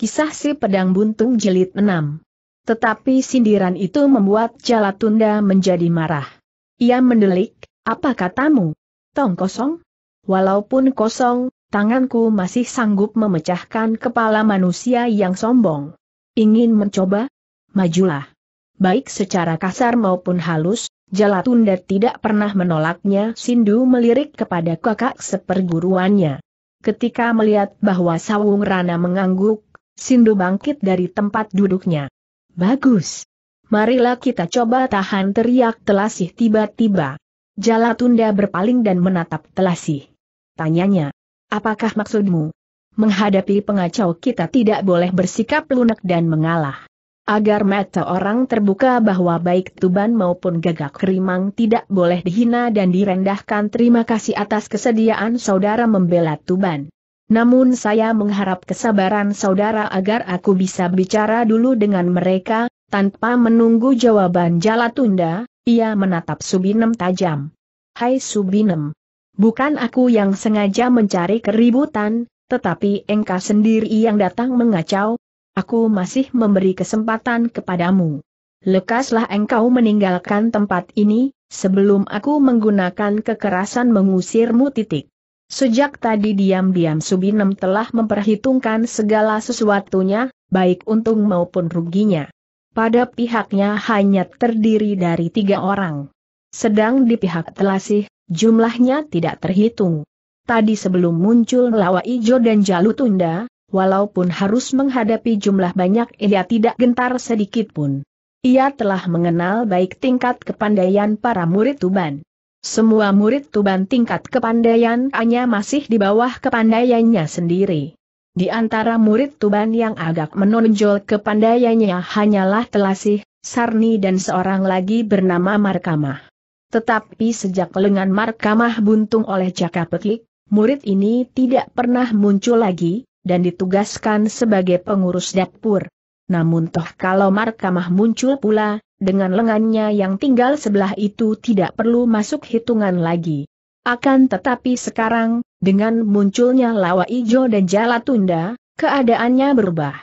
Kisah si pedang buntung jilid 6. Tetapi sindiran itu membuat Jalatunda menjadi marah. Ia mendelik, apa katamu? Tong kosong? Walaupun kosong, tanganku masih sanggup memecahkan kepala manusia yang sombong. Ingin mencoba? Majulah. Baik secara kasar maupun halus, Jalatunda tidak pernah menolaknya. Sindu melirik kepada kakak seperguruannya. Ketika melihat bahwa Sawung Rana mengangguk, Sindu bangkit dari tempat duduknya. Bagus. Marilah kita coba tahan teriak Telasih tiba-tiba. Jala tunda berpaling dan menatap Telasih. Tanyanya, apakah maksudmu? Menghadapi pengacau kita tidak boleh bersikap lunak dan mengalah. Agar mata orang terbuka bahwa baik Tuban maupun Gagak Kerimang tidak boleh dihina dan direndahkan terima kasih atas kesediaan saudara membela Tuban. Namun saya mengharap kesabaran saudara agar aku bisa bicara dulu dengan mereka, tanpa menunggu jawaban jala tunda. ia menatap Subinem tajam. Hai Subinem. Bukan aku yang sengaja mencari keributan, tetapi engkau sendiri yang datang mengacau, aku masih memberi kesempatan kepadamu. Lekaslah engkau meninggalkan tempat ini, sebelum aku menggunakan kekerasan mengusirmu titik. Sejak tadi diam-diam Subinem telah memperhitungkan segala sesuatunya, baik untung maupun ruginya. Pada pihaknya hanya terdiri dari tiga orang. Sedang di pihak Telasih, jumlahnya tidak terhitung. Tadi sebelum muncul Lawa Ijo dan Jalu Tunda, walaupun harus menghadapi jumlah banyak ia tidak gentar sedikit pun. Ia telah mengenal baik tingkat kepandaian para murid Tuban. Semua murid Tuban tingkat kepandaian hanya masih di bawah kepandaiannya sendiri. Di antara murid Tuban yang agak menonjol kepandaiannya hanyalah Telasih, Sarni dan seorang lagi bernama Markamah. Tetapi sejak lengan Markamah buntung oleh Jaka Pekik, murid ini tidak pernah muncul lagi, dan ditugaskan sebagai pengurus dapur. Namun toh kalau Markamah muncul pula, dengan lengannya yang tinggal sebelah itu tidak perlu masuk hitungan lagi. Akan tetapi sekarang, dengan munculnya Lawa Ijo dan Jala Tunda, keadaannya berubah.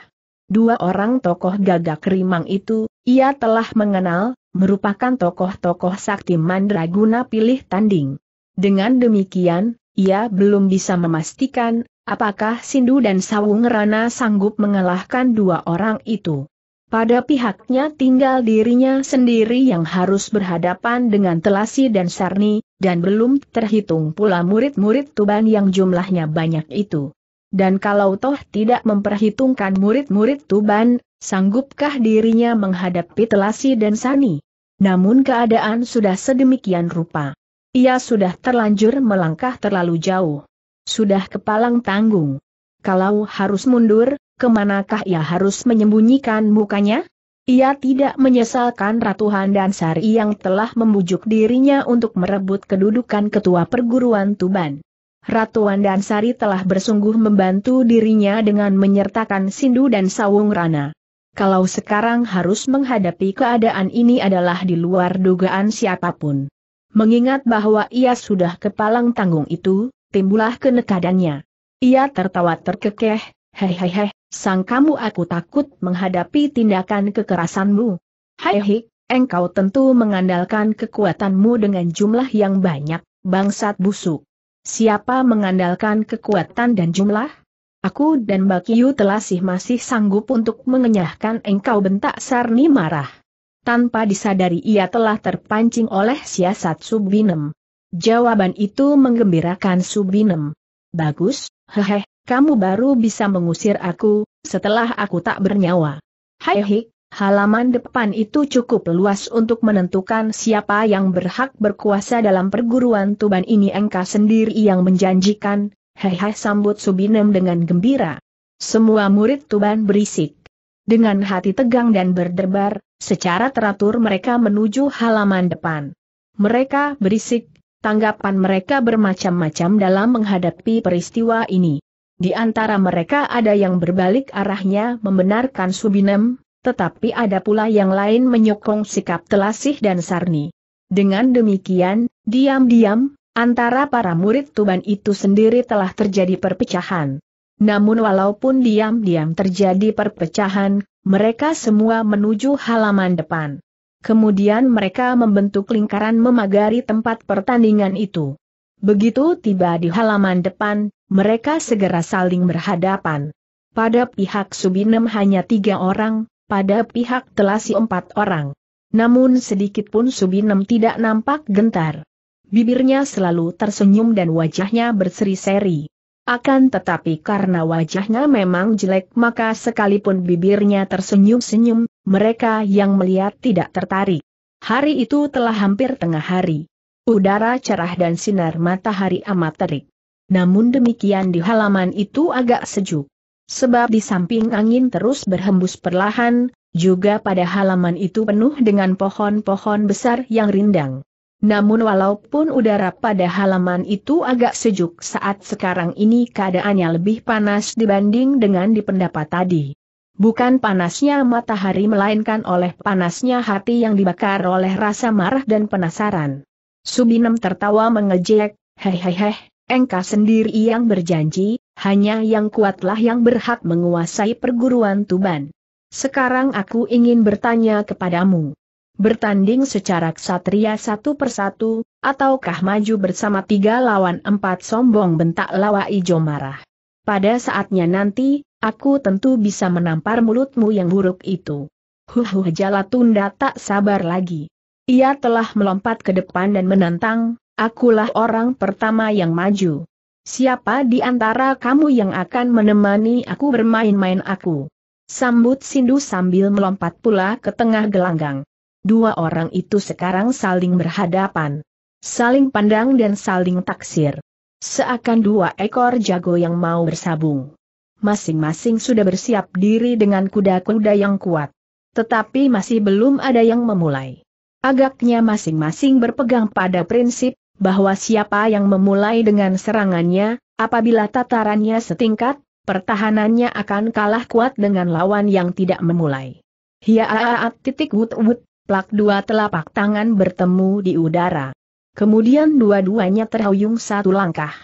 Dua orang tokoh gagak rimang itu, ia telah mengenal, merupakan tokoh-tokoh sakti mandraguna pilih tanding. Dengan demikian, ia belum bisa memastikan, apakah Sindu dan Sawung Rana sanggup mengalahkan dua orang itu. Pada pihaknya tinggal dirinya sendiri yang harus berhadapan dengan Telasi dan Sarni, dan belum terhitung pula murid-murid Tuban yang jumlahnya banyak itu. Dan kalau toh tidak memperhitungkan murid-murid Tuban, sanggupkah dirinya menghadapi Telasi dan Sarni? Namun keadaan sudah sedemikian rupa. Ia sudah terlanjur melangkah terlalu jauh. Sudah kepalang tanggung. Kalau harus mundur, kemanakah ia harus menyembunyikan mukanya? Ia tidak menyesalkan Ratu Handansari yang telah membujuk dirinya untuk merebut kedudukan ketua perguruan Tuban. Ratu Handansari telah bersungguh membantu dirinya dengan menyertakan Sindu dan Sawung Rana. Kalau sekarang harus menghadapi keadaan ini adalah di luar dugaan siapapun. Mengingat bahwa ia sudah kepalang tanggung itu, timbullah kenekadannya. Ia tertawa terkekeh, hehehe, sang kamu aku takut menghadapi tindakan kekerasanmu. Hai hik, engkau tentu mengandalkan kekuatanmu dengan jumlah yang banyak, bangsat busuk. Siapa mengandalkan kekuatan dan jumlah? Aku dan Bakiyu telah sih masih sanggup untuk mengenyahkan engkau bentak Sarni marah. Tanpa disadari ia telah terpancing oleh siasat Subinem. Jawaban itu menggembirakan Subinem. Bagus, hehe, kamu baru bisa mengusir aku, setelah aku tak bernyawa. Hai hik, halaman depan itu cukup luas untuk menentukan siapa yang berhak berkuasa dalam perguruan Tuban ini engkau sendiri yang menjanjikan, hehe sambut Subinem dengan gembira. Semua murid Tuban berisik. Dengan hati tegang dan berdebar, secara teratur mereka menuju halaman depan. Mereka berisik, tanggapan mereka bermacam-macam dalam menghadapi peristiwa ini. Di antara mereka ada yang berbalik arahnya membenarkan Subinem, tetapi ada pula yang lain menyokong sikap Telasih dan Sarni. Dengan demikian, diam-diam, antara para murid Tuban itu sendiri telah terjadi perpecahan. Namun walaupun diam-diam terjadi perpecahan, mereka semua menuju halaman depan. Kemudian mereka membentuk lingkaran memagari tempat pertandingan itu. Begitu tiba di halaman depan, mereka segera saling berhadapan. Pada pihak Subinem hanya tiga orang, pada pihak Telasi empat orang. Namun sedikit pun Subinem tidak nampak gentar. Bibirnya selalu tersenyum dan wajahnya berseri-seri. Akan tetapi karena wajahnya memang jelek maka sekalipun bibirnya tersenyum-senyum, mereka yang melihat tidak tertarik. Hari itu telah hampir tengah hari. Udara cerah dan sinar matahari amat terik. Namun demikian di halaman itu agak sejuk. Sebab di samping angin terus berhembus perlahan, juga pada halaman itu penuh dengan pohon-pohon besar yang rindang. Namun walaupun udara pada halaman itu agak sejuk saat sekarang ini keadaannya lebih panas dibanding dengan di pendapat tadi. Bukan panasnya matahari melainkan oleh panasnya hati yang dibakar oleh rasa marah dan penasaran. Subinem tertawa mengejek, hehehe. Engkau sendiri yang berjanji, hanya yang kuatlah yang berhak menguasai perguruan Tuban. Sekarang aku ingin bertanya kepadamu. Bertanding secara ksatria satu persatu, ataukah maju bersama tiga lawan empat sombong bentak lawa ijo marah. Pada saatnya nanti, aku tentu bisa menampar mulutmu yang buruk itu. Huhuh jala tunda tak sabar lagi. Ia telah melompat ke depan dan menantang, Akulah orang pertama yang maju. Siapa di antara kamu yang akan menemani aku bermain-main aku? Sambut Sindu sambil melompat pula ke tengah gelanggang. Dua orang itu sekarang saling berhadapan. Saling pandang dan saling taksir. Seakan dua ekor jago yang mau bersabung. Masing-masing sudah bersiap diri dengan kuda-kuda yang kuat. Tetapi masih belum ada yang memulai. Agaknya masing-masing berpegang pada prinsip, bahwa siapa yang memulai dengan serangannya, apabila tatarannya setingkat, pertahanannya akan kalah kuat dengan lawan yang tidak memulai. Hiaaat titik wut-wut, plak dua telapak tangan bertemu di udara. Kemudian dua-duanya terhuyung satu langkah.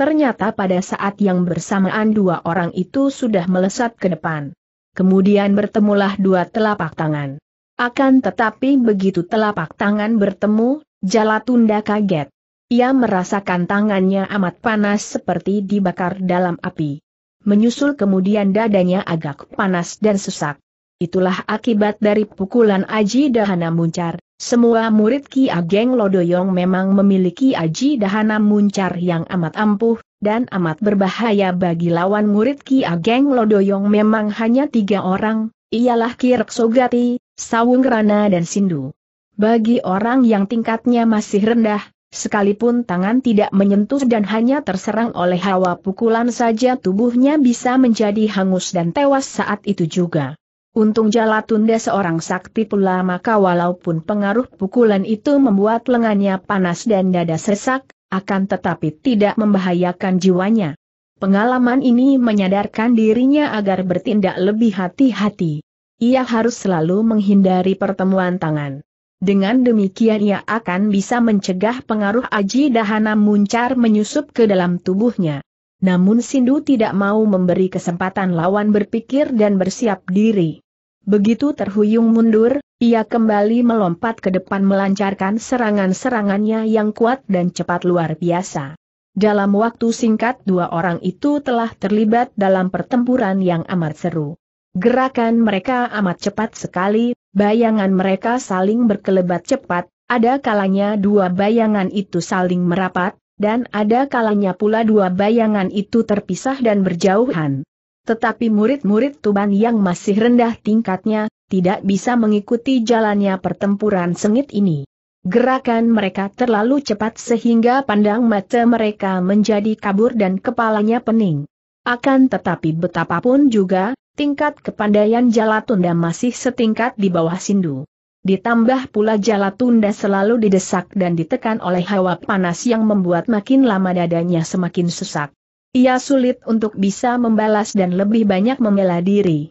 Ternyata pada saat yang bersamaan dua orang itu sudah melesat ke depan. Kemudian bertemulah dua telapak tangan. Akan tetapi begitu telapak tangan bertemu, Jala tunda kaget. Ia merasakan tangannya amat panas seperti dibakar dalam api. Menyusul kemudian dadanya agak panas dan sesak. Itulah akibat dari pukulan Aji Dahana Muncar. Semua murid Ki Ageng Lodoyong memang memiliki Aji Dahana Muncar yang amat ampuh, dan amat berbahaya bagi lawan murid Ki Ageng Lodoyong memang hanya tiga orang, ialah Ki Reksogati, Sawung Rana dan Sindu. Bagi orang yang tingkatnya masih rendah, sekalipun tangan tidak menyentuh dan hanya terserang oleh hawa pukulan saja tubuhnya bisa menjadi hangus dan tewas saat itu juga. Untung jala tunda seorang sakti pula maka walaupun pengaruh pukulan itu membuat lengannya panas dan dada sesak, akan tetapi tidak membahayakan jiwanya. Pengalaman ini menyadarkan dirinya agar bertindak lebih hati-hati. Ia harus selalu menghindari pertemuan tangan. Dengan demikian ia akan bisa mencegah pengaruh Aji Dahana muncar menyusup ke dalam tubuhnya. Namun Sindu tidak mau memberi kesempatan lawan berpikir dan bersiap diri. Begitu terhuyung mundur, ia kembali melompat ke depan melancarkan serangan-serangannya yang kuat dan cepat luar biasa. Dalam waktu singkat dua orang itu telah terlibat dalam pertempuran yang amat seru. Gerakan mereka amat cepat sekali, Bayangan mereka saling berkelebat cepat, ada kalanya dua bayangan itu saling merapat, dan ada kalanya pula dua bayangan itu terpisah dan berjauhan. Tetapi murid-murid Tuban yang masih rendah tingkatnya, tidak bisa mengikuti jalannya pertempuran sengit ini. Gerakan mereka terlalu cepat sehingga pandang mata mereka menjadi kabur dan kepalanya pening. Akan tetapi betapapun juga, tingkat kepandaian Jalatunda masih setingkat di bawah Sindu. Ditambah pula Jalatunda selalu didesak dan ditekan oleh hawa panas yang membuat makin lama dadanya semakin sesak. Ia sulit untuk bisa membalas dan lebih banyak membela diri.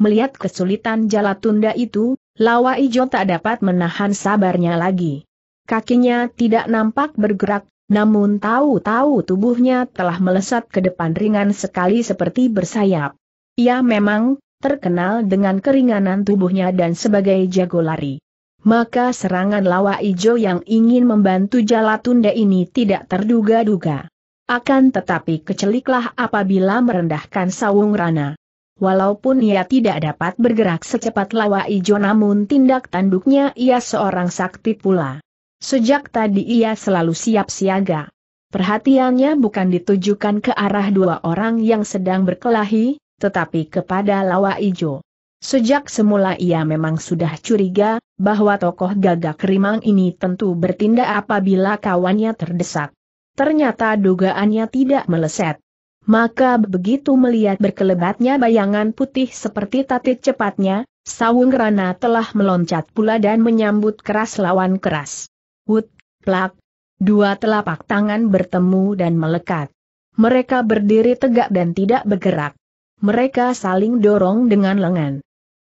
Melihat kesulitan Jalatunda itu, Lawa Ijo tak dapat menahan sabarnya lagi. Kakinya tidak nampak bergerak, namun tahu-tahu tubuhnya telah melesat ke depan ringan sekali seperti bersayap. Ia memang terkenal dengan keringanan tubuhnya dan sebagai jago lari. Maka serangan lawa ijo yang ingin membantu Jalatunda ini tidak terduga-duga. Akan tetapi keceliklah apabila merendahkan sawung rana. Walaupun ia tidak dapat bergerak secepat lawa ijo namun tindak tanduknya ia seorang sakti pula. Sejak tadi ia selalu siap siaga. Perhatiannya bukan ditujukan ke arah dua orang yang sedang berkelahi, tetapi kepada Lawa Ijo. Sejak semula ia memang sudah curiga, bahwa tokoh gagak rimang ini tentu bertindak apabila kawannya terdesak. Ternyata dugaannya tidak meleset. Maka begitu melihat berkelebatnya bayangan putih seperti tatit cepatnya, Sawung Rana telah meloncat pula dan menyambut keras lawan keras. Wut, plak, dua telapak tangan bertemu dan melekat. Mereka berdiri tegak dan tidak bergerak mereka saling dorong dengan lengan.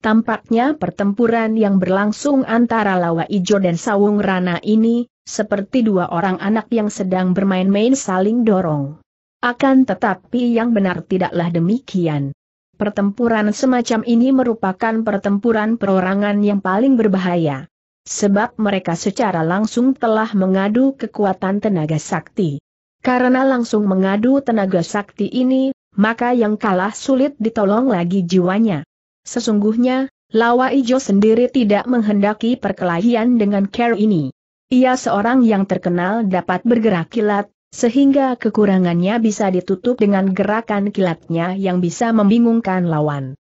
Tampaknya pertempuran yang berlangsung antara Lawa Ijo dan Sawung Rana ini, seperti dua orang anak yang sedang bermain-main saling dorong. Akan tetapi yang benar tidaklah demikian. Pertempuran semacam ini merupakan pertempuran perorangan yang paling berbahaya. Sebab mereka secara langsung telah mengadu kekuatan tenaga sakti. Karena langsung mengadu tenaga sakti ini, maka yang kalah sulit ditolong lagi jiwanya. Sesungguhnya, Lawa Ijo sendiri tidak menghendaki perkelahian dengan Care ini. Ia seorang yang terkenal dapat bergerak kilat, sehingga kekurangannya bisa ditutup dengan gerakan kilatnya yang bisa membingungkan lawan.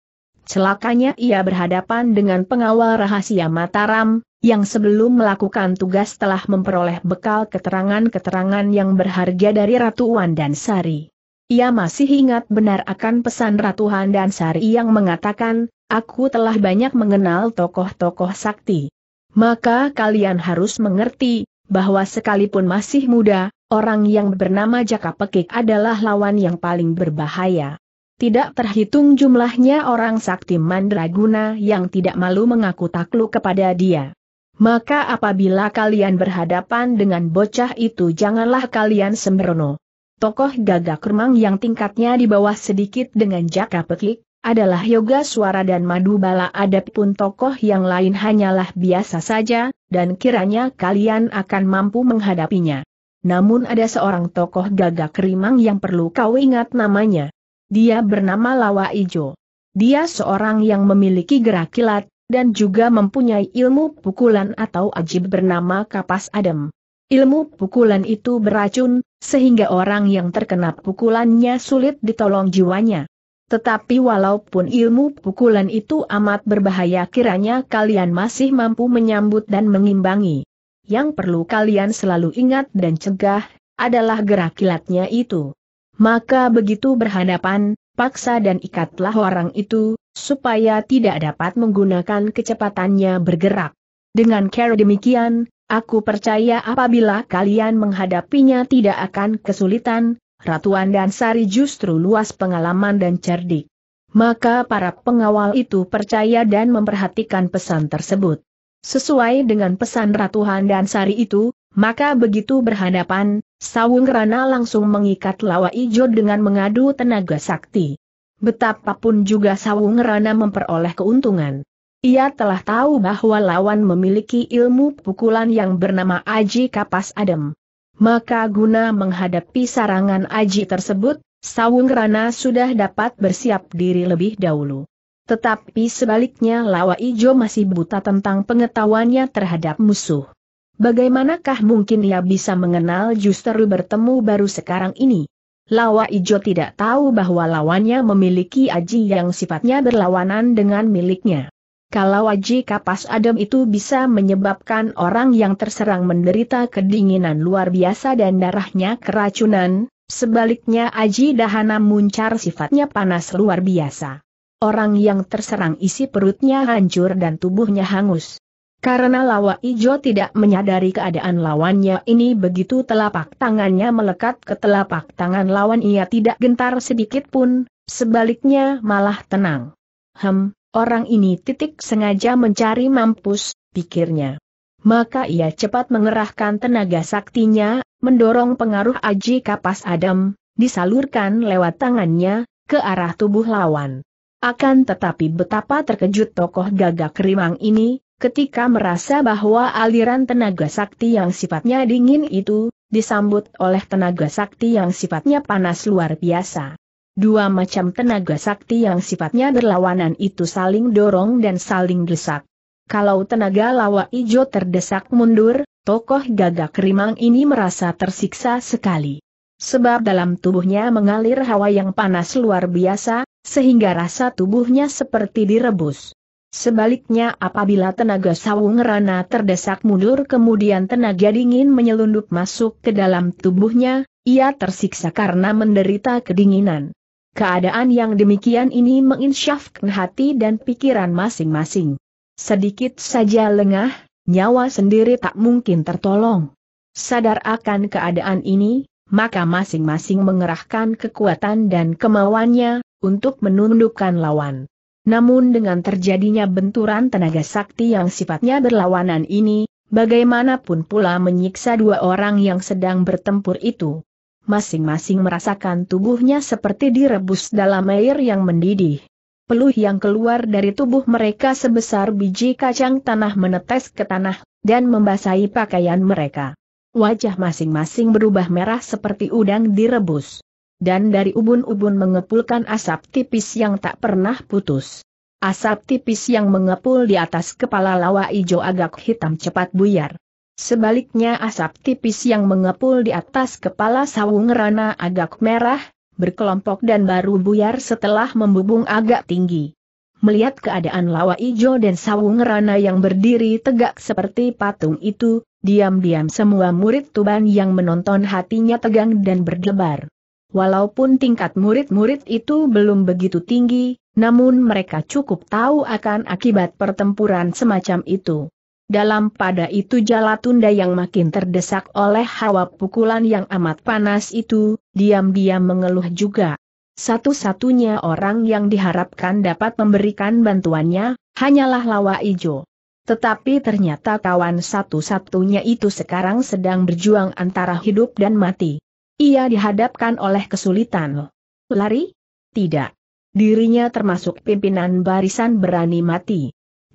Celakanya ia berhadapan dengan pengawal rahasia Mataram, yang sebelum melakukan tugas telah memperoleh bekal keterangan-keterangan yang berharga dari Ratu Wan dan Sari. Ia masih ingat benar akan pesan Ratu Handan Sari yang mengatakan, aku telah banyak mengenal tokoh-tokoh sakti. Maka kalian harus mengerti, bahwa sekalipun masih muda, orang yang bernama Jaka Pekik adalah lawan yang paling berbahaya. Tidak terhitung jumlahnya orang sakti mandraguna yang tidak malu mengaku takluk kepada dia. Maka apabila kalian berhadapan dengan bocah itu janganlah kalian sembrono tokoh gagak remang yang tingkatnya di bawah sedikit dengan jaka Petik adalah Yoga Suara dan Madu Bala adapun tokoh yang lain hanyalah biasa saja, dan kiranya kalian akan mampu menghadapinya. Namun ada seorang tokoh gagak remang yang perlu kau ingat namanya. Dia bernama Lawa Ijo. Dia seorang yang memiliki gerak kilat, dan juga mempunyai ilmu pukulan atau ajib bernama Kapas Adem. Ilmu pukulan itu beracun, sehingga orang yang terkena pukulannya sulit ditolong jiwanya. Tetapi walaupun ilmu pukulan itu amat berbahaya kiranya kalian masih mampu menyambut dan mengimbangi. Yang perlu kalian selalu ingat dan cegah, adalah gerak kilatnya itu. Maka begitu berhadapan, paksa dan ikatlah orang itu, supaya tidak dapat menggunakan kecepatannya bergerak. Dengan cara demikian, Aku percaya apabila kalian menghadapinya tidak akan kesulitan, Ratuan dan Sari justru luas pengalaman dan cerdik. Maka para pengawal itu percaya dan memperhatikan pesan tersebut. Sesuai dengan pesan Ratuan dan Sari itu, maka begitu berhadapan, Sawung Rana langsung mengikat lawa ijo dengan mengadu tenaga sakti. Betapapun juga Sawung Rana memperoleh keuntungan. Ia telah tahu bahwa lawan memiliki ilmu pukulan yang bernama Aji Kapas Adem. Maka guna menghadapi sarangan Aji tersebut, Sawung Rana sudah dapat bersiap diri lebih dahulu. Tetapi sebaliknya Lawa Ijo masih buta tentang pengetahuannya terhadap musuh. Bagaimanakah mungkin ia bisa mengenal justru bertemu baru sekarang ini? Lawa Ijo tidak tahu bahwa lawannya memiliki aji yang sifatnya berlawanan dengan miliknya kalau aji kapas adem itu bisa menyebabkan orang yang terserang menderita kedinginan luar biasa dan darahnya keracunan, sebaliknya aji dahana muncar sifatnya panas luar biasa. Orang yang terserang isi perutnya hancur dan tubuhnya hangus. Karena lawa ijo tidak menyadari keadaan lawannya ini begitu telapak tangannya melekat ke telapak tangan lawan ia tidak gentar sedikit pun, sebaliknya malah tenang. Hem, Orang ini titik sengaja mencari mampus, pikirnya. Maka ia cepat mengerahkan tenaga saktinya, mendorong pengaruh aji kapas Adam, disalurkan lewat tangannya, ke arah tubuh lawan. Akan tetapi betapa terkejut tokoh gagak rimang ini, ketika merasa bahwa aliran tenaga sakti yang sifatnya dingin itu, disambut oleh tenaga sakti yang sifatnya panas luar biasa. Dua macam tenaga sakti yang sifatnya berlawanan itu saling dorong dan saling desak. Kalau tenaga lawa ijo terdesak mundur, tokoh gagak rimang ini merasa tersiksa sekali. Sebab dalam tubuhnya mengalir hawa yang panas luar biasa, sehingga rasa tubuhnya seperti direbus. Sebaliknya apabila tenaga sawung rana terdesak mundur kemudian tenaga dingin menyelundup masuk ke dalam tubuhnya, ia tersiksa karena menderita kedinginan. Keadaan yang demikian ini menginsyafkan hati dan pikiran masing-masing. Sedikit saja lengah, nyawa sendiri tak mungkin tertolong. Sadar akan keadaan ini, maka masing-masing mengerahkan kekuatan dan kemauannya untuk menundukkan lawan. Namun dengan terjadinya benturan tenaga sakti yang sifatnya berlawanan ini, bagaimanapun pula menyiksa dua orang yang sedang bertempur itu masing-masing merasakan tubuhnya seperti direbus dalam air yang mendidih. Peluh yang keluar dari tubuh mereka sebesar biji kacang tanah menetes ke tanah, dan membasahi pakaian mereka. Wajah masing-masing berubah merah seperti udang direbus. Dan dari ubun-ubun mengepulkan asap tipis yang tak pernah putus. Asap tipis yang mengepul di atas kepala lawa ijo agak hitam cepat buyar. Sebaliknya asap tipis yang mengepul di atas kepala sawung rana agak merah, berkelompok dan baru buyar setelah membubung agak tinggi. Melihat keadaan lawa ijo dan sawung rana yang berdiri tegak seperti patung itu, diam-diam semua murid Tuban yang menonton hatinya tegang dan berdebar. Walaupun tingkat murid-murid itu belum begitu tinggi, namun mereka cukup tahu akan akibat pertempuran semacam itu. Dalam pada itu Jalatunda yang makin terdesak oleh hawa pukulan yang amat panas itu, diam-diam mengeluh juga. Satu-satunya orang yang diharapkan dapat memberikan bantuannya, hanyalah Lawa Ijo. Tetapi ternyata kawan satu-satunya itu sekarang sedang berjuang antara hidup dan mati. Ia dihadapkan oleh kesulitan. Lari? Tidak. Dirinya termasuk pimpinan barisan berani mati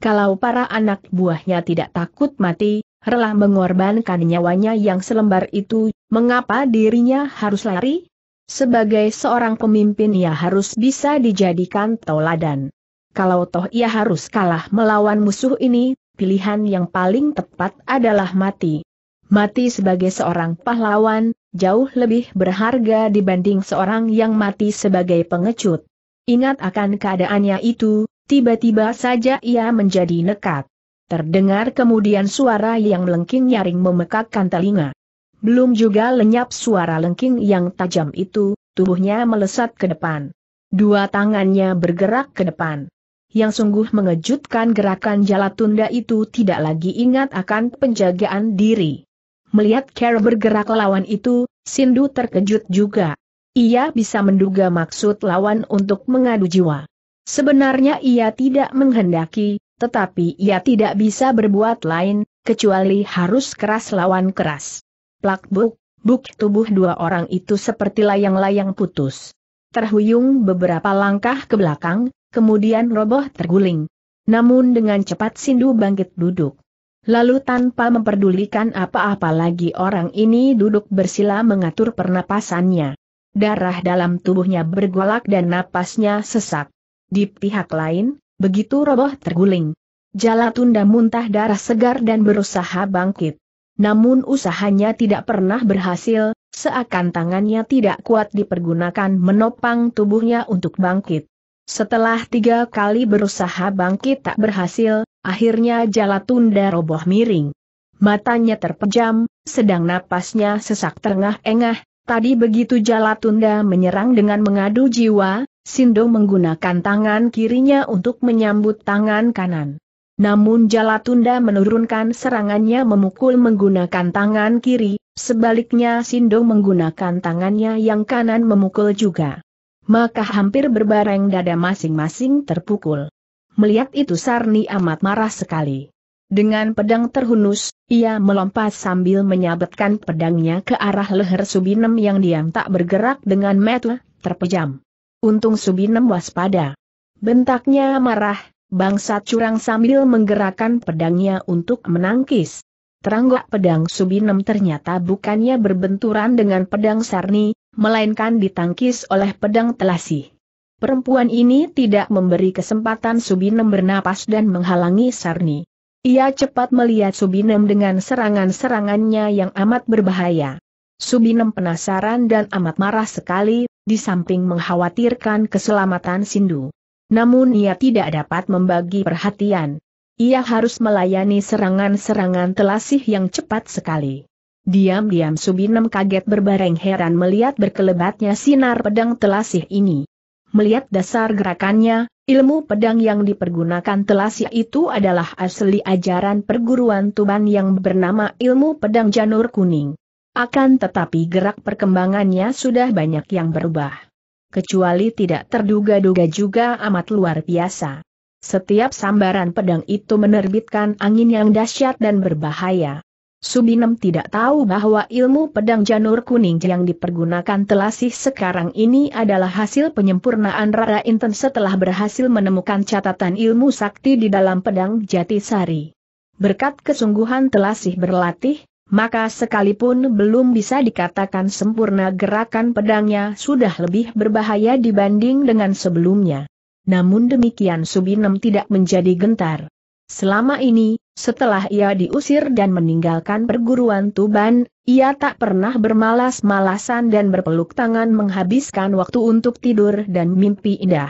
kalau para anak buahnya tidak takut mati, rela mengorbankan nyawanya yang selembar itu, mengapa dirinya harus lari? Sebagai seorang pemimpin ia harus bisa dijadikan toladan. Kalau toh ia harus kalah melawan musuh ini, pilihan yang paling tepat adalah mati. Mati sebagai seorang pahlawan, jauh lebih berharga dibanding seorang yang mati sebagai pengecut. Ingat akan keadaannya itu, Tiba-tiba saja ia menjadi nekat. Terdengar kemudian suara yang melengking nyaring memekakkan telinga. Belum juga lenyap suara lengking yang tajam itu, tubuhnya melesat ke depan. Dua tangannya bergerak ke depan. Yang sungguh mengejutkan gerakan jala tunda itu tidak lagi ingat akan penjagaan diri. Melihat Kera bergerak lawan itu, Sindu terkejut juga. Ia bisa menduga maksud lawan untuk mengadu jiwa. Sebenarnya ia tidak menghendaki, tetapi ia tidak bisa berbuat lain, kecuali harus keras lawan keras. Plak buk, buk tubuh dua orang itu seperti layang-layang putus. Terhuyung beberapa langkah ke belakang, kemudian roboh terguling. Namun dengan cepat Sindu bangkit duduk. Lalu tanpa memperdulikan apa-apa lagi orang ini duduk bersila mengatur pernapasannya. Darah dalam tubuhnya bergolak dan napasnya sesak. Di pihak lain, begitu roboh terguling. Jala tunda muntah darah segar dan berusaha bangkit. Namun usahanya tidak pernah berhasil, seakan tangannya tidak kuat dipergunakan menopang tubuhnya untuk bangkit. Setelah tiga kali berusaha bangkit tak berhasil, akhirnya jala tunda roboh miring. Matanya terpejam, sedang napasnya sesak terengah-engah, tadi begitu jala tunda menyerang dengan mengadu jiwa, Sindo menggunakan tangan kirinya untuk menyambut tangan kanan. Namun Jalatunda menurunkan serangannya memukul menggunakan tangan kiri, sebaliknya Sindo menggunakan tangannya yang kanan memukul juga. Maka hampir berbareng dada masing-masing terpukul. Melihat itu Sarni amat marah sekali. Dengan pedang terhunus, ia melompat sambil menyabetkan pedangnya ke arah leher Subinem yang diam tak bergerak dengan metu terpejam. Untung Subinem waspada. Bentaknya marah, bangsa curang sambil menggerakkan pedangnya untuk menangkis. Teranggak pedang Subinem ternyata bukannya berbenturan dengan pedang Sarni, melainkan ditangkis oleh pedang Telasi. Perempuan ini tidak memberi kesempatan Subinem bernapas dan menghalangi Sarni. Ia cepat melihat Subinem dengan serangan-serangannya yang amat berbahaya. Subinem penasaran dan amat marah sekali, di samping mengkhawatirkan keselamatan Sindu. Namun ia tidak dapat membagi perhatian. Ia harus melayani serangan-serangan telasih yang cepat sekali. Diam-diam Subinem kaget berbareng heran melihat berkelebatnya sinar pedang telasih ini. Melihat dasar gerakannya, ilmu pedang yang dipergunakan telasih itu adalah asli ajaran perguruan Tuban yang bernama ilmu pedang janur kuning. Akan tetapi gerak perkembangannya sudah banyak yang berubah. Kecuali tidak terduga-duga juga amat luar biasa. Setiap sambaran pedang itu menerbitkan angin yang dahsyat dan berbahaya. Subinem tidak tahu bahwa ilmu pedang janur kuning yang dipergunakan telasih sekarang ini adalah hasil penyempurnaan Rara Inten setelah berhasil menemukan catatan ilmu sakti di dalam pedang Jatisari. Berkat kesungguhan telasih berlatih, maka sekalipun belum bisa dikatakan sempurna gerakan pedangnya sudah lebih berbahaya dibanding dengan sebelumnya. Namun demikian Subinem tidak menjadi gentar. Selama ini, setelah ia diusir dan meninggalkan perguruan Tuban, ia tak pernah bermalas-malasan dan berpeluk tangan menghabiskan waktu untuk tidur dan mimpi indah.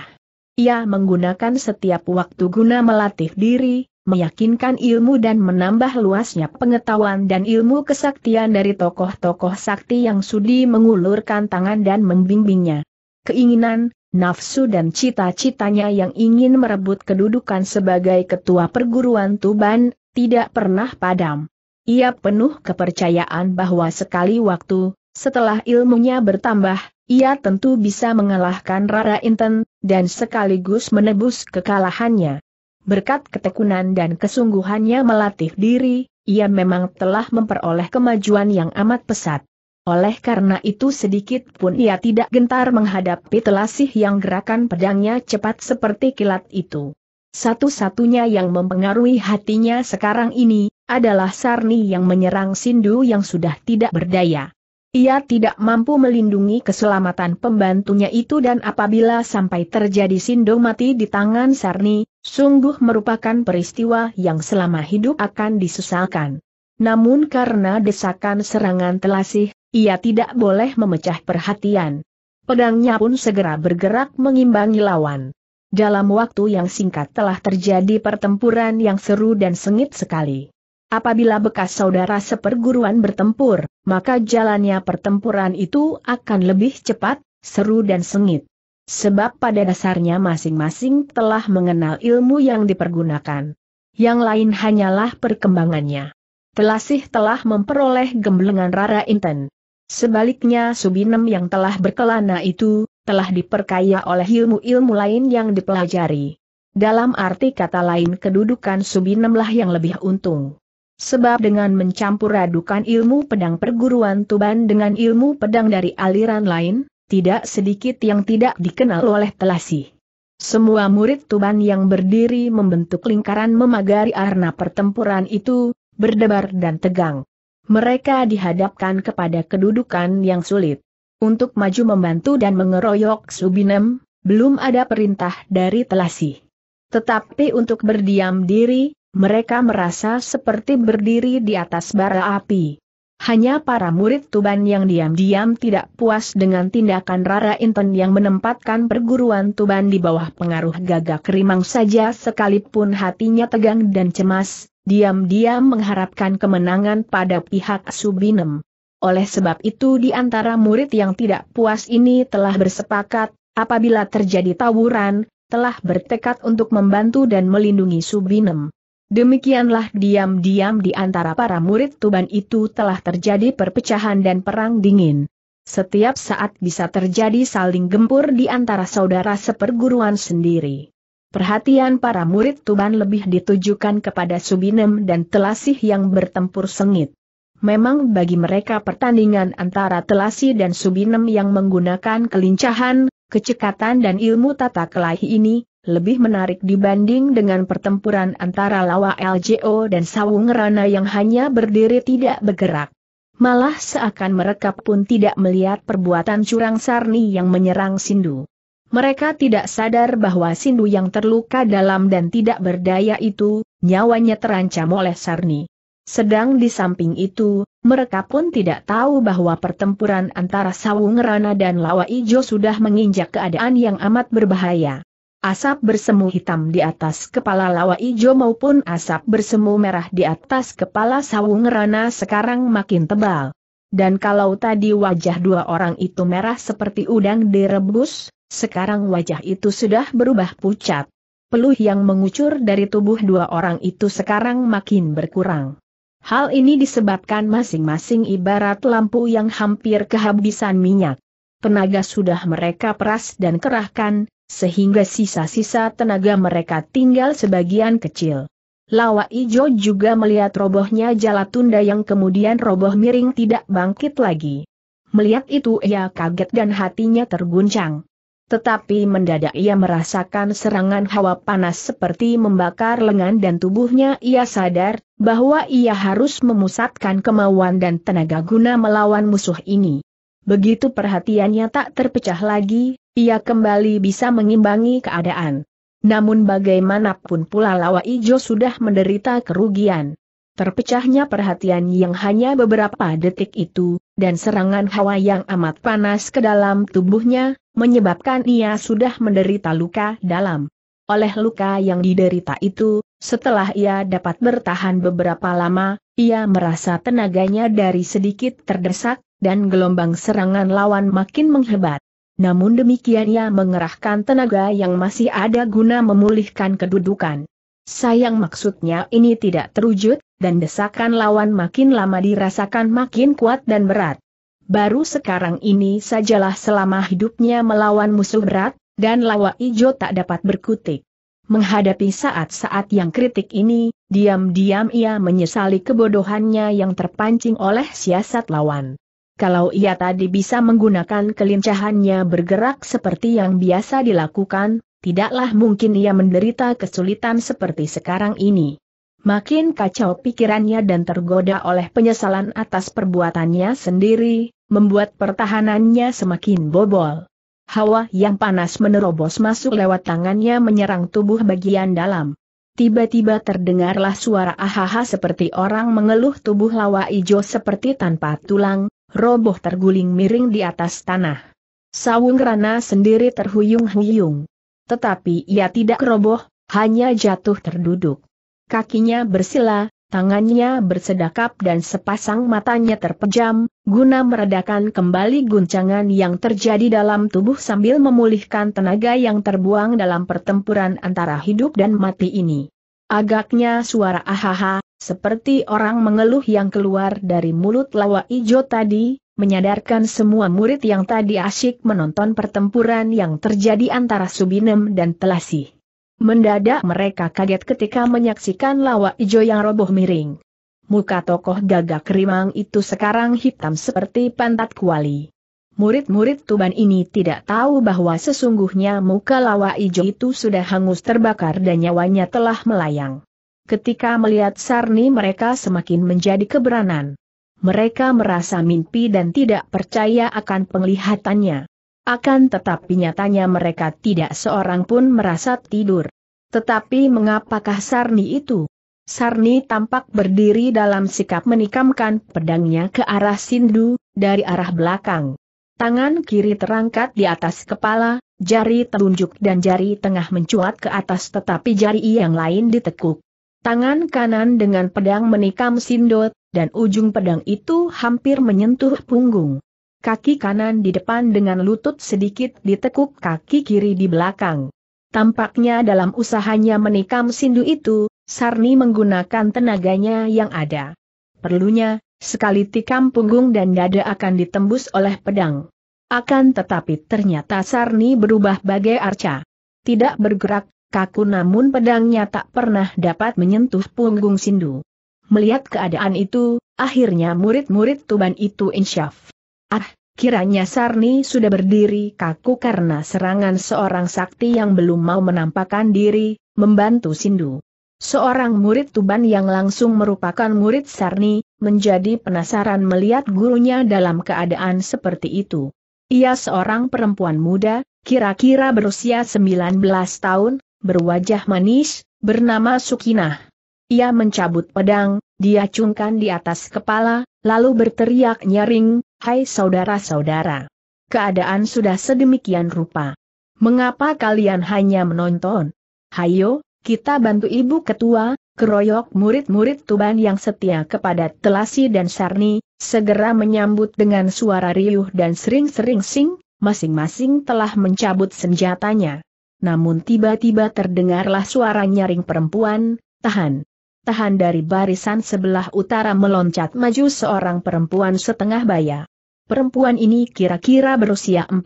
Ia menggunakan setiap waktu guna melatih diri, meyakinkan ilmu dan menambah luasnya pengetahuan dan ilmu kesaktian dari tokoh-tokoh sakti yang sudi mengulurkan tangan dan membimbingnya. Keinginan, nafsu dan cita-citanya yang ingin merebut kedudukan sebagai ketua perguruan Tuban, tidak pernah padam. Ia penuh kepercayaan bahwa sekali waktu, setelah ilmunya bertambah, ia tentu bisa mengalahkan Rara Inten, dan sekaligus menebus kekalahannya. Berkat ketekunan dan kesungguhannya melatih diri, ia memang telah memperoleh kemajuan yang amat pesat. Oleh karena itu sedikit pun ia tidak gentar menghadapi telasih yang gerakan pedangnya cepat seperti kilat itu. Satu-satunya yang mempengaruhi hatinya sekarang ini, adalah Sarni yang menyerang Sindu yang sudah tidak berdaya. Ia tidak mampu melindungi keselamatan pembantunya itu dan apabila sampai terjadi Sindu mati di tangan Sarni, sungguh merupakan peristiwa yang selama hidup akan disesalkan. Namun karena desakan serangan telasih, ia tidak boleh memecah perhatian. Pedangnya pun segera bergerak mengimbangi lawan. Dalam waktu yang singkat telah terjadi pertempuran yang seru dan sengit sekali. Apabila bekas saudara seperguruan bertempur, maka jalannya pertempuran itu akan lebih cepat, seru dan sengit sebab pada dasarnya masing-masing telah mengenal ilmu yang dipergunakan. Yang lain hanyalah perkembangannya. Telasih telah memperoleh gemblengan Rara Inten. Sebaliknya Subinem yang telah berkelana itu, telah diperkaya oleh ilmu-ilmu lain yang dipelajari. Dalam arti kata lain kedudukan Subinem yang lebih untung. Sebab dengan mencampur adukan ilmu pedang perguruan Tuban dengan ilmu pedang dari aliran lain, tidak sedikit yang tidak dikenal oleh Telasi. Semua murid Tuban yang berdiri membentuk lingkaran memagari arena pertempuran itu, berdebar dan tegang. Mereka dihadapkan kepada kedudukan yang sulit. Untuk maju membantu dan mengeroyok Subinem, belum ada perintah dari Telasi. Tetapi untuk berdiam diri, mereka merasa seperti berdiri di atas bara api. Hanya para murid Tuban yang diam-diam tidak puas dengan tindakan Rara Inten yang menempatkan perguruan Tuban di bawah pengaruh gagak rimang saja sekalipun hatinya tegang dan cemas, diam-diam mengharapkan kemenangan pada pihak Subinem. Oleh sebab itu di antara murid yang tidak puas ini telah bersepakat, apabila terjadi tawuran, telah bertekad untuk membantu dan melindungi Subinem. Demikianlah diam-diam di antara para murid Tuban itu telah terjadi perpecahan dan perang dingin. Setiap saat bisa terjadi saling gempur di antara saudara seperguruan sendiri. Perhatian para murid Tuban lebih ditujukan kepada Subinem dan Telasih yang bertempur sengit. Memang bagi mereka pertandingan antara Telasi dan Subinem yang menggunakan kelincahan, kecekatan dan ilmu tata kelahi ini, lebih menarik dibanding dengan pertempuran antara Lawa LJO dan Sawung Rana yang hanya berdiri tidak bergerak. Malah seakan mereka pun tidak melihat perbuatan curang Sarni yang menyerang Sindu. Mereka tidak sadar bahwa Sindu yang terluka dalam dan tidak berdaya itu, nyawanya terancam oleh Sarni. Sedang di samping itu, mereka pun tidak tahu bahwa pertempuran antara Sawung Rana dan Lawa Ijo sudah menginjak keadaan yang amat berbahaya. Asap bersemu hitam di atas kepala lawa ijo maupun asap bersemu merah di atas kepala sawung rana sekarang makin tebal. Dan kalau tadi wajah dua orang itu merah seperti udang direbus, sekarang wajah itu sudah berubah pucat. Peluh yang mengucur dari tubuh dua orang itu sekarang makin berkurang. Hal ini disebabkan masing-masing ibarat lampu yang hampir kehabisan minyak. Tenaga sudah mereka peras dan kerahkan, sehingga sisa-sisa tenaga mereka tinggal sebagian kecil. Lawa Ijo juga melihat robohnya jala tunda yang kemudian roboh miring tidak bangkit lagi. Melihat itu ia kaget dan hatinya terguncang. Tetapi mendadak ia merasakan serangan hawa panas seperti membakar lengan dan tubuhnya ia sadar bahwa ia harus memusatkan kemauan dan tenaga guna melawan musuh ini. Begitu perhatiannya tak terpecah lagi, ia kembali bisa mengimbangi keadaan. Namun bagaimanapun pula Lawa Ijo sudah menderita kerugian. Terpecahnya perhatian yang hanya beberapa detik itu, dan serangan hawa yang amat panas ke dalam tubuhnya, menyebabkan ia sudah menderita luka dalam. Oleh luka yang diderita itu, setelah ia dapat bertahan beberapa lama, ia merasa tenaganya dari sedikit terdesak, dan gelombang serangan lawan makin menghebat. Namun demikian ia mengerahkan tenaga yang masih ada guna memulihkan kedudukan. Sayang maksudnya ini tidak terwujud, dan desakan lawan makin lama dirasakan makin kuat dan berat. Baru sekarang ini sajalah selama hidupnya melawan musuh berat, dan lawa ijo tak dapat berkutik. Menghadapi saat-saat yang kritik ini, diam-diam ia menyesali kebodohannya yang terpancing oleh siasat lawan. Kalau ia tadi bisa menggunakan kelincahannya bergerak seperti yang biasa dilakukan, tidaklah mungkin ia menderita kesulitan seperti sekarang ini. Makin kacau pikirannya dan tergoda oleh penyesalan atas perbuatannya sendiri, membuat pertahanannya semakin bobol. Hawa yang panas menerobos masuk lewat tangannya menyerang tubuh bagian dalam. Tiba-tiba terdengarlah suara ahaha seperti orang mengeluh tubuh lawa ijo seperti tanpa tulang, roboh terguling miring di atas tanah. Sawung Rana sendiri terhuyung-huyung. Tetapi ia tidak roboh, hanya jatuh terduduk. Kakinya bersila, tangannya bersedakap dan sepasang matanya terpejam, guna meredakan kembali guncangan yang terjadi dalam tubuh sambil memulihkan tenaga yang terbuang dalam pertempuran antara hidup dan mati ini. Agaknya suara ahaha seperti orang mengeluh yang keluar dari mulut lawa ijo tadi, menyadarkan semua murid yang tadi asyik menonton pertempuran yang terjadi antara Subinem dan Telasi. Mendadak mereka kaget ketika menyaksikan lawa ijo yang roboh miring. Muka tokoh gagak rimang itu sekarang hitam seperti pantat kuali. Murid-murid Tuban ini tidak tahu bahwa sesungguhnya muka lawa ijo itu sudah hangus terbakar dan nyawanya telah melayang ketika melihat Sarni mereka semakin menjadi keberanan. Mereka merasa mimpi dan tidak percaya akan penglihatannya. Akan tetapi nyatanya mereka tidak seorang pun merasa tidur. Tetapi mengapakah Sarni itu? Sarni tampak berdiri dalam sikap menikamkan pedangnya ke arah Sindu, dari arah belakang. Tangan kiri terangkat di atas kepala, jari telunjuk dan jari tengah mencuat ke atas tetapi jari yang lain ditekuk. Tangan kanan dengan pedang menikam Sindot, dan ujung pedang itu hampir menyentuh punggung. Kaki kanan di depan dengan lutut sedikit ditekuk kaki kiri di belakang. Tampaknya dalam usahanya menikam Sindu itu, Sarni menggunakan tenaganya yang ada. Perlunya, sekali tikam punggung dan dada akan ditembus oleh pedang. Akan tetapi ternyata Sarni berubah bagai arca. Tidak bergerak kaku namun pedangnya tak pernah dapat menyentuh punggung Sindu. Melihat keadaan itu, akhirnya murid-murid Tuban itu insyaf. Ah, kiranya Sarni sudah berdiri kaku karena serangan seorang sakti yang belum mau menampakkan diri, membantu Sindu. Seorang murid Tuban yang langsung merupakan murid Sarni, menjadi penasaran melihat gurunya dalam keadaan seperti itu. Ia seorang perempuan muda, kira-kira berusia 19 tahun, berwajah manis, bernama Sukinah. Ia mencabut pedang, diacungkan di atas kepala, lalu berteriak nyaring, Hai saudara-saudara! Keadaan sudah sedemikian rupa. Mengapa kalian hanya menonton? Hayo, kita bantu ibu ketua, keroyok murid-murid Tuban yang setia kepada Telasi dan Sarni, segera menyambut dengan suara riuh dan sering-sering sing, masing-masing telah mencabut senjatanya namun tiba-tiba terdengarlah suara nyaring perempuan, tahan. Tahan dari barisan sebelah utara meloncat maju seorang perempuan setengah baya. Perempuan ini kira-kira berusia 40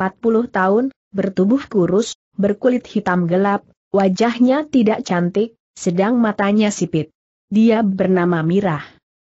tahun, bertubuh kurus, berkulit hitam gelap, wajahnya tidak cantik, sedang matanya sipit. Dia bernama Mirah.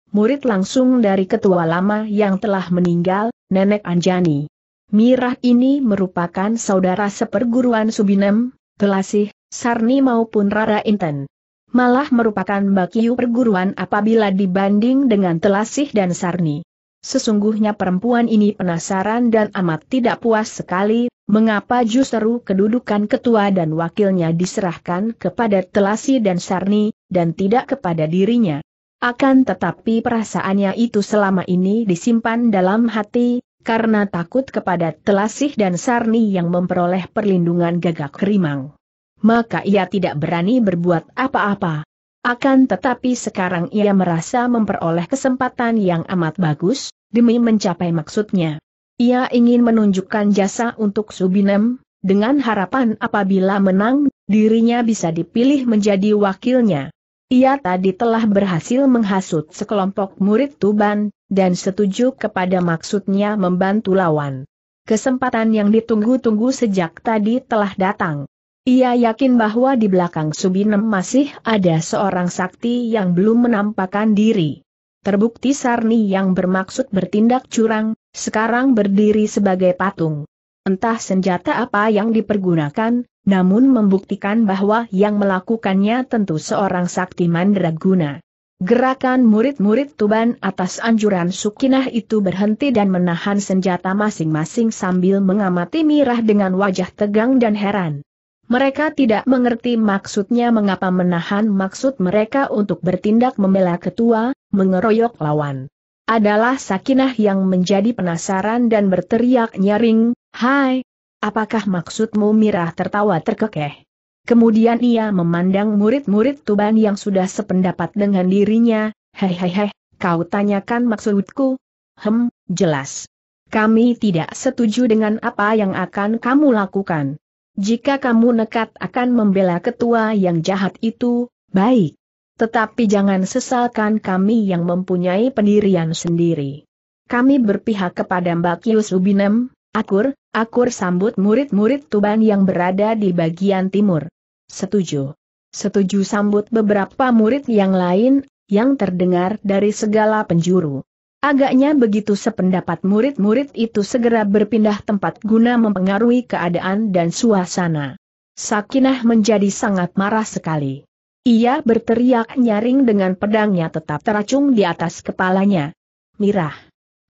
Murid langsung dari ketua lama yang telah meninggal, Nenek Anjani. Mirah ini merupakan saudara seperguruan Subinem, Telasih, Sarni maupun Rara Inten. Malah merupakan bakiu perguruan apabila dibanding dengan Telasih dan Sarni. Sesungguhnya perempuan ini penasaran dan amat tidak puas sekali, mengapa justru kedudukan ketua dan wakilnya diserahkan kepada Telasi dan Sarni, dan tidak kepada dirinya. Akan tetapi perasaannya itu selama ini disimpan dalam hati, karena takut kepada Telasih dan Sarni yang memperoleh perlindungan gagak rimang. Maka ia tidak berani berbuat apa-apa. Akan tetapi sekarang ia merasa memperoleh kesempatan yang amat bagus, demi mencapai maksudnya. Ia ingin menunjukkan jasa untuk Subinem, dengan harapan apabila menang, dirinya bisa dipilih menjadi wakilnya. Ia tadi telah berhasil menghasut sekelompok murid Tuban, dan setuju kepada maksudnya membantu lawan. Kesempatan yang ditunggu-tunggu sejak tadi telah datang. Ia yakin bahwa di belakang Subinem masih ada seorang sakti yang belum menampakkan diri. Terbukti Sarni yang bermaksud bertindak curang, sekarang berdiri sebagai patung. Entah senjata apa yang dipergunakan, namun membuktikan bahwa yang melakukannya tentu seorang sakti mandraguna. Gerakan murid-murid Tuban atas anjuran Sukinah itu berhenti dan menahan senjata masing-masing sambil mengamati Mirah dengan wajah tegang dan heran. Mereka tidak mengerti maksudnya mengapa menahan maksud mereka untuk bertindak membela ketua, mengeroyok lawan. Adalah Sakinah yang menjadi penasaran dan berteriak nyaring, Hai, apakah maksudmu Mirah tertawa terkekeh? Kemudian ia memandang murid-murid Tuban yang sudah sependapat dengan dirinya, hehehe, kau tanyakan maksudku? Hem, jelas. Kami tidak setuju dengan apa yang akan kamu lakukan. Jika kamu nekat akan membela ketua yang jahat itu, baik. Tetapi jangan sesalkan kami yang mempunyai pendirian sendiri. Kami berpihak kepada Mbak Lubinem, Akur, Akur sambut murid-murid Tuban yang berada di bagian timur. Setuju. Setuju sambut beberapa murid yang lain, yang terdengar dari segala penjuru. Agaknya begitu sependapat murid-murid itu segera berpindah tempat guna mempengaruhi keadaan dan suasana. Sakinah menjadi sangat marah sekali. Ia berteriak nyaring dengan pedangnya tetap teracung di atas kepalanya. Mirah!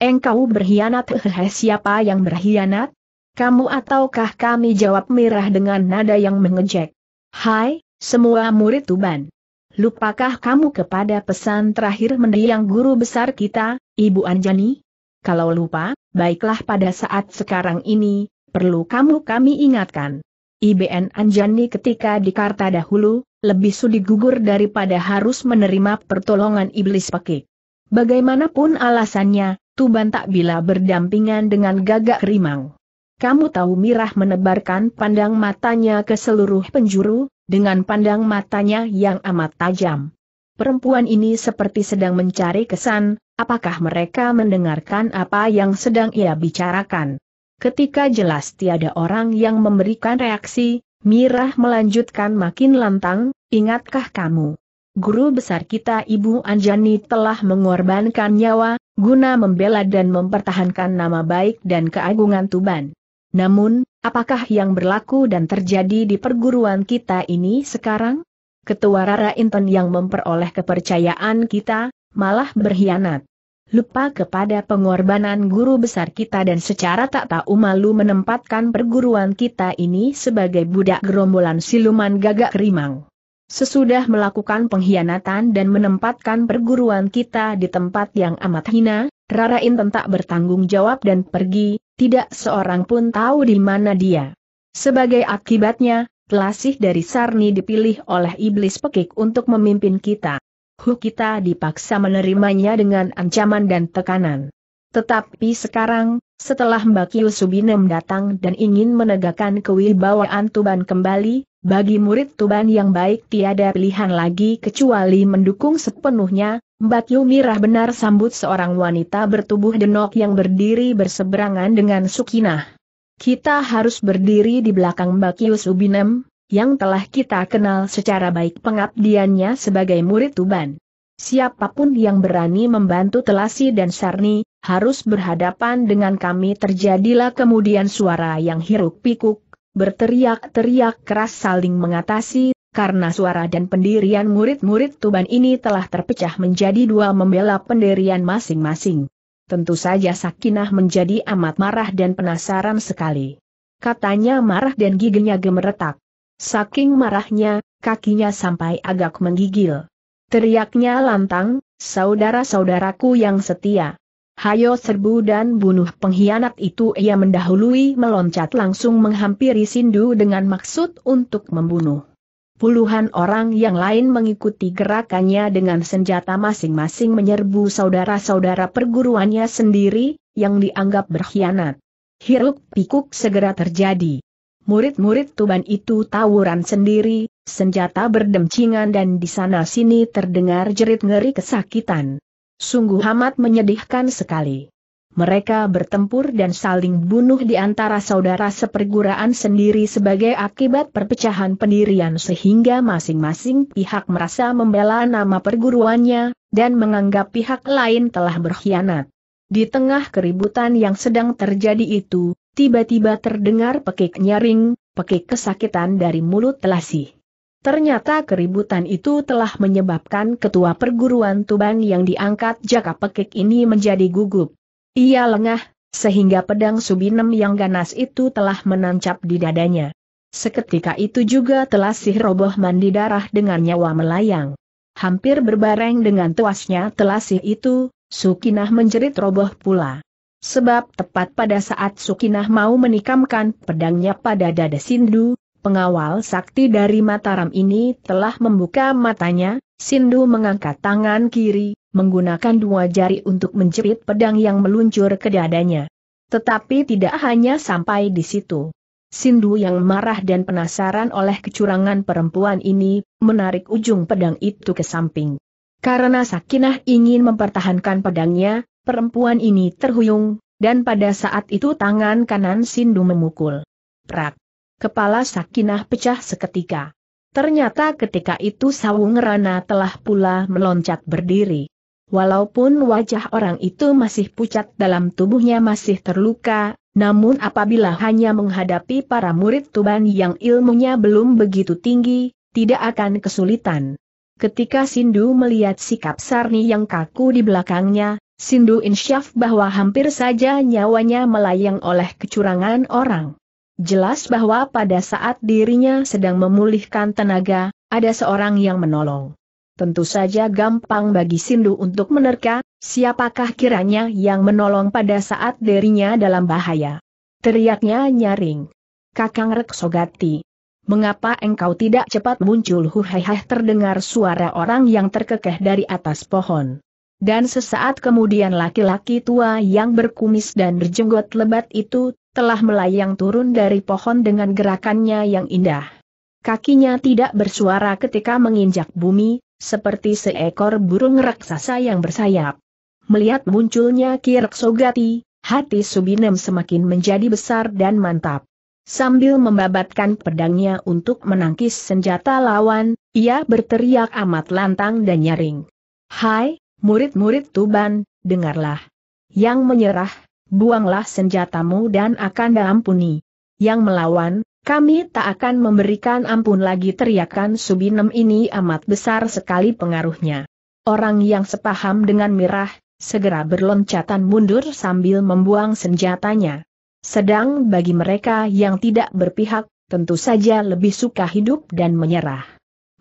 Engkau berkhianat siapa yang berkhianat? Kamu ataukah kami jawab Mirah dengan nada yang mengejek. Hai, semua murid Tuban. Lupakah kamu kepada pesan terakhir mendiang guru besar kita, Ibu Anjani? Kalau lupa, baiklah pada saat sekarang ini, perlu kamu kami ingatkan. IBN Anjani ketika di Karta dahulu, lebih sulit gugur daripada harus menerima pertolongan iblis pekik. Bagaimanapun alasannya, Tuban tak bila berdampingan dengan gagak rimang. Kamu tahu Mirah menebarkan pandang matanya ke seluruh penjuru, dengan pandang matanya yang amat tajam. Perempuan ini seperti sedang mencari kesan, apakah mereka mendengarkan apa yang sedang ia bicarakan. Ketika jelas tiada orang yang memberikan reaksi, Mirah melanjutkan makin lantang, ingatkah kamu? Guru besar kita Ibu Anjani telah mengorbankan nyawa, guna membela dan mempertahankan nama baik dan keagungan Tuban. Namun, apakah yang berlaku dan terjadi di perguruan kita ini sekarang? Ketua Rara Inten yang memperoleh kepercayaan kita, malah berkhianat. Lupa kepada pengorbanan guru besar kita dan secara tak tahu malu menempatkan perguruan kita ini sebagai budak gerombolan siluman gagak rimang. Sesudah melakukan pengkhianatan dan menempatkan perguruan kita di tempat yang amat hina, Rara Rarain tak bertanggung jawab dan pergi, tidak seorang pun tahu di mana dia. Sebagai akibatnya, Kelasih dari Sarni dipilih oleh iblis pekik untuk memimpin kita. Hu kita dipaksa menerimanya dengan ancaman dan tekanan. Tetapi sekarang, setelah Mbak Yusubinem datang dan ingin menegakkan kewibawaan Tuban kembali, bagi murid Tuban yang baik tiada pilihan lagi kecuali mendukung sepenuhnya, Mbak Yu Mirah benar sambut seorang wanita bertubuh denok yang berdiri berseberangan dengan Sukinah. Kita harus berdiri di belakang Mbak Yusubinem, yang telah kita kenal secara baik pengabdiannya sebagai murid Tuban. Siapapun yang berani membantu Telasi dan Sarni, harus berhadapan dengan kami terjadilah kemudian suara yang hiruk pikuk, berteriak-teriak keras saling mengatasi, karena suara dan pendirian murid-murid Tuban ini telah terpecah menjadi dua membela pendirian masing-masing. Tentu saja Sakinah menjadi amat marah dan penasaran sekali. Katanya marah dan giginya gemeretak. Saking marahnya, kakinya sampai agak menggigil. Teriaknya lantang, saudara-saudaraku yang setia. Hayo serbu dan bunuh pengkhianat itu ia mendahului meloncat langsung menghampiri Sindu dengan maksud untuk membunuh. Puluhan orang yang lain mengikuti gerakannya dengan senjata masing-masing menyerbu saudara-saudara perguruannya sendiri, yang dianggap berkhianat. Hiruk pikuk segera terjadi. Murid-murid Tuban itu tawuran sendiri, senjata berdemcingan dan di sana-sini terdengar jerit ngeri kesakitan. Sungguh amat menyedihkan sekali. Mereka bertempur dan saling bunuh di antara saudara seperguruan sendiri sebagai akibat perpecahan pendirian sehingga masing-masing pihak merasa membela nama perguruannya, dan menganggap pihak lain telah berkhianat. Di tengah keributan yang sedang terjadi itu, tiba-tiba terdengar pekik nyaring, pekik kesakitan dari mulut telasih. Ternyata keributan itu telah menyebabkan ketua perguruan Tuban yang diangkat Jaka Pekik ini menjadi gugup. Ia lengah, sehingga pedang Subinem yang ganas itu telah menancap di dadanya. Seketika itu juga telah sih roboh mandi darah dengan nyawa melayang. Hampir berbareng dengan tuasnya telah sih itu, Sukinah menjerit roboh pula. Sebab tepat pada saat Sukinah mau menikamkan pedangnya pada dada Sindu, Pengawal sakti dari Mataram ini telah membuka matanya, Sindu mengangkat tangan kiri, menggunakan dua jari untuk menjepit pedang yang meluncur ke dadanya. Tetapi tidak hanya sampai di situ. Sindu yang marah dan penasaran oleh kecurangan perempuan ini, menarik ujung pedang itu ke samping. Karena Sakinah ingin mempertahankan pedangnya, perempuan ini terhuyung, dan pada saat itu tangan kanan Sindu memukul. Prak! kepala Sakinah pecah seketika. Ternyata ketika itu Sawung Rana telah pula meloncat berdiri. Walaupun wajah orang itu masih pucat dalam tubuhnya masih terluka, namun apabila hanya menghadapi para murid Tuban yang ilmunya belum begitu tinggi, tidak akan kesulitan. Ketika Sindu melihat sikap Sarni yang kaku di belakangnya, Sindu insyaf bahwa hampir saja nyawanya melayang oleh kecurangan orang. Jelas bahwa pada saat dirinya sedang memulihkan tenaga, ada seorang yang menolong. Tentu saja gampang bagi Sindu untuk menerka, siapakah kiranya yang menolong pada saat dirinya dalam bahaya. Teriaknya nyaring. Kakang Reksogati. Mengapa engkau tidak cepat muncul huhaihah terdengar suara orang yang terkekeh dari atas pohon. Dan sesaat kemudian laki-laki tua yang berkumis dan berjenggot lebat itu telah melayang turun dari pohon dengan gerakannya yang indah. Kakinya tidak bersuara ketika menginjak bumi, seperti seekor burung raksasa yang bersayap. Melihat munculnya Kirk Sogati, hati Subinem semakin menjadi besar dan mantap. Sambil membabatkan pedangnya untuk menangkis senjata lawan, ia berteriak amat lantang dan nyaring. Hai, murid-murid Tuban, dengarlah. Yang menyerah, buanglah senjatamu dan akan diampuni. Yang melawan, kami tak akan memberikan ampun lagi teriakan Subinem ini amat besar sekali pengaruhnya. Orang yang sepaham dengan mirah, segera berloncatan mundur sambil membuang senjatanya. Sedang bagi mereka yang tidak berpihak, tentu saja lebih suka hidup dan menyerah.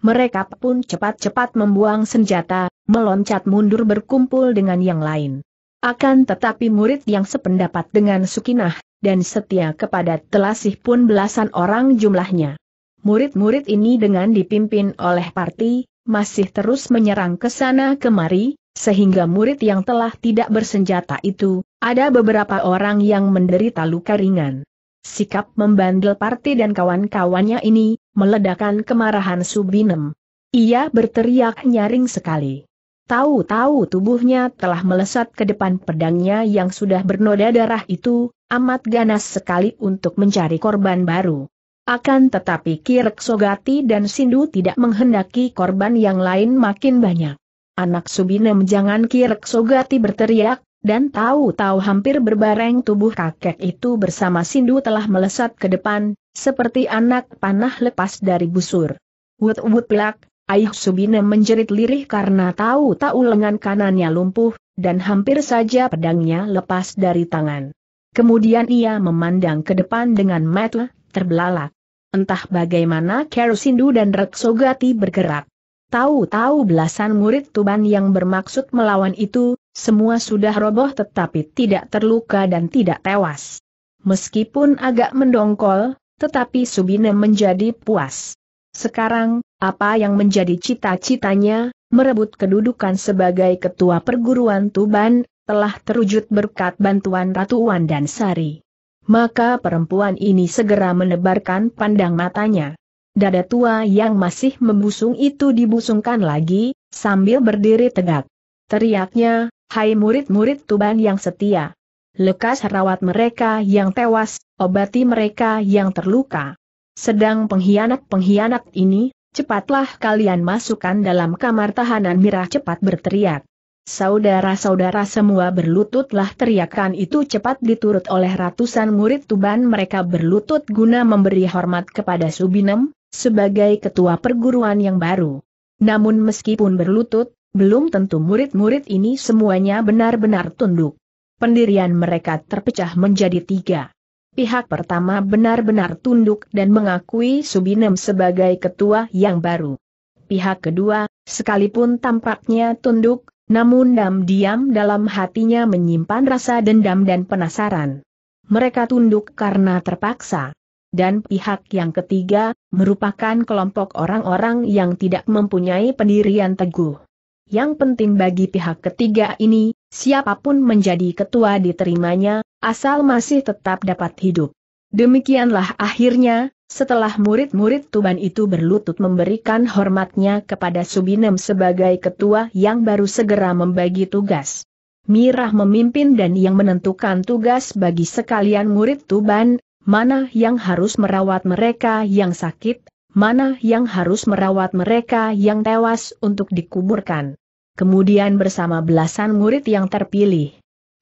Mereka pun cepat-cepat membuang senjata, meloncat mundur berkumpul dengan yang lain. Akan tetapi murid yang sependapat dengan Sukinah, dan setia kepada Telasih pun belasan orang jumlahnya. Murid-murid ini dengan dipimpin oleh Parti, masih terus menyerang ke sana kemari, sehingga murid yang telah tidak bersenjata itu, ada beberapa orang yang menderita luka ringan. Sikap membandel Parti dan kawan-kawannya ini, meledakan kemarahan Subinem. Ia berteriak nyaring sekali. Tahu-tahu tubuhnya telah melesat ke depan pedangnya yang sudah bernoda darah itu, amat ganas sekali untuk mencari korban baru. Akan tetapi Kirek Sogati dan Sindu tidak menghendaki korban yang lain makin banyak. Anak Subinem jangan Kirek Sogati berteriak, dan tahu-tahu hampir berbareng tubuh kakek itu bersama Sindu telah melesat ke depan, seperti anak panah lepas dari busur. Wut-wut pelak, Aik Subina menjerit lirih karena tahu-tahu lengan kanannya lumpuh, dan hampir saja pedangnya lepas dari tangan. Kemudian ia memandang ke depan dengan mata terbelalak. Entah bagaimana Kerusindu dan Reksogati bergerak. Tahu-tahu belasan murid Tuban yang bermaksud melawan itu, semua sudah roboh tetapi tidak terluka dan tidak tewas. Meskipun agak mendongkol, tetapi Subine menjadi puas. Sekarang, apa yang menjadi cita-citanya, merebut kedudukan sebagai ketua perguruan Tuban, telah terwujud berkat bantuan Ratu Wan dan Sari. Maka perempuan ini segera menebarkan pandang matanya. Dada tua yang masih membusung itu dibusungkan lagi, sambil berdiri tegak. Teriaknya, hai murid-murid Tuban yang setia. Lekas rawat mereka yang tewas, obati mereka yang terluka. Sedang pengkhianat-pengkhianat ini, cepatlah kalian masukkan dalam kamar tahanan mirah cepat berteriak. Saudara-saudara semua berlututlah teriakan itu cepat diturut oleh ratusan murid Tuban mereka berlutut guna memberi hormat kepada Subinem, sebagai ketua perguruan yang baru. Namun meskipun berlutut, belum tentu murid-murid ini semuanya benar-benar tunduk. Pendirian mereka terpecah menjadi tiga. Pihak pertama benar-benar tunduk dan mengakui Subinem sebagai ketua yang baru. Pihak kedua, sekalipun tampaknya tunduk, namun diam-diam dalam hatinya menyimpan rasa dendam dan penasaran. Mereka tunduk karena terpaksa. Dan pihak yang ketiga, merupakan kelompok orang-orang yang tidak mempunyai pendirian teguh. Yang penting bagi pihak ketiga ini, siapapun menjadi ketua diterimanya, asal masih tetap dapat hidup. Demikianlah akhirnya, setelah murid-murid Tuban itu berlutut memberikan hormatnya kepada Subinem sebagai ketua yang baru segera membagi tugas. Mirah memimpin dan yang menentukan tugas bagi sekalian murid Tuban, mana yang harus merawat mereka yang sakit, mana yang harus merawat mereka yang tewas untuk dikuburkan kemudian bersama belasan murid yang terpilih.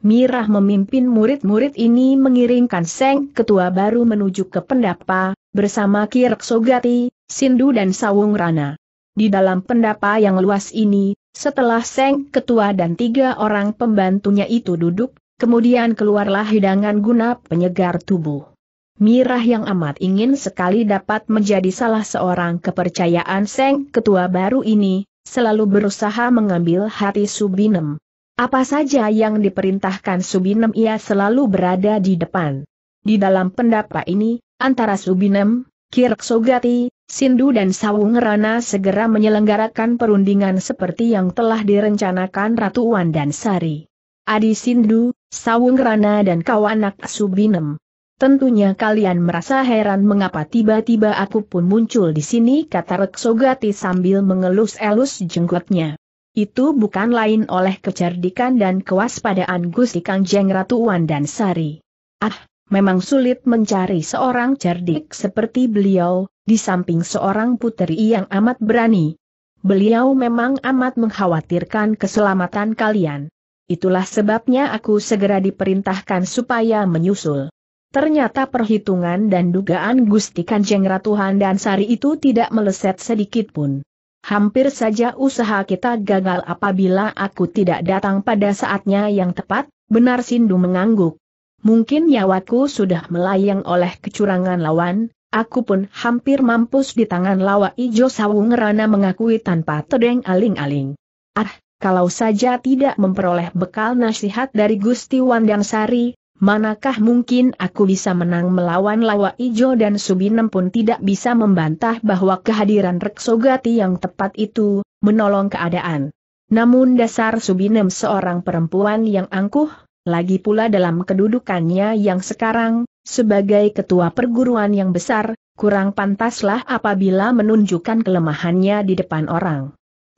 Mirah memimpin murid-murid ini mengiringkan Seng Ketua baru menuju ke pendapa, bersama Kirk Sogati, Sindu dan Sawung Rana. Di dalam pendapa yang luas ini, setelah Seng Ketua dan tiga orang pembantunya itu duduk, kemudian keluarlah hidangan guna penyegar tubuh. Mirah yang amat ingin sekali dapat menjadi salah seorang kepercayaan Seng Ketua baru ini, selalu berusaha mengambil hati Subinem. Apa saja yang diperintahkan Subinem ia selalu berada di depan. Di dalam pendapat ini, antara Subinem, Kirksogati, Sindu dan Sawungrana segera menyelenggarakan perundingan seperti yang telah direncanakan Ratu Wan dan Sari. Adi Sindu, Sawungrana dan Kawanak Subinem. Tentunya kalian merasa heran mengapa tiba-tiba aku pun muncul di sini kata Reksogati sambil mengelus-elus jenggotnya. Itu bukan lain oleh kecerdikan dan kewaspadaan Gusti Kangjeng Ratu dan Sari. Ah, memang sulit mencari seorang cerdik seperti beliau, di samping seorang putri yang amat berani. Beliau memang amat mengkhawatirkan keselamatan kalian. Itulah sebabnya aku segera diperintahkan supaya menyusul. Ternyata perhitungan dan dugaan Gusti Kanjeng Ratu Handan Sari itu tidak meleset sedikit pun. Hampir saja usaha kita gagal apabila aku tidak datang pada saatnya yang tepat, benar Sindu mengangguk. Mungkin nyawaku sudah melayang oleh kecurangan lawan, aku pun hampir mampus di tangan lawa ijo sawungerana mengakui tanpa tedeng aling-aling. Ah, kalau saja tidak memperoleh bekal nasihat dari Gusti Wandang Sari, manakah mungkin aku bisa menang melawan Lawa Ijo dan Subinem pun tidak bisa membantah bahwa kehadiran Reksogati yang tepat itu, menolong keadaan. Namun dasar Subinem seorang perempuan yang angkuh, lagi pula dalam kedudukannya yang sekarang, sebagai ketua perguruan yang besar, kurang pantaslah apabila menunjukkan kelemahannya di depan orang.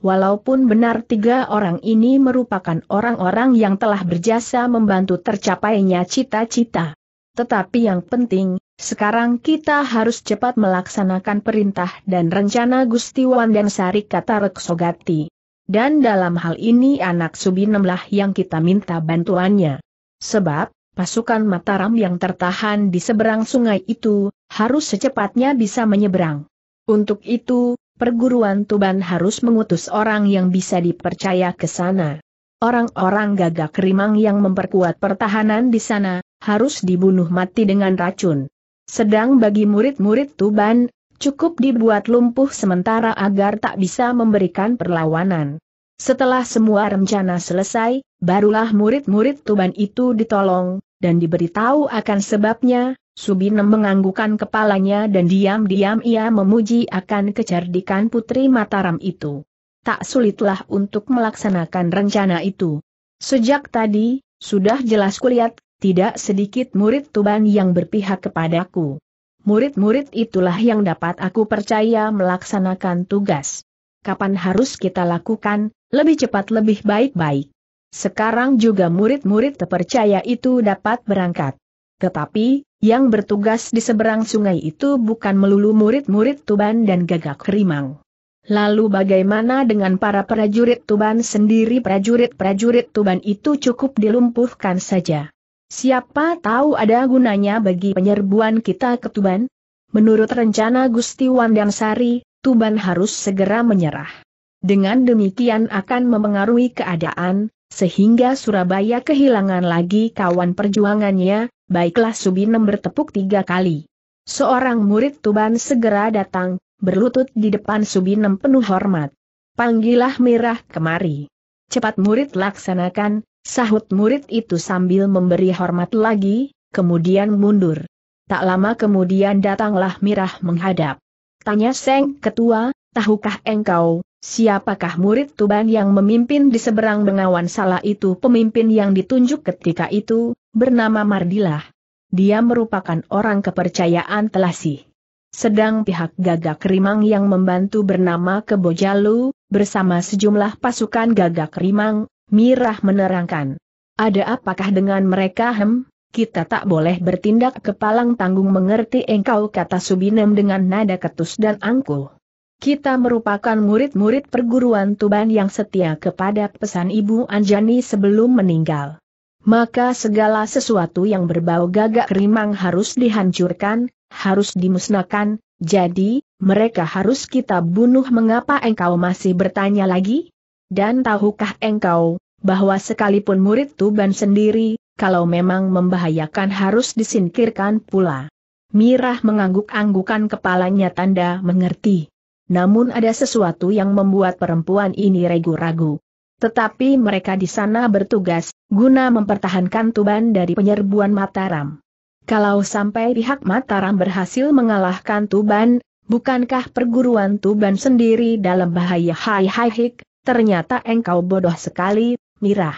Walaupun benar tiga orang ini merupakan orang-orang yang telah berjasa membantu tercapainya cita-cita. Tetapi yang penting, sekarang kita harus cepat melaksanakan perintah dan rencana Gusti dan Sari kata Reksogati. Dan dalam hal ini anak Subinemlah yang kita minta bantuannya. Sebab, pasukan Mataram yang tertahan di seberang sungai itu, harus secepatnya bisa menyeberang. Untuk itu, perguruan Tuban harus mengutus orang yang bisa dipercaya ke sana. Orang-orang gagak rimang yang memperkuat pertahanan di sana, harus dibunuh mati dengan racun. Sedang bagi murid-murid Tuban, cukup dibuat lumpuh sementara agar tak bisa memberikan perlawanan. Setelah semua rencana selesai, barulah murid-murid Tuban itu ditolong, dan diberitahu akan sebabnya, Subinem menganggukan kepalanya dan diam-diam ia memuji akan kecerdikan Putri Mataram itu. Tak sulitlah untuk melaksanakan rencana itu. Sejak tadi, sudah jelas kulihat, tidak sedikit murid Tuban yang berpihak kepadaku. Murid-murid itulah yang dapat aku percaya melaksanakan tugas. Kapan harus kita lakukan, lebih cepat lebih baik-baik. Sekarang juga murid-murid terpercaya itu dapat berangkat. Tetapi, yang bertugas di seberang sungai itu bukan melulu murid-murid Tuban dan Gagak Rimang. Lalu bagaimana dengan para prajurit Tuban sendiri prajurit-prajurit Tuban itu cukup dilumpuhkan saja. Siapa tahu ada gunanya bagi penyerbuan kita ke Tuban? Menurut rencana Gusti Wandang Sari, Tuban harus segera menyerah. Dengan demikian akan memengaruhi keadaan, sehingga Surabaya kehilangan lagi kawan perjuangannya, baiklah Subinem bertepuk tiga kali. Seorang murid Tuban segera datang, berlutut di depan Subinem penuh hormat. Panggillah Mirah kemari. Cepat murid laksanakan, sahut murid itu sambil memberi hormat lagi, kemudian mundur. Tak lama kemudian datanglah Mirah menghadap. Tanya Seng Ketua, tahukah engkau, siapakah murid Tuban yang memimpin di seberang bengawan salah itu pemimpin yang ditunjuk ketika itu, bernama Mardilah. Dia merupakan orang kepercayaan Telasi. Sedang pihak gagak rimang yang membantu bernama Kebojalu, bersama sejumlah pasukan gagak rimang, Mirah menerangkan. Ada apakah dengan mereka hem? Kita tak boleh bertindak kepalang tanggung mengerti engkau kata Subinem dengan nada ketus dan angkuh kita merupakan murid-murid perguruan Tuban yang setia kepada pesan Ibu Anjani sebelum meninggal. Maka segala sesuatu yang berbau gagak rimang harus dihancurkan, harus dimusnahkan, jadi, mereka harus kita bunuh mengapa engkau masih bertanya lagi? Dan tahukah engkau, bahwa sekalipun murid Tuban sendiri, kalau memang membahayakan harus disingkirkan pula. Mirah mengangguk-anggukan kepalanya tanda mengerti. Namun ada sesuatu yang membuat perempuan ini ragu-ragu. Tetapi mereka di sana bertugas, guna mempertahankan Tuban dari penyerbuan Mataram. Kalau sampai pihak Mataram berhasil mengalahkan Tuban, bukankah perguruan Tuban sendiri dalam bahaya hai hai hik, ternyata engkau bodoh sekali, mirah.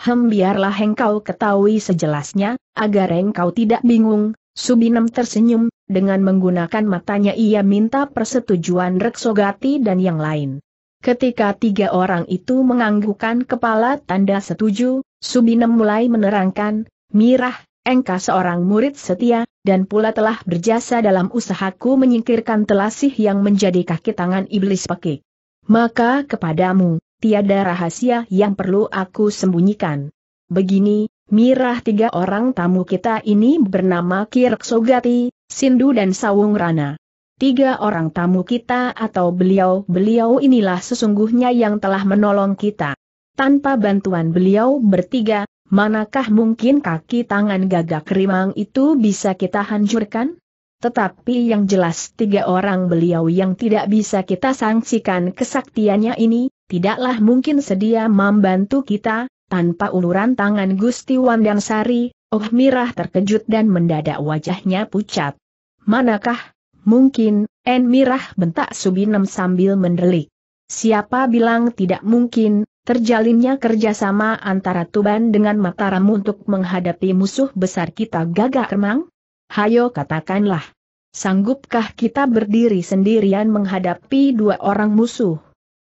Hem biarlah engkau ketahui sejelasnya, agar engkau tidak bingung, Subinem tersenyum, dengan menggunakan matanya ia minta persetujuan Reksogati dan yang lain. Ketika tiga orang itu menganggukkan kepala tanda setuju, Subinem mulai menerangkan, Mirah, engkau seorang murid setia, dan pula telah berjasa dalam usahaku menyingkirkan telasih yang menjadi kaki tangan iblis pekik. Maka kepadamu, tiada rahasia yang perlu aku sembunyikan. Begini, Mirah tiga orang tamu kita ini bernama Kirk Sogati, Sindu dan Sawung Rana. Tiga orang tamu kita atau beliau-beliau inilah sesungguhnya yang telah menolong kita. Tanpa bantuan beliau bertiga, manakah mungkin kaki tangan gagak rimang itu bisa kita hancurkan? Tetapi yang jelas tiga orang beliau yang tidak bisa kita sangsikan kesaktiannya ini, tidaklah mungkin sedia membantu kita, tanpa uluran tangan Gusti Wandang Sari, Oh Mirah terkejut dan mendadak wajahnya pucat. Manakah? Mungkin, En Mirah bentak Subinem sambil mendelik. Siapa bilang tidak mungkin, terjalinnya kerjasama antara Tuban dengan Mataram untuk menghadapi musuh besar kita gagak remang? Hayo katakanlah. Sanggupkah kita berdiri sendirian menghadapi dua orang musuh?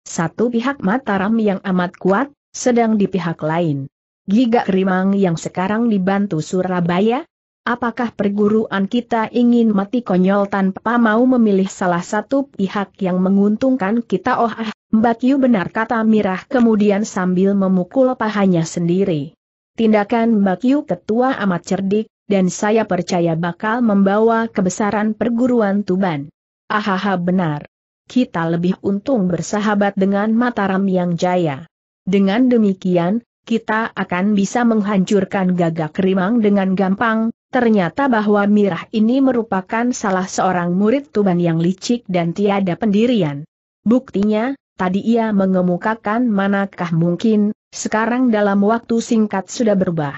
Satu pihak Mataram yang amat kuat, sedang di pihak lain, Giga Rimang yang sekarang dibantu Surabaya, apakah perguruan kita ingin mati konyol tanpa mau memilih salah satu pihak yang menguntungkan kita oh ah, Mbak Yu benar kata Mirah kemudian sambil memukul pahanya sendiri. Tindakan Mbak Yu ketua amat cerdik, dan saya percaya bakal membawa kebesaran perguruan Tuban. Ahaha benar. Kita lebih untung bersahabat dengan Mataram yang jaya. Dengan demikian, kita akan bisa menghancurkan gagak rimang dengan gampang, ternyata bahwa Mirah ini merupakan salah seorang murid Tuban yang licik dan tiada pendirian. Buktinya, tadi ia mengemukakan manakah mungkin, sekarang dalam waktu singkat sudah berubah.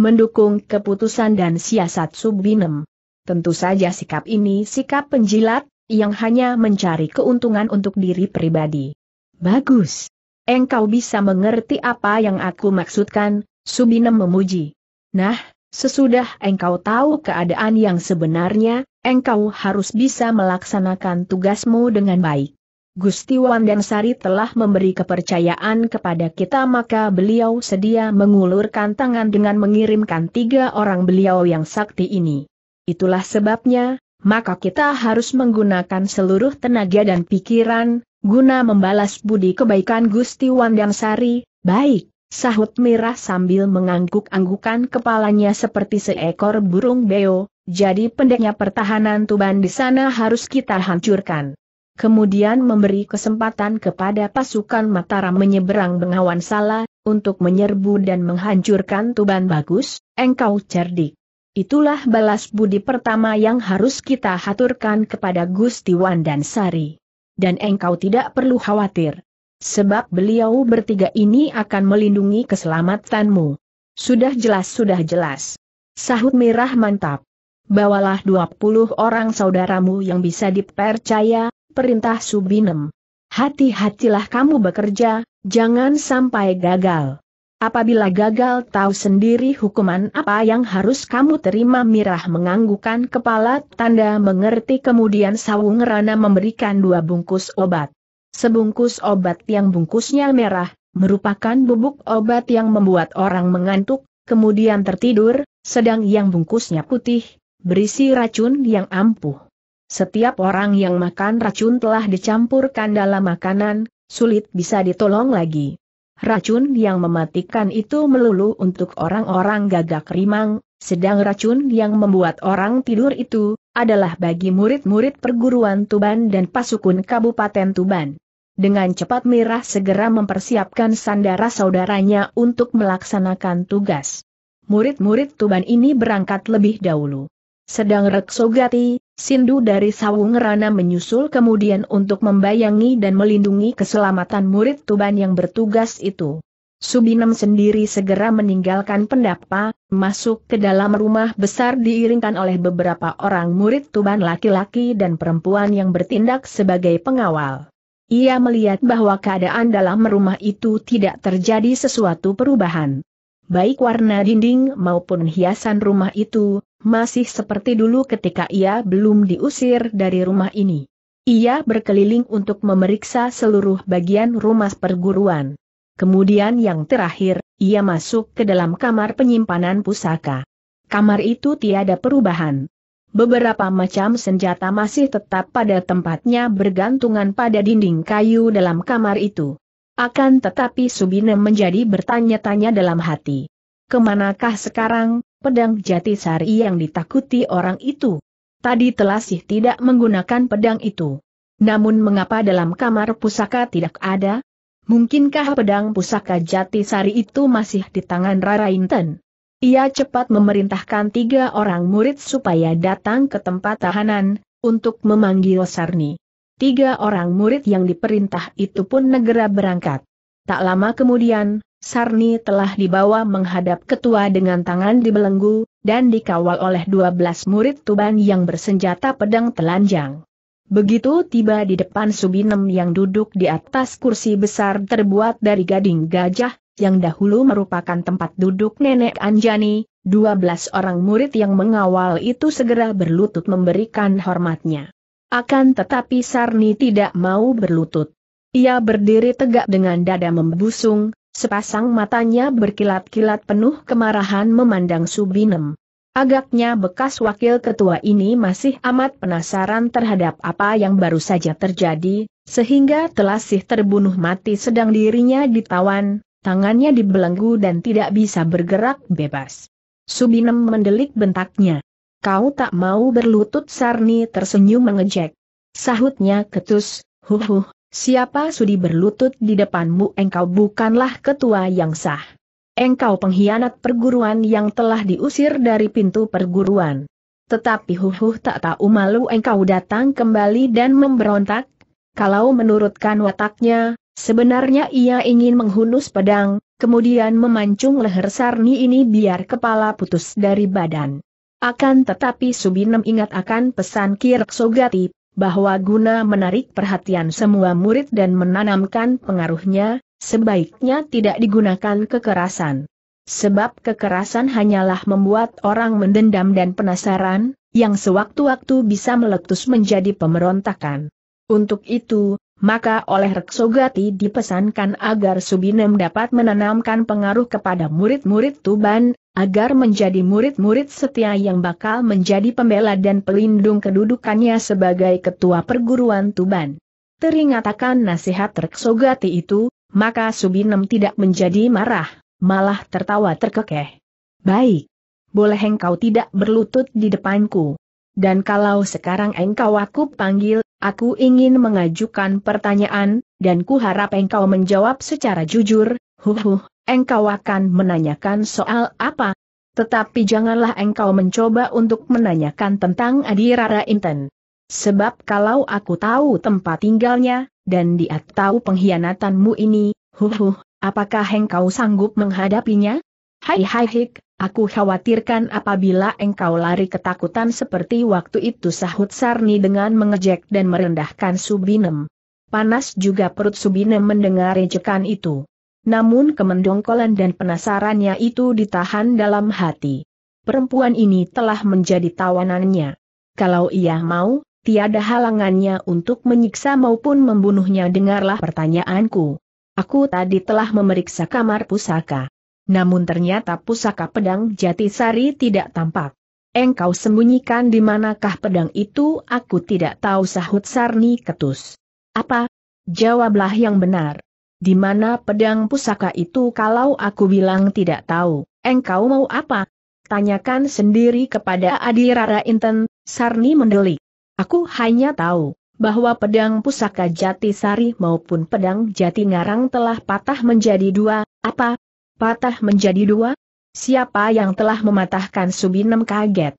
Mendukung keputusan dan siasat Subinem. Tentu saja sikap ini sikap penjilat, yang hanya mencari keuntungan untuk diri pribadi. Bagus. Engkau bisa mengerti apa yang aku maksudkan, Subinem memuji. Nah, sesudah engkau tahu keadaan yang sebenarnya, engkau harus bisa melaksanakan tugasmu dengan baik. Gusti Sari telah memberi kepercayaan kepada kita maka beliau sedia mengulurkan tangan dengan mengirimkan tiga orang beliau yang sakti ini. Itulah sebabnya, maka kita harus menggunakan seluruh tenaga dan pikiran, Guna membalas budi kebaikan Gusti Wandang Sari, baik, sahut mirah sambil mengangguk-anggukan kepalanya seperti seekor burung beo, jadi pendeknya pertahanan Tuban di sana harus kita hancurkan. Kemudian memberi kesempatan kepada pasukan Mataram menyeberang Bengawan Sala, untuk menyerbu dan menghancurkan Tuban bagus, engkau cerdik. Itulah balas budi pertama yang harus kita haturkan kepada Gusti Wandansari dan engkau tidak perlu khawatir. Sebab beliau bertiga ini akan melindungi keselamatanmu. Sudah jelas, sudah jelas. Sahut merah mantap. Bawalah 20 orang saudaramu yang bisa dipercaya, perintah Subinem. Hati-hatilah kamu bekerja, jangan sampai gagal. Apabila gagal tahu sendiri hukuman apa yang harus kamu terima Mirah menganggukan kepala tanda mengerti kemudian Sawung Rana memberikan dua bungkus obat. Sebungkus obat yang bungkusnya merah, merupakan bubuk obat yang membuat orang mengantuk, kemudian tertidur, sedang yang bungkusnya putih, berisi racun yang ampuh. Setiap orang yang makan racun telah dicampurkan dalam makanan, sulit bisa ditolong lagi. Racun yang mematikan itu melulu untuk orang-orang gagak rimang, sedang racun yang membuat orang tidur itu adalah bagi murid-murid perguruan Tuban dan Pasukun Kabupaten Tuban. Dengan cepat Mirah segera mempersiapkan sandara saudaranya untuk melaksanakan tugas. Murid-murid Tuban ini berangkat lebih dahulu. Sedang Reksogati, Sindu dari Sawung Rana menyusul kemudian untuk membayangi dan melindungi keselamatan murid Tuban yang bertugas itu. Subinem sendiri segera meninggalkan pendapa, masuk ke dalam rumah besar diiringkan oleh beberapa orang murid Tuban laki-laki dan perempuan yang bertindak sebagai pengawal. Ia melihat bahwa keadaan dalam rumah itu tidak terjadi sesuatu perubahan. Baik warna dinding maupun hiasan rumah itu, masih seperti dulu ketika ia belum diusir dari rumah ini. Ia berkeliling untuk memeriksa seluruh bagian rumah perguruan. Kemudian yang terakhir, ia masuk ke dalam kamar penyimpanan pusaka. Kamar itu tiada perubahan. Beberapa macam senjata masih tetap pada tempatnya bergantungan pada dinding kayu dalam kamar itu. Akan tetapi Subine menjadi bertanya-tanya dalam hati. Kemanakah sekarang, pedang jati sari yang ditakuti orang itu. Tadi Telasih tidak menggunakan pedang itu. Namun mengapa dalam kamar pusaka tidak ada? Mungkinkah pedang pusaka jati sari itu masih di tangan Rara Inten? Ia cepat memerintahkan tiga orang murid supaya datang ke tempat tahanan, untuk memanggil Sarni. Tiga orang murid yang diperintah itu pun negera berangkat. Tak lama kemudian, Sarni telah dibawa menghadap ketua dengan tangan dibelenggu, dan dikawal oleh 12 murid Tuban yang bersenjata pedang telanjang. Begitu tiba di depan Subinem yang duduk di atas kursi besar terbuat dari gading gajah, yang dahulu merupakan tempat duduk nenek Anjani, 12 orang murid yang mengawal itu segera berlutut memberikan hormatnya. Akan tetapi Sarni tidak mau berlutut. Ia berdiri tegak dengan dada membusung, sepasang matanya berkilat-kilat penuh kemarahan memandang Subinem. Agaknya bekas wakil ketua ini masih amat penasaran terhadap apa yang baru saja terjadi, sehingga telah sih terbunuh mati sedang dirinya ditawan, tangannya dibelenggu dan tidak bisa bergerak bebas. Subinem mendelik bentaknya. Kau tak mau berlutut Sarni tersenyum mengejek. Sahutnya ketus, huhuh, Siapa sudi berlutut di depanmu engkau bukanlah ketua yang sah. Engkau pengkhianat perguruan yang telah diusir dari pintu perguruan. Tetapi huhuh tak tahu malu engkau datang kembali dan memberontak. Kalau menurutkan wataknya, sebenarnya ia ingin menghunus pedang, kemudian memancung leher Sarni ini biar kepala putus dari badan. Akan tetapi Subinem ingat akan pesan Kirksogati, bahwa guna menarik perhatian semua murid dan menanamkan pengaruhnya, sebaiknya tidak digunakan kekerasan. Sebab kekerasan hanyalah membuat orang mendendam dan penasaran, yang sewaktu-waktu bisa meletus menjadi pemberontakan. Untuk itu, maka oleh Reksogati dipesankan agar Subinem dapat menanamkan pengaruh kepada murid-murid Tuban, agar menjadi murid-murid setia yang bakal menjadi pembela dan pelindung kedudukannya sebagai ketua perguruan Tuban. Teringatakan nasihat Reksogati itu, maka Subinem tidak menjadi marah, malah tertawa terkekeh. Baik. Boleh engkau tidak berlutut di depanku. Dan kalau sekarang engkau aku panggil, aku ingin mengajukan pertanyaan, dan ku harap engkau menjawab secara jujur, Huhu, engkau akan menanyakan soal apa? Tetapi janganlah engkau mencoba untuk menanyakan tentang Adi Rara Inten. Sebab kalau aku tahu tempat tinggalnya, dan dia tahu pengkhianatanmu ini, huhu, apakah engkau sanggup menghadapinya? Hai hai hik, aku khawatirkan apabila engkau lari ketakutan seperti waktu itu sahut Sarni dengan mengejek dan merendahkan Subinem. Panas juga perut Subinem mendengar ejekan itu. Namun kemendongkolan dan penasarannya itu ditahan dalam hati. Perempuan ini telah menjadi tawanannya. Kalau ia mau, tiada halangannya untuk menyiksa maupun membunuhnya dengarlah pertanyaanku. Aku tadi telah memeriksa kamar pusaka. Namun ternyata pusaka pedang Jatisari tidak tampak. Engkau sembunyikan di manakah pedang itu aku tidak tahu sahut Sarni ketus. Apa? Jawablah yang benar. Di mana pedang pusaka itu kalau aku bilang tidak tahu, engkau mau apa? Tanyakan sendiri kepada Adi Rara Inten, Sarni mendeli. Aku hanya tahu, bahwa pedang pusaka Jatisari maupun pedang Jati Ngarang telah patah menjadi dua, apa? Patah menjadi dua? Siapa yang telah mematahkan Subinem kaget?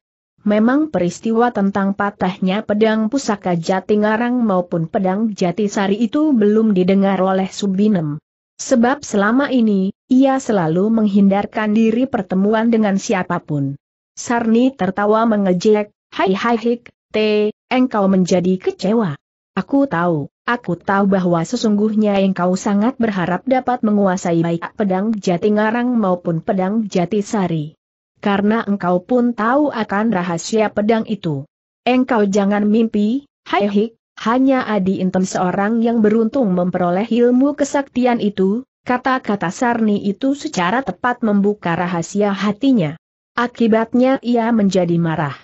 memang peristiwa tentang patahnya pedang pusaka ngarang maupun pedang Jatisari itu belum didengar oleh Subinem. Sebab selama ini, ia selalu menghindarkan diri pertemuan dengan siapapun. Sarni tertawa mengejek, hai hai hik, te, engkau menjadi kecewa. Aku tahu, aku tahu bahwa sesungguhnya engkau sangat berharap dapat menguasai baik pedang ngarang maupun pedang Jatisari karena engkau pun tahu akan rahasia pedang itu. Engkau jangan mimpi, hai hik, hanya Adi Intem seorang yang beruntung memperoleh ilmu kesaktian itu, kata-kata Sarni itu secara tepat membuka rahasia hatinya. Akibatnya ia menjadi marah.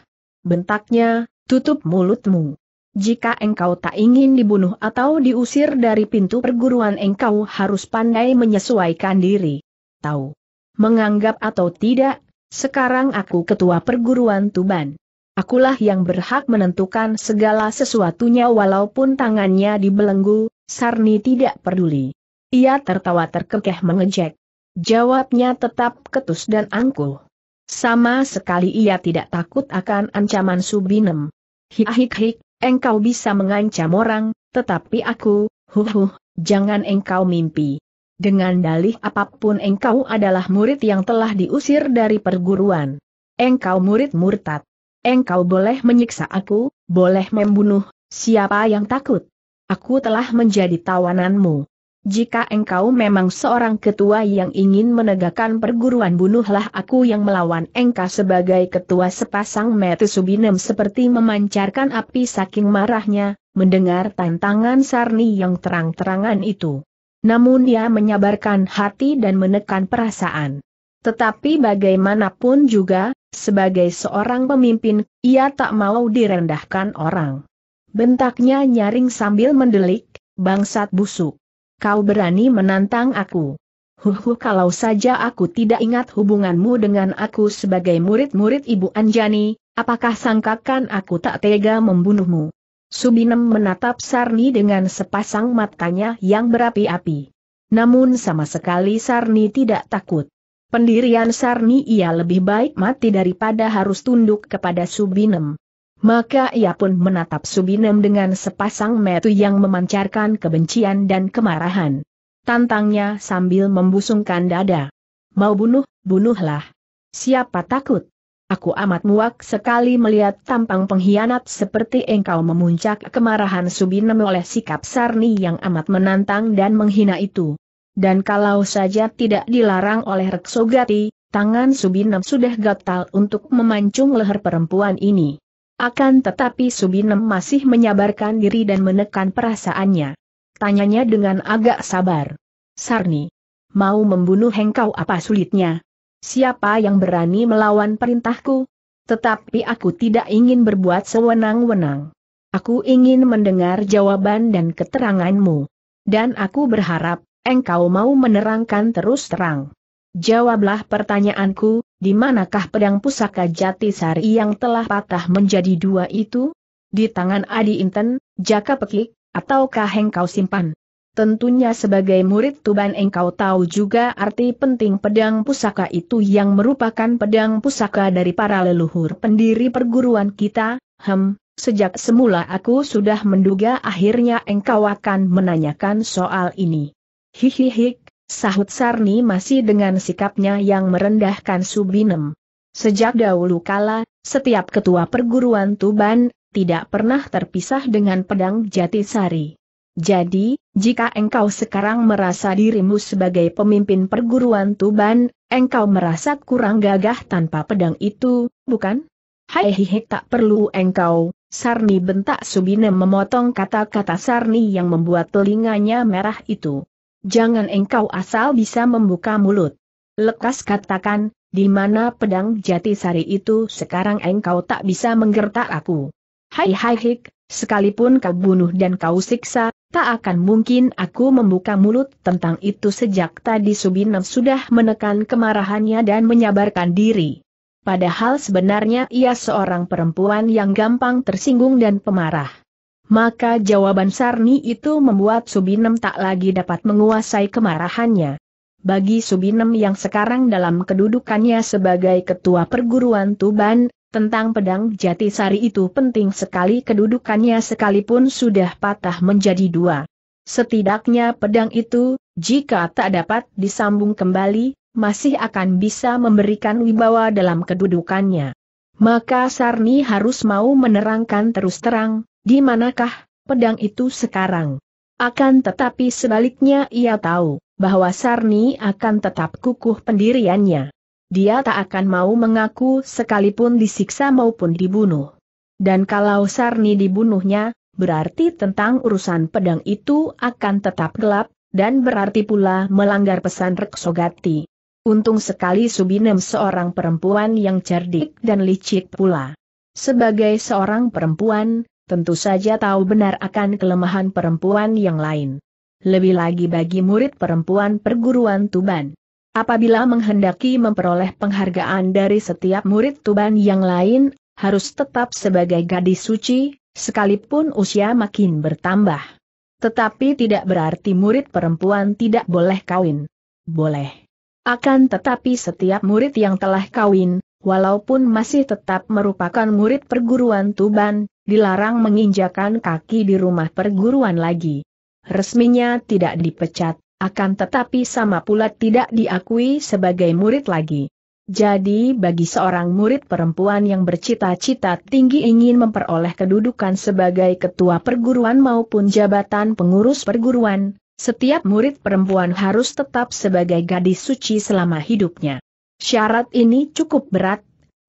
Bentaknya, tutup mulutmu. Jika engkau tak ingin dibunuh atau diusir dari pintu perguruan engkau harus pandai menyesuaikan diri. Tahu. Menganggap atau tidak, sekarang aku ketua perguruan Tuban. Akulah yang berhak menentukan segala sesuatunya walaupun tangannya dibelenggu, Sarni tidak peduli. Ia tertawa terkekeh mengejek. Jawabnya tetap ketus dan angkuh. Sama sekali ia tidak takut akan ancaman Subinem. hik hik engkau bisa mengancam orang, tetapi aku, huh-huh, jangan engkau mimpi. Dengan dalih apapun engkau adalah murid yang telah diusir dari perguruan. Engkau murid murtad. Engkau boleh menyiksa aku, boleh membunuh, siapa yang takut? Aku telah menjadi tawananmu. Jika engkau memang seorang ketua yang ingin menegakkan perguruan bunuhlah aku yang melawan engkau sebagai ketua sepasang metu subinem seperti memancarkan api saking marahnya, mendengar tantangan Sarni yang terang-terangan itu. Namun ia menyabarkan hati dan menekan perasaan. Tetapi bagaimanapun juga, sebagai seorang pemimpin, ia tak mau direndahkan orang. Bentaknya nyaring sambil mendelik, bangsat busuk. Kau berani menantang aku. Huhu -huh, kalau saja aku tidak ingat hubunganmu dengan aku sebagai murid-murid Ibu Anjani, apakah sangkakan aku tak tega membunuhmu? Subinem menatap Sarni dengan sepasang matanya yang berapi-api. Namun sama sekali Sarni tidak takut. Pendirian Sarni ia lebih baik mati daripada harus tunduk kepada Subinem. Maka ia pun menatap Subinem dengan sepasang metu yang memancarkan kebencian dan kemarahan. Tantangnya sambil membusungkan dada. Mau bunuh, bunuhlah. Siapa takut? Aku amat muak sekali melihat tampang pengkhianat seperti engkau memuncak kemarahan Subinem oleh sikap Sarni yang amat menantang dan menghina itu. Dan kalau saja tidak dilarang oleh Reksogati, tangan Subinem sudah gatal untuk memancung leher perempuan ini. Akan tetapi Subinem masih menyabarkan diri dan menekan perasaannya. Tanyanya dengan agak sabar. Sarni, mau membunuh engkau apa sulitnya? siapa yang berani melawan perintahku? Tetapi aku tidak ingin berbuat sewenang-wenang. Aku ingin mendengar jawaban dan keteranganmu. Dan aku berharap, engkau mau menerangkan terus terang. Jawablah pertanyaanku, di manakah pedang pusaka Jatisari yang telah patah menjadi dua itu? Di tangan Adi Inten, Jaka Pekik, ataukah engkau simpan? Tentunya sebagai murid Tuban engkau tahu juga arti penting pedang pusaka itu yang merupakan pedang pusaka dari para leluhur pendiri perguruan kita, hem, sejak semula aku sudah menduga akhirnya engkau akan menanyakan soal ini. Hihihik, sahut Sarni masih dengan sikapnya yang merendahkan Subinem. Sejak dahulu kala, setiap ketua perguruan Tuban, tidak pernah terpisah dengan pedang Jatisari. Jadi, jika engkau sekarang merasa dirimu sebagai pemimpin perguruan Tuban, engkau merasa kurang gagah tanpa pedang itu, bukan? Hai hehehe tak perlu engkau, Sarni bentak Subine memotong kata-kata Sarni yang membuat telinganya merah itu. Jangan engkau asal bisa membuka mulut. Lekas katakan, di mana pedang jati sari itu sekarang engkau tak bisa menggertak aku. Hai hai hik, Sekalipun kau bunuh dan kau siksa, tak akan mungkin aku membuka mulut tentang itu sejak tadi Subinem sudah menekan kemarahannya dan menyabarkan diri. Padahal sebenarnya ia seorang perempuan yang gampang tersinggung dan pemarah. Maka jawaban Sarni itu membuat Subinem tak lagi dapat menguasai kemarahannya. Bagi Subinem yang sekarang dalam kedudukannya sebagai ketua perguruan Tuban, tentang pedang jati sari itu penting sekali kedudukannya sekalipun sudah patah menjadi dua. Setidaknya pedang itu, jika tak dapat disambung kembali, masih akan bisa memberikan wibawa dalam kedudukannya. Maka Sarni harus mau menerangkan terus terang, di manakah pedang itu sekarang. Akan tetapi sebaliknya ia tahu, bahwa Sarni akan tetap kukuh pendiriannya dia tak akan mau mengaku sekalipun disiksa maupun dibunuh. Dan kalau Sarni dibunuhnya, berarti tentang urusan pedang itu akan tetap gelap, dan berarti pula melanggar pesan Reksogati. Untung sekali Subinem seorang perempuan yang cerdik dan licik pula. Sebagai seorang perempuan, tentu saja tahu benar akan kelemahan perempuan yang lain. Lebih lagi bagi murid perempuan perguruan Tuban. Apabila menghendaki memperoleh penghargaan dari setiap murid Tuban yang lain, harus tetap sebagai gadis suci, sekalipun usia makin bertambah. Tetapi tidak berarti murid perempuan tidak boleh kawin. Boleh. Akan tetapi setiap murid yang telah kawin, walaupun masih tetap merupakan murid perguruan Tuban, dilarang menginjakan kaki di rumah perguruan lagi. Resminya tidak dipecat, akan tetapi sama pula tidak diakui sebagai murid lagi. Jadi bagi seorang murid perempuan yang bercita-cita tinggi ingin memperoleh kedudukan sebagai ketua perguruan maupun jabatan pengurus perguruan, setiap murid perempuan harus tetap sebagai gadis suci selama hidupnya. Syarat ini cukup berat,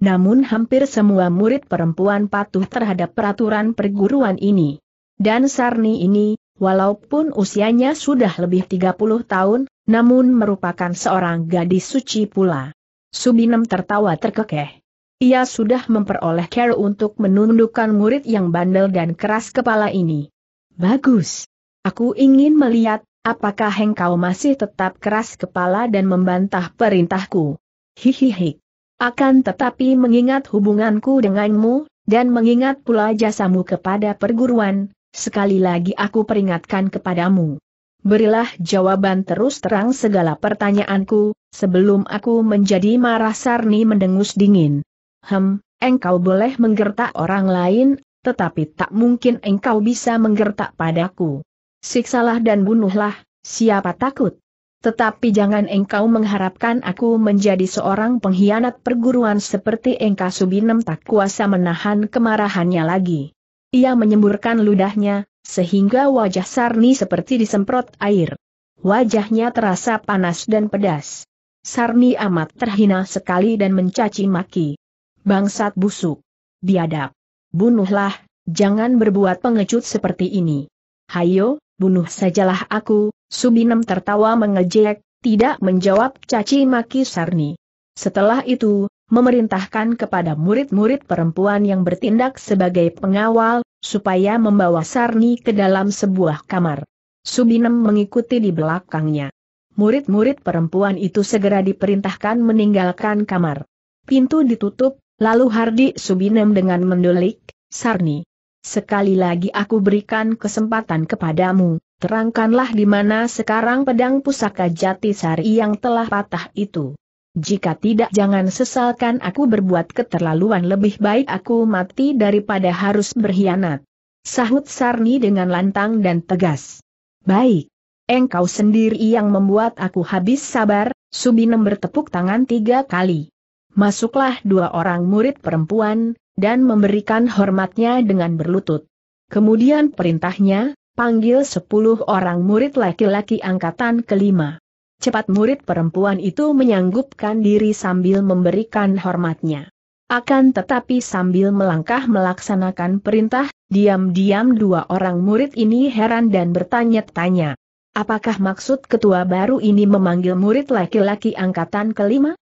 namun hampir semua murid perempuan patuh terhadap peraturan perguruan ini. Dan Sarni ini, Walaupun usianya sudah lebih 30 tahun, namun merupakan seorang gadis suci pula. Subinem tertawa terkekeh. Ia sudah memperoleh care untuk menundukkan murid yang bandel dan keras kepala ini. Bagus. Aku ingin melihat, apakah engkau masih tetap keras kepala dan membantah perintahku. Hihihi. Akan tetapi mengingat hubunganku denganmu, dan mengingat pula jasamu kepada perguruan, Sekali lagi aku peringatkan kepadamu. Berilah jawaban terus terang segala pertanyaanku, sebelum aku menjadi marah Sarni mendengus dingin. Hem, engkau boleh menggertak orang lain, tetapi tak mungkin engkau bisa menggertak padaku. Siksalah dan bunuhlah, siapa takut? Tetapi jangan engkau mengharapkan aku menjadi seorang pengkhianat perguruan seperti engkau Subinem tak kuasa menahan kemarahannya lagi. Ia menyemburkan ludahnya, sehingga wajah Sarni seperti disemprot air. Wajahnya terasa panas dan pedas. Sarni amat terhina sekali dan mencaci maki. Bangsat busuk. Biadab. Bunuhlah, jangan berbuat pengecut seperti ini. Hayo, bunuh sajalah aku, Subinem tertawa mengejek, tidak menjawab caci maki Sarni. Setelah itu, memerintahkan kepada murid-murid perempuan yang bertindak sebagai pengawal, supaya membawa Sarni ke dalam sebuah kamar. Subinem mengikuti di belakangnya. Murid-murid perempuan itu segera diperintahkan meninggalkan kamar. Pintu ditutup, lalu Hardi Subinem dengan mendulik, Sarni. Sekali lagi aku berikan kesempatan kepadamu, terangkanlah di mana sekarang pedang pusaka jati sari yang telah patah itu. Jika tidak jangan sesalkan aku berbuat keterlaluan lebih baik aku mati daripada harus berkhianat. Sahut Sarni dengan lantang dan tegas. Baik. Engkau sendiri yang membuat aku habis sabar, Subinem bertepuk tangan tiga kali. Masuklah dua orang murid perempuan, dan memberikan hormatnya dengan berlutut. Kemudian perintahnya, panggil sepuluh orang murid laki-laki angkatan kelima. Cepat murid perempuan itu menyanggupkan diri sambil memberikan hormatnya. Akan tetapi sambil melangkah melaksanakan perintah, diam-diam dua orang murid ini heran dan bertanya-tanya. Apakah maksud ketua baru ini memanggil murid laki-laki angkatan kelima?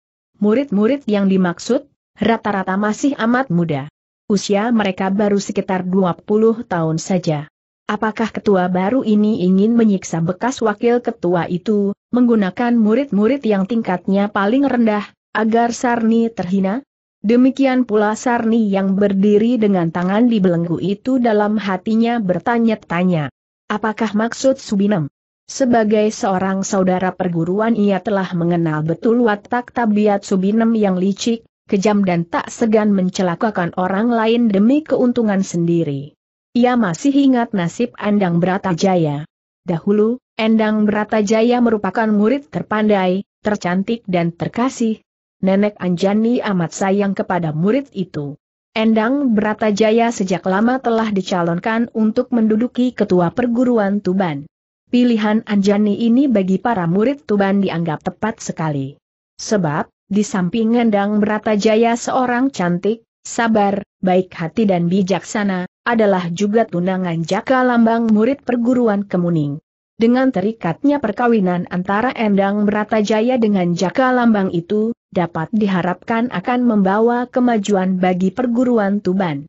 Murid-murid yang dimaksud, rata-rata masih amat muda. Usia mereka baru sekitar 20 tahun saja. Apakah ketua baru ini ingin menyiksa bekas wakil ketua itu, menggunakan murid-murid yang tingkatnya paling rendah, agar Sarni terhina? Demikian pula Sarni yang berdiri dengan tangan di belenggu itu dalam hatinya bertanya-tanya. Apakah maksud Subinem? Sebagai seorang saudara perguruan ia telah mengenal betul watak tabiat Subinem yang licik, kejam dan tak segan mencelakakan orang lain demi keuntungan sendiri. Ia masih ingat nasib Endang Bratajaya. Dahulu, Endang Bratajaya merupakan murid terpandai, tercantik dan terkasih. Nenek Anjani amat sayang kepada murid itu. Endang Bratajaya sejak lama telah dicalonkan untuk menduduki ketua perguruan Tuban. Pilihan Anjani ini bagi para murid Tuban dianggap tepat sekali. Sebab, di samping Endang Bratajaya seorang cantik, sabar, baik hati dan bijaksana, adalah juga tunangan Jaka Lambang murid perguruan Kemuning. Dengan terikatnya perkawinan antara Endang Bratajaya dengan Jaka Lambang itu, dapat diharapkan akan membawa kemajuan bagi perguruan Tuban.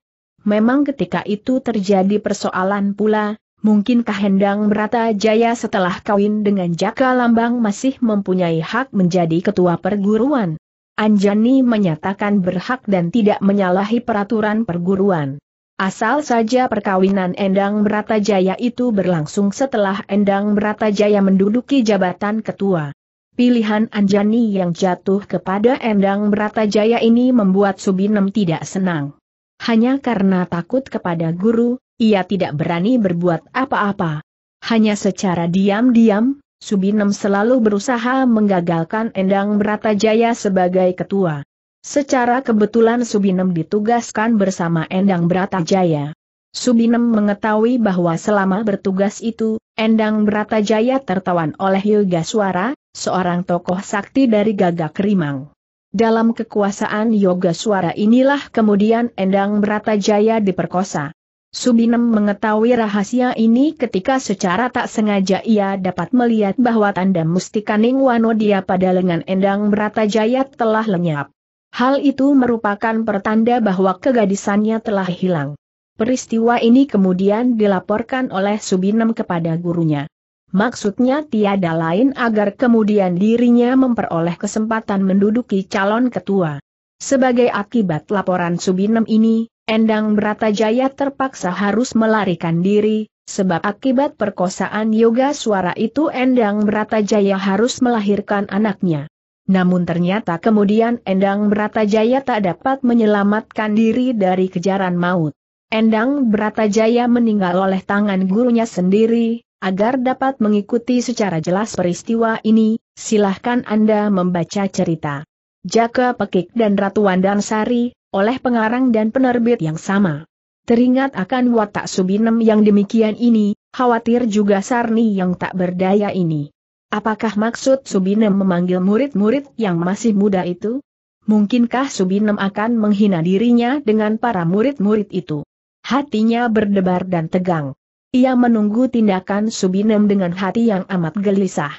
Memang ketika itu terjadi persoalan pula, mungkinkah Endang Bratajaya setelah kawin dengan Jaka Lambang masih mempunyai hak menjadi ketua perguruan? Anjani menyatakan berhak dan tidak menyalahi peraturan perguruan. Asal saja perkawinan Endang Bratajaya itu berlangsung setelah Endang Bratajaya menduduki jabatan ketua. Pilihan Anjani yang jatuh kepada Endang Bratajaya ini membuat Subinem tidak senang. Hanya karena takut kepada guru, ia tidak berani berbuat apa-apa. Hanya secara diam-diam, Subinem selalu berusaha menggagalkan Endang Bratajaya sebagai ketua. Secara kebetulan Subinem ditugaskan bersama Endang Bratajaya. Subinem mengetahui bahwa selama bertugas itu, Endang Bratajaya tertawan oleh Yoga Suara, seorang tokoh sakti dari Gagak Rimang. Dalam kekuasaan Yoga Swara inilah kemudian Endang Bratajaya diperkosa. Subinem mengetahui rahasia ini ketika secara tak sengaja ia dapat melihat bahwa tanda mustika Ningwanodia pada lengan Endang Bratajaya telah lenyap. Hal itu merupakan pertanda bahwa kegadisannya telah hilang. Peristiwa ini kemudian dilaporkan oleh Subinem kepada gurunya. Maksudnya tiada lain agar kemudian dirinya memperoleh kesempatan menduduki calon ketua. Sebagai akibat laporan Subinem ini, Endang Bratajaya terpaksa harus melarikan diri, sebab akibat perkosaan yoga suara itu Endang Bratajaya harus melahirkan anaknya. Namun ternyata kemudian Endang Bratajaya tak dapat menyelamatkan diri dari kejaran maut. Endang Bratajaya meninggal oleh tangan gurunya sendiri, agar dapat mengikuti secara jelas peristiwa ini, silahkan Anda membaca cerita. Jaka Pekik dan Ratu Wandansari, oleh pengarang dan penerbit yang sama. Teringat akan watak Subinem yang demikian ini, khawatir juga Sarni yang tak berdaya ini. Apakah maksud Subinem memanggil murid-murid yang masih muda itu? Mungkinkah Subinem akan menghina dirinya dengan para murid-murid itu? Hatinya berdebar dan tegang. Ia menunggu tindakan Subinem dengan hati yang amat gelisah.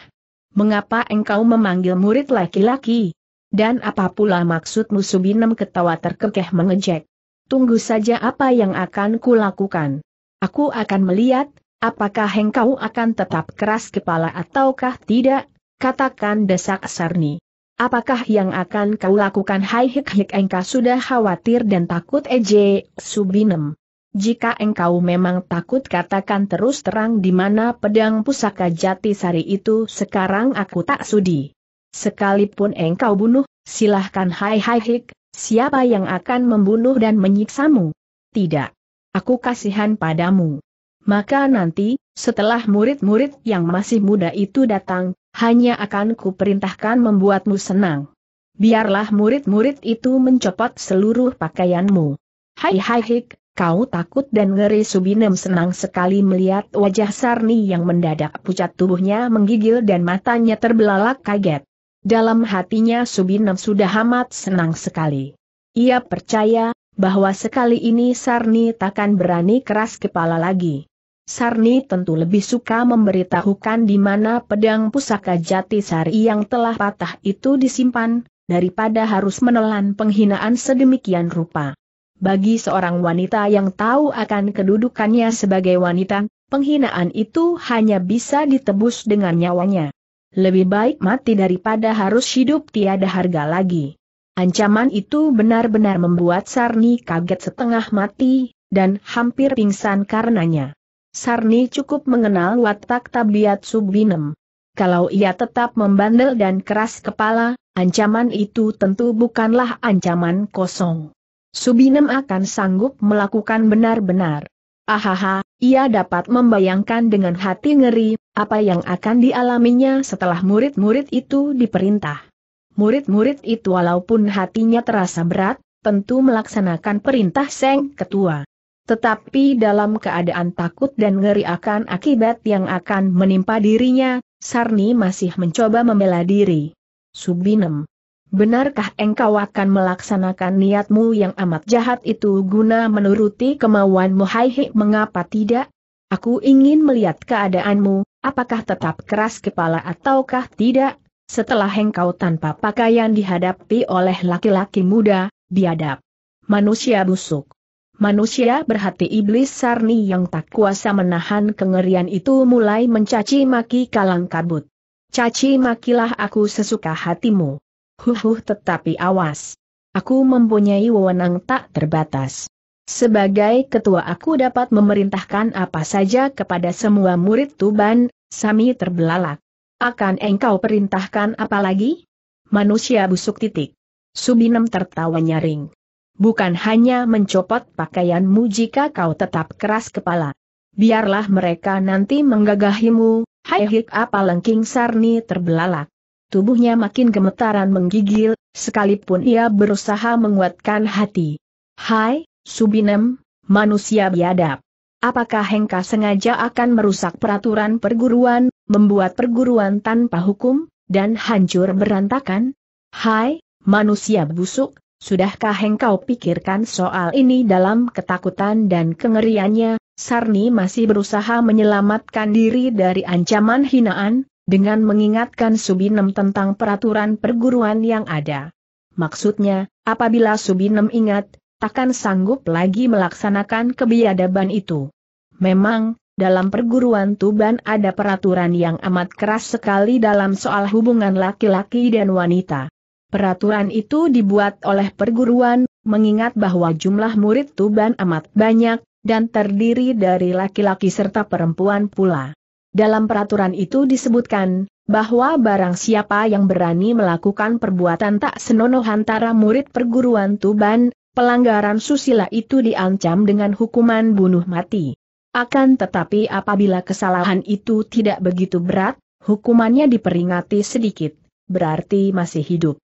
Mengapa engkau memanggil murid laki-laki? Dan apa pula maksudmu Subinem ketawa terkekeh mengejek? Tunggu saja apa yang akan kulakukan. Aku akan melihat, Apakah engkau akan tetap keras kepala ataukah tidak? Katakan desak Sarni. Apakah yang akan kau lakukan hai hik hik engkau sudah khawatir dan takut ej, subinem. Jika engkau memang takut katakan terus terang di mana pedang pusaka jati sari itu sekarang aku tak sudi. Sekalipun engkau bunuh, silahkan hai hai hik, siapa yang akan membunuh dan menyiksamu? Tidak. Aku kasihan padamu. Maka nanti, setelah murid-murid yang masih muda itu datang, hanya akan kuperintahkan membuatmu senang. Biarlah murid-murid itu mencopot seluruh pakaianmu. Hai hai hik, kau takut dan ngeri Subinem senang sekali melihat wajah Sarni yang mendadak pucat tubuhnya menggigil dan matanya terbelalak kaget. Dalam hatinya Subinem sudah amat senang sekali. Ia percaya, bahwa sekali ini Sarni takkan berani keras kepala lagi. Sarni tentu lebih suka memberitahukan di mana pedang pusaka jati sari yang telah patah itu disimpan, daripada harus menelan penghinaan sedemikian rupa. Bagi seorang wanita yang tahu akan kedudukannya sebagai wanita, penghinaan itu hanya bisa ditebus dengan nyawanya. Lebih baik mati daripada harus hidup tiada harga lagi. Ancaman itu benar-benar membuat Sarni kaget setengah mati, dan hampir pingsan karenanya. Sarni cukup mengenal watak tabiat Subinem. Kalau ia tetap membandel dan keras kepala, ancaman itu tentu bukanlah ancaman kosong. Subinem akan sanggup melakukan benar-benar. Ahaha, ia dapat membayangkan dengan hati ngeri, apa yang akan dialaminya setelah murid-murid itu diperintah. Murid-murid itu walaupun hatinya terasa berat, tentu melaksanakan perintah Seng Ketua. Tetapi dalam keadaan takut dan ngeri akan akibat yang akan menimpa dirinya, Sarni masih mencoba membela diri. Subinem. Benarkah engkau akan melaksanakan niatmu yang amat jahat itu guna menuruti kemauanmu Hai mengapa tidak? Aku ingin melihat keadaanmu, apakah tetap keras kepala ataukah tidak? Setelah engkau tanpa pakaian dihadapi oleh laki-laki muda, biadab. Manusia busuk. Manusia berhati iblis Sarni yang tak kuasa menahan kengerian itu mulai mencaci maki kalang kabut. Caci makilah aku sesuka hatimu. Huhuh tetapi awas. Aku mempunyai wewenang tak terbatas. Sebagai ketua aku dapat memerintahkan apa saja kepada semua murid Tuban, Sami terbelalak. Akan engkau perintahkan apa lagi? Manusia busuk titik. Subinem tertawa nyaring bukan hanya mencopot pakaianmu jika kau tetap keras kepala. Biarlah mereka nanti menggagahimu, hai hik apa lengking sarni terbelalak. Tubuhnya makin gemetaran menggigil, sekalipun ia berusaha menguatkan hati. Hai, Subinem, manusia biadab. Apakah Hengka sengaja akan merusak peraturan perguruan, membuat perguruan tanpa hukum, dan hancur berantakan? Hai, manusia busuk, Sudahkah engkau pikirkan soal ini dalam ketakutan dan kengeriannya, Sarni masih berusaha menyelamatkan diri dari ancaman hinaan, dengan mengingatkan Subinem tentang peraturan perguruan yang ada. Maksudnya, apabila Subinem ingat, takkan sanggup lagi melaksanakan kebiadaban itu. Memang, dalam perguruan Tuban ada peraturan yang amat keras sekali dalam soal hubungan laki-laki dan wanita. Peraturan itu dibuat oleh perguruan, mengingat bahwa jumlah murid Tuban amat banyak, dan terdiri dari laki-laki serta perempuan pula. Dalam peraturan itu disebutkan, bahwa barang siapa yang berani melakukan perbuatan tak senonoh antara murid perguruan Tuban, pelanggaran susila itu diancam dengan hukuman bunuh mati. Akan tetapi apabila kesalahan itu tidak begitu berat, hukumannya diperingati sedikit, berarti masih hidup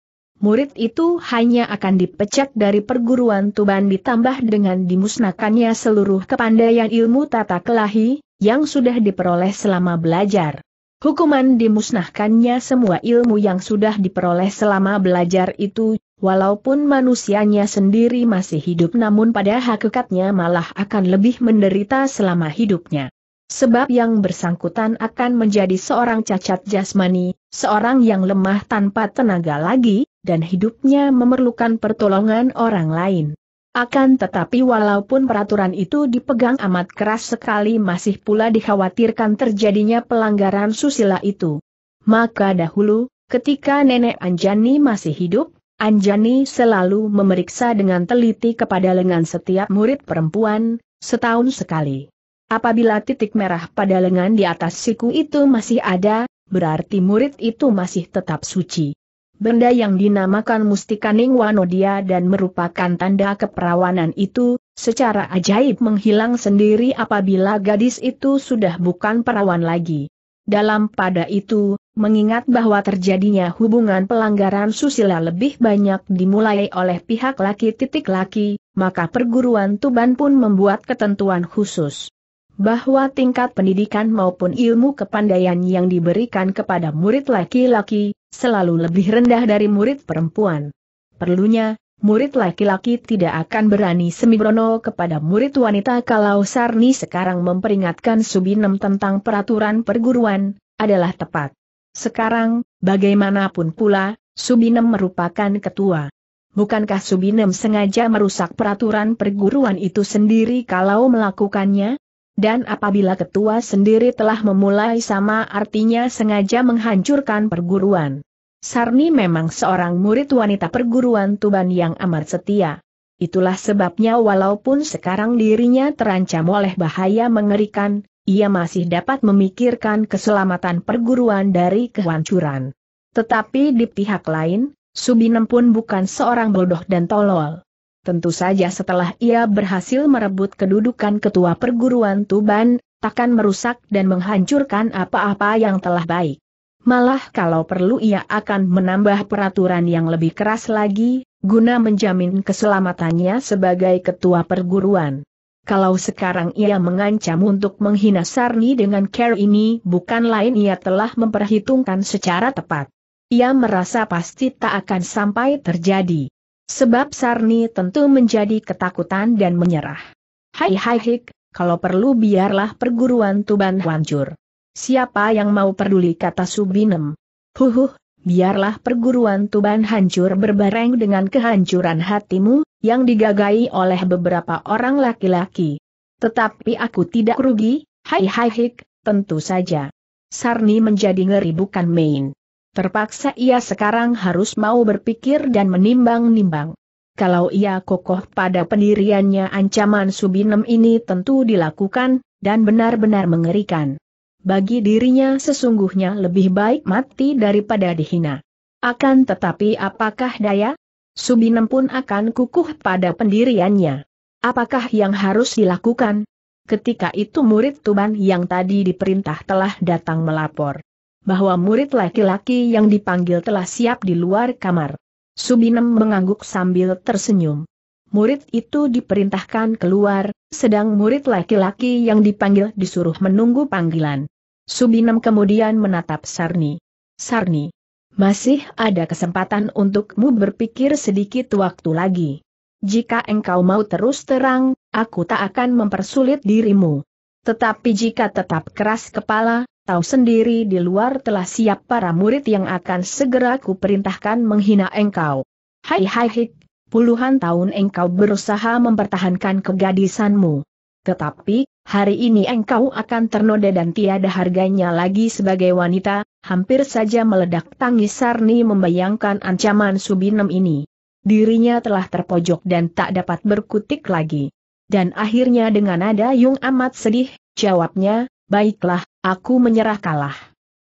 murid itu hanya akan dipecat dari perguruan Tuban ditambah dengan dimusnahkannya seluruh kepandaian ilmu tata kelahi, yang sudah diperoleh selama belajar. Hukuman dimusnahkannya semua ilmu yang sudah diperoleh selama belajar itu, walaupun manusianya sendiri masih hidup namun pada hakikatnya malah akan lebih menderita selama hidupnya. Sebab yang bersangkutan akan menjadi seorang cacat jasmani, seorang yang lemah tanpa tenaga lagi, dan hidupnya memerlukan pertolongan orang lain. Akan tetapi walaupun peraturan itu dipegang amat keras sekali masih pula dikhawatirkan terjadinya pelanggaran susila itu. Maka dahulu, ketika nenek Anjani masih hidup, Anjani selalu memeriksa dengan teliti kepada lengan setiap murid perempuan, setahun sekali. Apabila titik merah pada lengan di atas siku itu masih ada, berarti murid itu masih tetap suci benda yang dinamakan Mustika Ningwanodia dan merupakan tanda keperawanan itu, secara ajaib menghilang sendiri apabila gadis itu sudah bukan perawan lagi. Dalam pada itu, mengingat bahwa terjadinya hubungan pelanggaran susila lebih banyak dimulai oleh pihak laki laki, maka perguruan Tuban pun membuat ketentuan khusus bahwa tingkat pendidikan maupun ilmu kepandaian yang diberikan kepada murid laki-laki, selalu lebih rendah dari murid perempuan. Perlunya, murid laki-laki tidak akan berani sembrono kepada murid wanita kalau Sarni sekarang memperingatkan Subinem tentang peraturan perguruan, adalah tepat. Sekarang, bagaimanapun pula, Subinem merupakan ketua. Bukankah Subinem sengaja merusak peraturan perguruan itu sendiri kalau melakukannya? Dan apabila ketua sendiri telah memulai sama artinya sengaja menghancurkan perguruan. Sarni memang seorang murid wanita perguruan Tuban yang amat setia. Itulah sebabnya walaupun sekarang dirinya terancam oleh bahaya mengerikan, ia masih dapat memikirkan keselamatan perguruan dari kehancuran. Tetapi di pihak lain, Subinem pun bukan seorang bodoh dan tolol. Tentu saja setelah ia berhasil merebut kedudukan ketua perguruan Tuban, takkan merusak dan menghancurkan apa-apa yang telah baik. Malah kalau perlu ia akan menambah peraturan yang lebih keras lagi, guna menjamin keselamatannya sebagai ketua perguruan. Kalau sekarang ia mengancam untuk menghina Sarni dengan care ini bukan lain ia telah memperhitungkan secara tepat. Ia merasa pasti tak akan sampai terjadi. Sebab Sarni tentu menjadi ketakutan dan menyerah. Hai hai hik, kalau perlu biarlah perguruan Tuban hancur. Siapa yang mau peduli kata Subinem? Huhuh, biarlah perguruan Tuban hancur berbareng dengan kehancuran hatimu, yang digagai oleh beberapa orang laki-laki. Tetapi aku tidak rugi, hai hai hik, tentu saja. Sarni menjadi ngeri bukan main. Terpaksa ia sekarang harus mau berpikir dan menimbang-nimbang. Kalau ia kokoh pada pendiriannya ancaman Subinem ini tentu dilakukan, dan benar-benar mengerikan. Bagi dirinya sesungguhnya lebih baik mati daripada dihina. Akan tetapi apakah daya? Subinem pun akan kukuh pada pendiriannya. Apakah yang harus dilakukan? Ketika itu murid Tuban yang tadi diperintah telah datang melapor bahwa murid laki-laki yang dipanggil telah siap di luar kamar. Subinem mengangguk sambil tersenyum. Murid itu diperintahkan keluar, sedang murid laki-laki yang dipanggil disuruh menunggu panggilan. Subinem kemudian menatap Sarni. Sarni, masih ada kesempatan untukmu berpikir sedikit waktu lagi. Jika engkau mau terus terang, aku tak akan mempersulit dirimu. Tetapi jika tetap keras kepala, tahu sendiri di luar telah siap para murid yang akan segera kuperintahkan menghina engkau. Hai hai hik, puluhan tahun engkau berusaha mempertahankan kegadisanmu. Tetapi, hari ini engkau akan ternoda dan tiada harganya lagi sebagai wanita, hampir saja meledak tangis Sarni membayangkan ancaman Subinem ini. Dirinya telah terpojok dan tak dapat berkutik lagi. Dan akhirnya dengan nada Yung amat sedih, jawabnya, baiklah, aku menyerah kalah.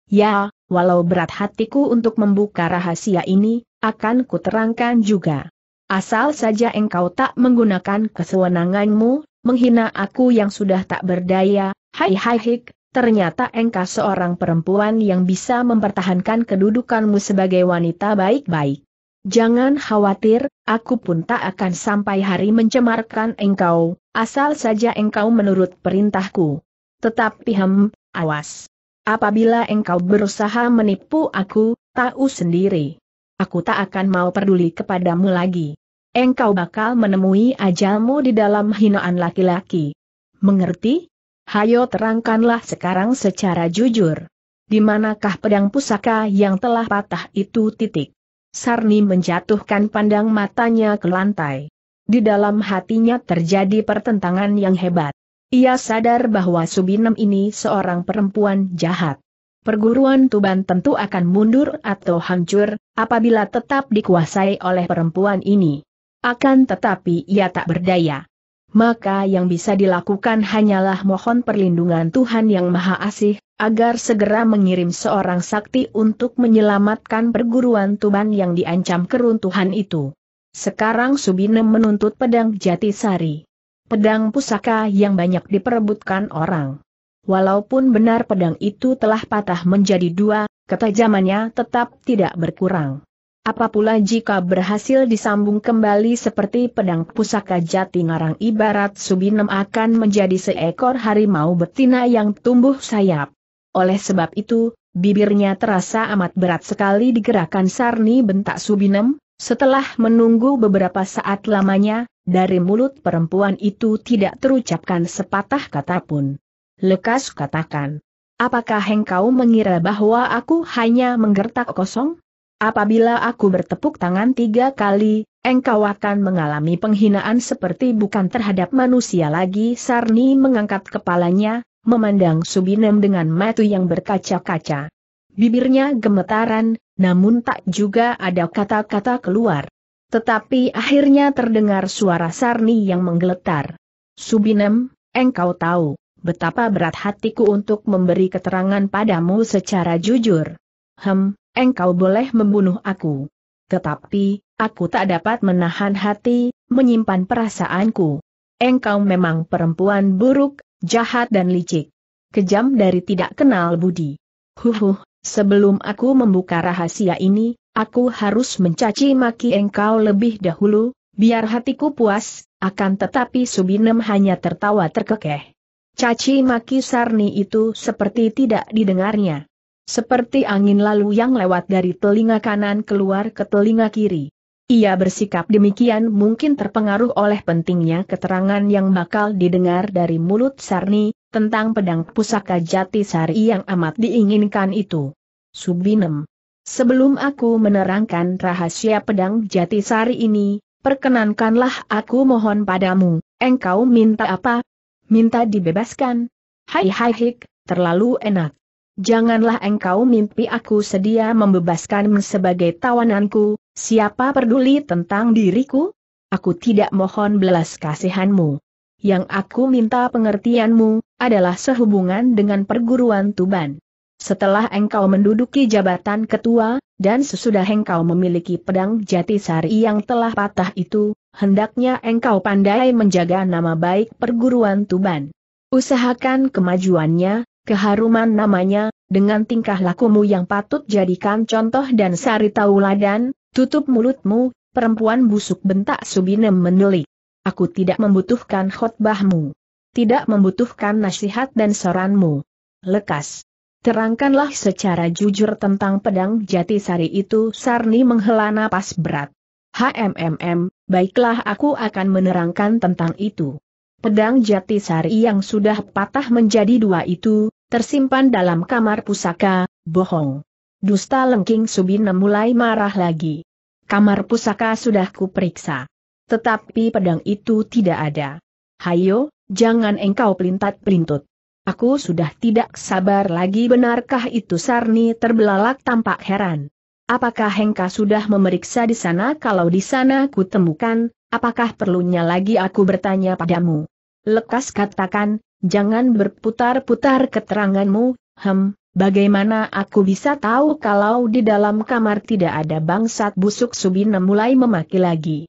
Ya, walau berat hatiku untuk membuka rahasia ini, akan kuterangkan juga. Asal saja engkau tak menggunakan kesewenanganmu, menghina aku yang sudah tak berdaya, hai hai hik, ternyata engkau seorang perempuan yang bisa mempertahankan kedudukanmu sebagai wanita baik-baik. Jangan khawatir, aku pun tak akan sampai hari mencemarkan engkau, asal saja engkau menurut perintahku. Tetapi hem, awas. Apabila engkau berusaha menipu aku, tahu sendiri. Aku tak akan mau peduli kepadamu lagi. Engkau bakal menemui ajalmu di dalam hinaan laki-laki. Mengerti? Hayo terangkanlah sekarang secara jujur. Di manakah pedang pusaka yang telah patah itu titik? Sarni menjatuhkan pandang matanya ke lantai. Di dalam hatinya terjadi pertentangan yang hebat. Ia sadar bahwa Subinem ini seorang perempuan jahat. Perguruan Tuban tentu akan mundur atau hancur, apabila tetap dikuasai oleh perempuan ini. Akan tetapi ia tak berdaya. Maka yang bisa dilakukan hanyalah mohon perlindungan Tuhan Yang Maha Asih, agar segera mengirim seorang sakti untuk menyelamatkan perguruan Tuban yang diancam keruntuhan itu. Sekarang Subinem menuntut pedang Jatisari. Pedang pusaka yang banyak diperebutkan orang. Walaupun benar pedang itu telah patah menjadi dua, ketajamannya tetap tidak berkurang. Apa pula jika berhasil disambung kembali seperti pedang pusaka jati ngarang ibarat Subinem akan menjadi seekor harimau betina yang tumbuh sayap. Oleh sebab itu, bibirnya terasa amat berat sekali digerakkan Sarni bentak Subinem, setelah menunggu beberapa saat lamanya, dari mulut perempuan itu tidak terucapkan sepatah kata pun. Lekas katakan. Apakah engkau mengira bahwa aku hanya menggertak kosong? Apabila aku bertepuk tangan tiga kali, engkau akan mengalami penghinaan seperti bukan terhadap manusia lagi. Sarni mengangkat kepalanya, memandang Subinem dengan mata yang berkaca-kaca. Bibirnya gemetaran, namun tak juga ada kata-kata keluar. Tetapi akhirnya terdengar suara Sarni yang menggeletar. Subinem, engkau tahu, betapa berat hatiku untuk memberi keterangan padamu secara jujur. Hem, engkau boleh membunuh aku. Tetapi, aku tak dapat menahan hati, menyimpan perasaanku. Engkau memang perempuan buruk, jahat dan licik. Kejam dari tidak kenal budi. Huhuh, sebelum aku membuka rahasia ini, Aku harus mencaci maki engkau lebih dahulu, biar hatiku puas, akan tetapi Subinem hanya tertawa terkekeh. Caci maki Sarni itu seperti tidak didengarnya. Seperti angin lalu yang lewat dari telinga kanan keluar ke telinga kiri. Ia bersikap demikian mungkin terpengaruh oleh pentingnya keterangan yang bakal didengar dari mulut Sarni, tentang pedang pusaka jati sari yang amat diinginkan itu. Subinem. Sebelum aku menerangkan rahasia pedang Jatisari ini, perkenankanlah aku mohon padamu, engkau minta apa? Minta dibebaskan? Hai hai hik, terlalu enak. Janganlah engkau mimpi aku sedia membebaskanmu sebagai tawananku, siapa peduli tentang diriku? Aku tidak mohon belas kasihanmu. Yang aku minta pengertianmu, adalah sehubungan dengan perguruan Tuban. Setelah engkau menduduki jabatan ketua, dan sesudah engkau memiliki pedang jati sari yang telah patah itu, hendaknya engkau pandai menjaga nama baik perguruan Tuban. Usahakan kemajuannya, keharuman namanya, dengan tingkah lakumu yang patut jadikan contoh dan sari tauladan, tutup mulutmu, perempuan busuk bentak Subinem menelik. Aku tidak membutuhkan khotbahmu. Tidak membutuhkan nasihat dan saranmu. Lekas. Terangkanlah secara jujur tentang pedang Jatisari itu Sarni menghela napas berat. HMMM, baiklah aku akan menerangkan tentang itu. Pedang Jatisari yang sudah patah menjadi dua itu, tersimpan dalam kamar pusaka, bohong. Dusta Lengking Subina mulai marah lagi. Kamar pusaka sudah kuperiksa. Tetapi pedang itu tidak ada. Hayo, jangan engkau pelintat-pelintut. Aku sudah tidak sabar lagi benarkah itu Sarni terbelalak tampak heran. Apakah Hengka sudah memeriksa di sana kalau di sana ku temukan, apakah perlunya lagi aku bertanya padamu? Lekas katakan, jangan berputar-putar keteranganmu, hem, bagaimana aku bisa tahu kalau di dalam kamar tidak ada bangsat busuk Subina mulai memaki lagi.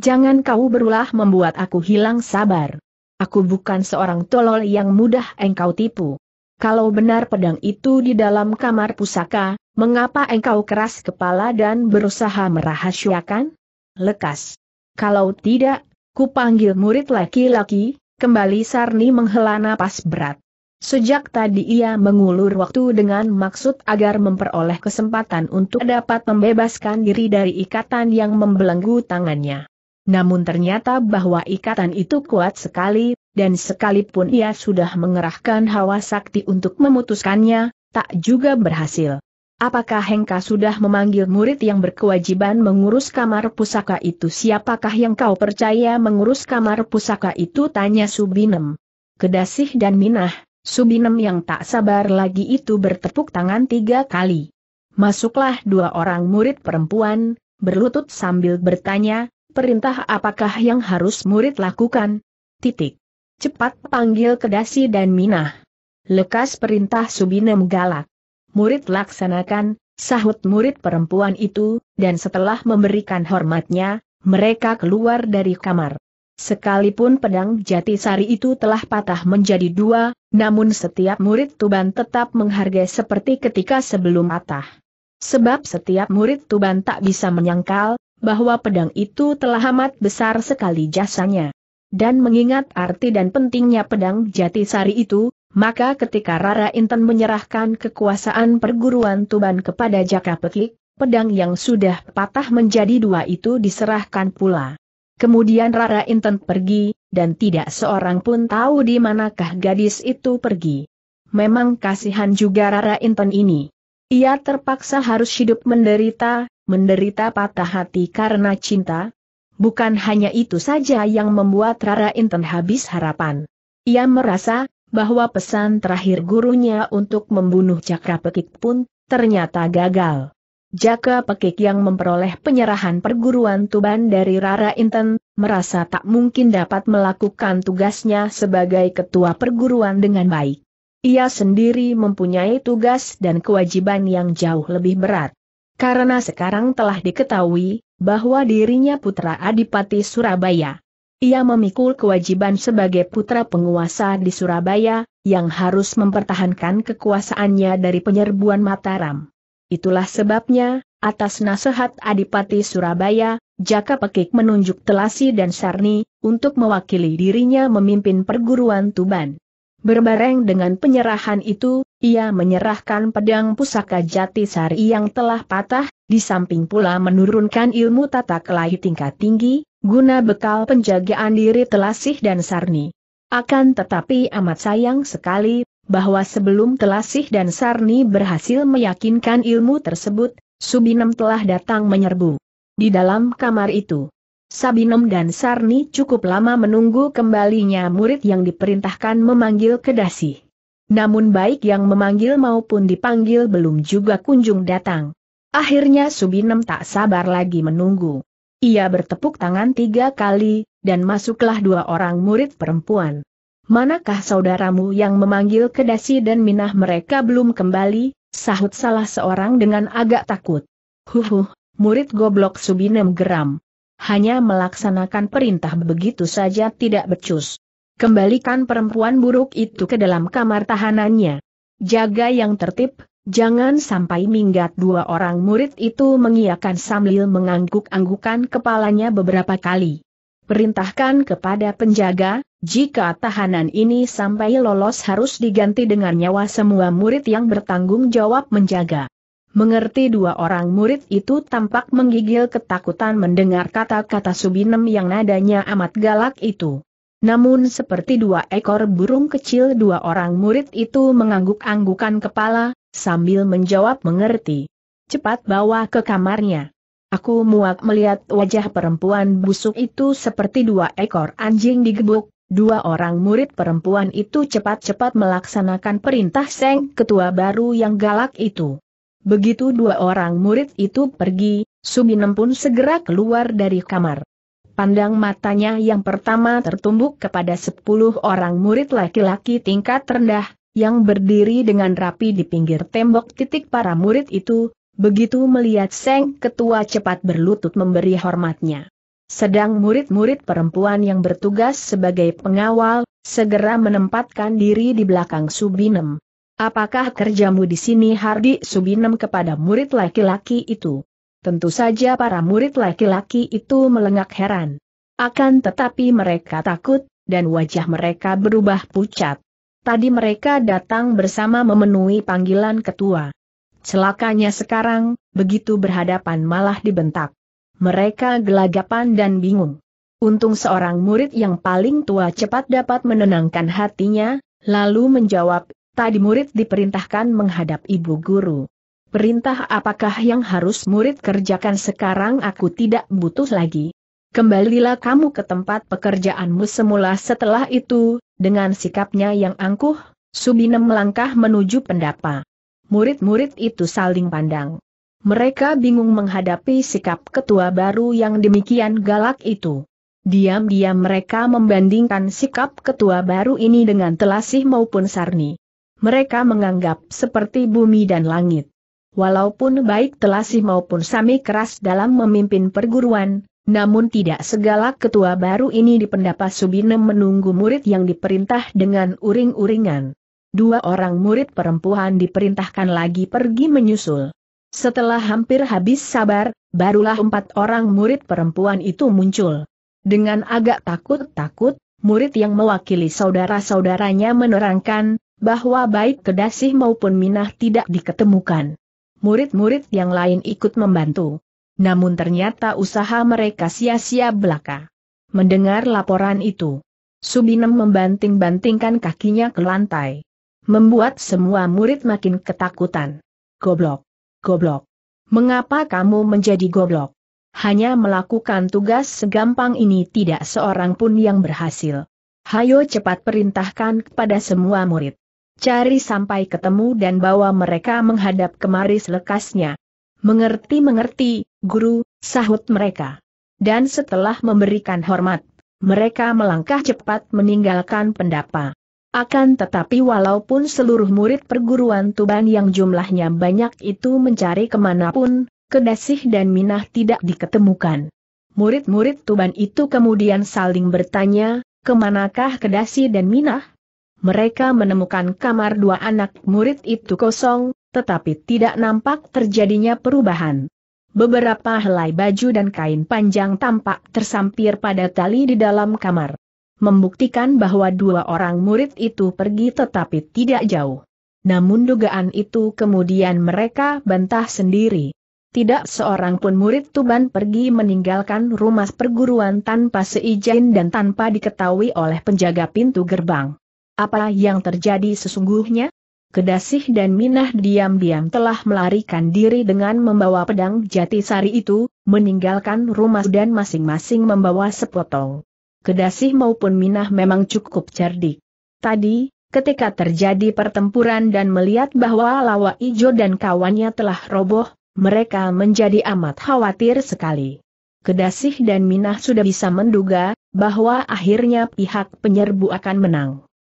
Jangan kau berulah membuat aku hilang sabar. Aku bukan seorang tolol yang mudah engkau tipu. Kalau benar pedang itu di dalam kamar pusaka, mengapa engkau keras kepala dan berusaha merahasiakan? Lekas. Kalau tidak, kupanggil murid laki-laki, kembali Sarni menghela napas berat. Sejak tadi ia mengulur waktu dengan maksud agar memperoleh kesempatan untuk dapat membebaskan diri dari ikatan yang membelenggu tangannya. Namun ternyata bahwa ikatan itu kuat sekali, dan sekalipun ia sudah mengerahkan hawa sakti untuk memutuskannya, tak juga berhasil. Apakah Hengka sudah memanggil murid yang berkewajiban mengurus kamar pusaka itu? Siapakah yang kau percaya mengurus kamar pusaka itu? Tanya Subinem. Kedasih dan Minah, Subinem yang tak sabar lagi itu bertepuk tangan tiga kali. Masuklah dua orang murid perempuan, berlutut sambil bertanya, perintah apakah yang harus murid lakukan? Titik. Cepat panggil Kedasi dan Minah. Lekas perintah Subinem galak. Murid laksanakan, sahut murid perempuan itu, dan setelah memberikan hormatnya, mereka keluar dari kamar. Sekalipun pedang jati sari itu telah patah menjadi dua, namun setiap murid Tuban tetap menghargai seperti ketika sebelum patah. Sebab setiap murid Tuban tak bisa menyangkal, bahwa pedang itu telah amat besar sekali jasanya. Dan mengingat arti dan pentingnya pedang Jatisari itu, maka ketika Rara Inten menyerahkan kekuasaan perguruan Tuban kepada Jaka Pekik, pedang yang sudah patah menjadi dua itu diserahkan pula. Kemudian Rara Inten pergi, dan tidak seorang pun tahu di manakah gadis itu pergi. Memang kasihan juga Rara Inten ini. Ia terpaksa harus hidup menderita, menderita patah hati karena cinta. Bukan hanya itu saja yang membuat Rara Inten habis harapan. Ia merasa bahwa pesan terakhir gurunya untuk membunuh Jaka Pekik pun ternyata gagal. Jaka Pekik yang memperoleh penyerahan perguruan Tuban dari Rara Inten, merasa tak mungkin dapat melakukan tugasnya sebagai ketua perguruan dengan baik. Ia sendiri mempunyai tugas dan kewajiban yang jauh lebih berat. Karena sekarang telah diketahui bahwa dirinya putra Adipati Surabaya. Ia memikul kewajiban sebagai putra penguasa di Surabaya, yang harus mempertahankan kekuasaannya dari penyerbuan Mataram. Itulah sebabnya, atas nasihat Adipati Surabaya, Jaka Pekik menunjuk Telasi dan Sarni, untuk mewakili dirinya memimpin perguruan Tuban. Berbareng dengan penyerahan itu, ia menyerahkan pedang pusaka jati sari yang telah patah, di samping pula menurunkan ilmu tata kelahi tingkat tinggi, guna bekal penjagaan diri telasih dan sarni. Akan tetapi amat sayang sekali, bahwa sebelum telasih dan sarni berhasil meyakinkan ilmu tersebut, Subinem telah datang menyerbu. Di dalam kamar itu, Sabinom dan Sarni cukup lama menunggu kembalinya murid yang diperintahkan memanggil Kedasi. Namun baik yang memanggil maupun dipanggil belum juga kunjung datang. Akhirnya Subinem tak sabar lagi menunggu. Ia bertepuk tangan tiga kali, dan masuklah dua orang murid perempuan. Manakah saudaramu yang memanggil Kedasi dan Minah mereka belum kembali? Sahut salah seorang dengan agak takut. Huhuh, murid goblok Subinem geram hanya melaksanakan perintah begitu saja tidak becus. Kembalikan perempuan buruk itu ke dalam kamar tahanannya. Jaga yang tertib, jangan sampai minggat dua orang murid itu mengiakan sambil mengangguk-anggukan kepalanya beberapa kali. Perintahkan kepada penjaga, jika tahanan ini sampai lolos harus diganti dengan nyawa semua murid yang bertanggung jawab menjaga. Mengerti dua orang murid itu tampak menggigil ketakutan mendengar kata-kata Subinem yang nadanya amat galak itu. Namun seperti dua ekor burung kecil dua orang murid itu mengangguk-anggukan kepala, sambil menjawab mengerti. Cepat bawa ke kamarnya. Aku muak melihat wajah perempuan busuk itu seperti dua ekor anjing digebuk, Dua orang murid perempuan itu cepat-cepat melaksanakan perintah Seng Ketua baru yang galak itu. Begitu dua orang murid itu pergi, Suminem pun segera keluar dari kamar. Pandang matanya yang pertama tertumbuk kepada sepuluh orang murid laki-laki tingkat rendah, yang berdiri dengan rapi di pinggir tembok titik para murid itu, begitu melihat Seng Ketua cepat berlutut memberi hormatnya. Sedang murid-murid perempuan yang bertugas sebagai pengawal, segera menempatkan diri di belakang Subinem. Apakah kerjamu di sini Hardi Subinem kepada murid laki-laki itu? Tentu saja para murid laki-laki itu melengak heran. Akan tetapi mereka takut, dan wajah mereka berubah pucat. Tadi mereka datang bersama memenuhi panggilan ketua. Celakanya sekarang, begitu berhadapan malah dibentak. Mereka gelagapan dan bingung. Untung seorang murid yang paling tua cepat dapat menenangkan hatinya, lalu menjawab, tadi murid diperintahkan menghadap ibu guru. Perintah apakah yang harus murid kerjakan sekarang aku tidak butuh lagi. Kembalilah kamu ke tempat pekerjaanmu semula setelah itu, dengan sikapnya yang angkuh, Subinem melangkah menuju pendapa. Murid-murid itu saling pandang. Mereka bingung menghadapi sikap ketua baru yang demikian galak itu. Diam-diam mereka membandingkan sikap ketua baru ini dengan Telasih maupun Sarni mereka menganggap seperti bumi dan langit. Walaupun baik Telasi maupun Sami keras dalam memimpin perguruan, namun tidak segala ketua baru ini dipendapat Subinem menunggu murid yang diperintah dengan uring-uringan. Dua orang murid perempuan diperintahkan lagi pergi menyusul. Setelah hampir habis sabar, barulah empat orang murid perempuan itu muncul. Dengan agak takut-takut, murid yang mewakili saudara-saudaranya menerangkan, bahwa baik Kedasih maupun Minah tidak diketemukan. Murid-murid yang lain ikut membantu. Namun ternyata usaha mereka sia-sia belaka. Mendengar laporan itu, Subinem membanting-bantingkan kakinya ke lantai. Membuat semua murid makin ketakutan. Goblok. Goblok. Mengapa kamu menjadi goblok? Hanya melakukan tugas segampang ini tidak seorang pun yang berhasil. Hayo cepat perintahkan kepada semua murid. Cari sampai ketemu dan bawa mereka menghadap kemari selekasnya. Mengerti-mengerti, guru, sahut mereka. Dan setelah memberikan hormat, mereka melangkah cepat meninggalkan pendapa. Akan tetapi walaupun seluruh murid perguruan Tuban yang jumlahnya banyak itu mencari kemanapun, Kedasih dan Minah tidak diketemukan. Murid-murid Tuban itu kemudian saling bertanya, kemanakah Kedasih dan Minah? mereka menemukan kamar dua anak murid itu kosong, tetapi tidak nampak terjadinya perubahan. Beberapa helai baju dan kain panjang tampak tersampir pada tali di dalam kamar. Membuktikan bahwa dua orang murid itu pergi tetapi tidak jauh. Namun dugaan itu kemudian mereka bantah sendiri. Tidak seorang pun murid Tuban pergi meninggalkan rumah perguruan tanpa seizin dan tanpa diketahui oleh penjaga pintu gerbang. Apa yang terjadi sesungguhnya? Kedasih dan Minah diam-diam telah melarikan diri dengan membawa pedang jati sari itu, meninggalkan rumah dan masing-masing membawa sepotong. Kedasih maupun Minah memang cukup cerdik. Tadi, ketika terjadi pertempuran dan melihat bahwa Lawa Ijo dan kawannya telah roboh, mereka menjadi amat khawatir sekali. Kedasih dan Minah sudah bisa menduga, bahwa akhirnya pihak penyerbu akan menang.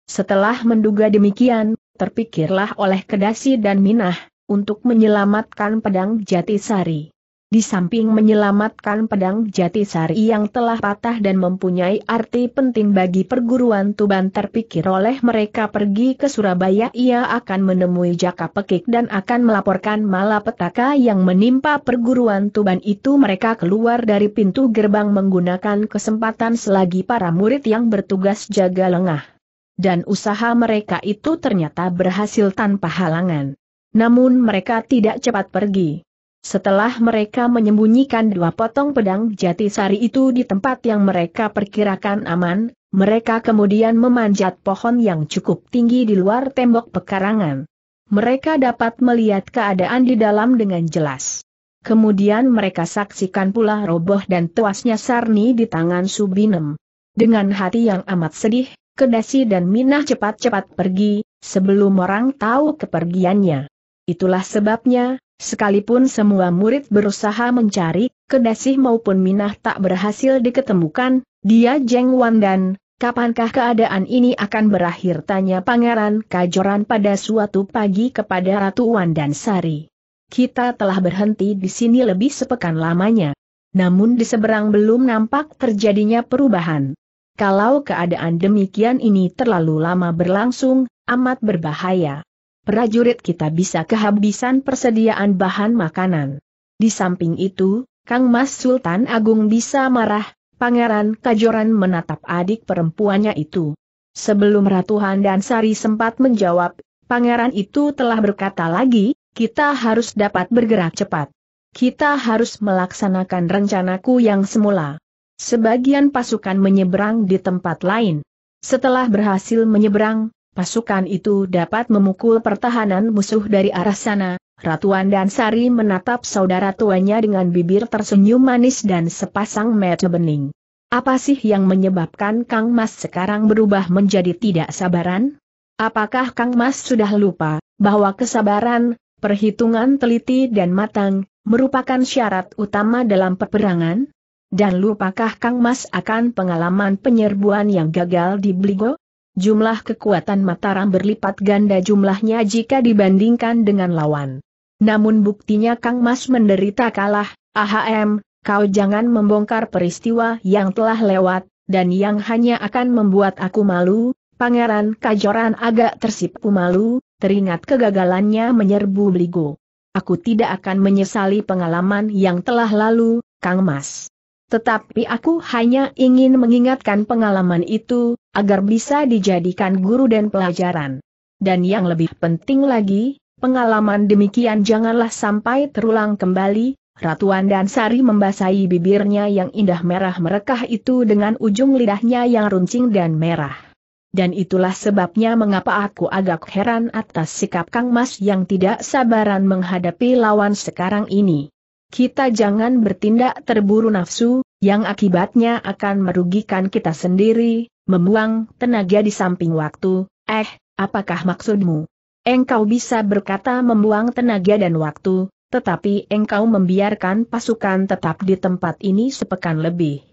Setelah menduga demikian, terpikirlah oleh Kedasi dan Minah, untuk menyelamatkan pedang Jatisari. Di samping menyelamatkan pedang Jatisari yang telah patah dan mempunyai arti penting bagi perguruan Tuban terpikir oleh mereka pergi ke Surabaya ia akan menemui Jaka Pekik dan akan melaporkan malapetaka yang menimpa perguruan Tuban itu mereka keluar dari pintu gerbang menggunakan kesempatan selagi para murid yang bertugas jaga lengah dan usaha mereka itu ternyata berhasil tanpa halangan. Namun mereka tidak cepat pergi. Setelah mereka menyembunyikan dua potong pedang jati sari itu di tempat yang mereka perkirakan aman, mereka kemudian memanjat pohon yang cukup tinggi di luar tembok pekarangan. Mereka dapat melihat keadaan di dalam dengan jelas. Kemudian mereka saksikan pula roboh dan tuasnya Sarni di tangan Subinem. Dengan hati yang amat sedih, Kedasi dan Minah cepat-cepat pergi, sebelum orang tahu kepergiannya. Itulah sebabnya, sekalipun semua murid berusaha mencari, Kedasi maupun Minah tak berhasil diketemukan, dia Jeng Wandan, kapankah keadaan ini akan berakhir tanya Pangeran Kajoran pada suatu pagi kepada Ratu Wandan Sari. Kita telah berhenti di sini lebih sepekan lamanya. Namun di seberang belum nampak terjadinya perubahan. Kalau keadaan demikian ini terlalu lama berlangsung, amat berbahaya. Prajurit kita bisa kehabisan persediaan bahan makanan. Di samping itu, Kang Mas Sultan Agung bisa marah, Pangeran Kajoran menatap adik perempuannya itu. Sebelum Ratu Handan Sari sempat menjawab, Pangeran itu telah berkata lagi, kita harus dapat bergerak cepat. Kita harus melaksanakan rencanaku yang semula. Sebagian pasukan menyeberang di tempat lain. Setelah berhasil menyeberang, pasukan itu dapat memukul pertahanan musuh dari arah sana. Ratuan dan Sari menatap saudara tuanya dengan bibir tersenyum manis dan sepasang mata bening. Apa sih yang menyebabkan Kang Mas sekarang berubah menjadi tidak sabaran? Apakah Kang Mas sudah lupa bahwa kesabaran, perhitungan teliti dan matang merupakan syarat utama dalam peperangan? Dan lupakah Kang Mas akan pengalaman penyerbuan yang gagal di Bligo? Jumlah kekuatan Mataram berlipat ganda jumlahnya jika dibandingkan dengan lawan. Namun buktinya Kang Mas menderita kalah, AHM, kau jangan membongkar peristiwa yang telah lewat, dan yang hanya akan membuat aku malu, Pangeran Kajoran agak tersipu malu, teringat kegagalannya menyerbu Bligo. Aku tidak akan menyesali pengalaman yang telah lalu, Kang Mas. Tetapi aku hanya ingin mengingatkan pengalaman itu, agar bisa dijadikan guru dan pelajaran. Dan yang lebih penting lagi, pengalaman demikian janganlah sampai terulang kembali, Ratuan dan Sari membasahi bibirnya yang indah merah merekah itu dengan ujung lidahnya yang runcing dan merah. Dan itulah sebabnya mengapa aku agak heran atas sikap Kang Mas yang tidak sabaran menghadapi lawan sekarang ini. Kita jangan bertindak terburu nafsu, yang akibatnya akan merugikan kita sendiri, membuang tenaga di samping waktu, eh, apakah maksudmu? Engkau bisa berkata membuang tenaga dan waktu, tetapi engkau membiarkan pasukan tetap di tempat ini sepekan lebih.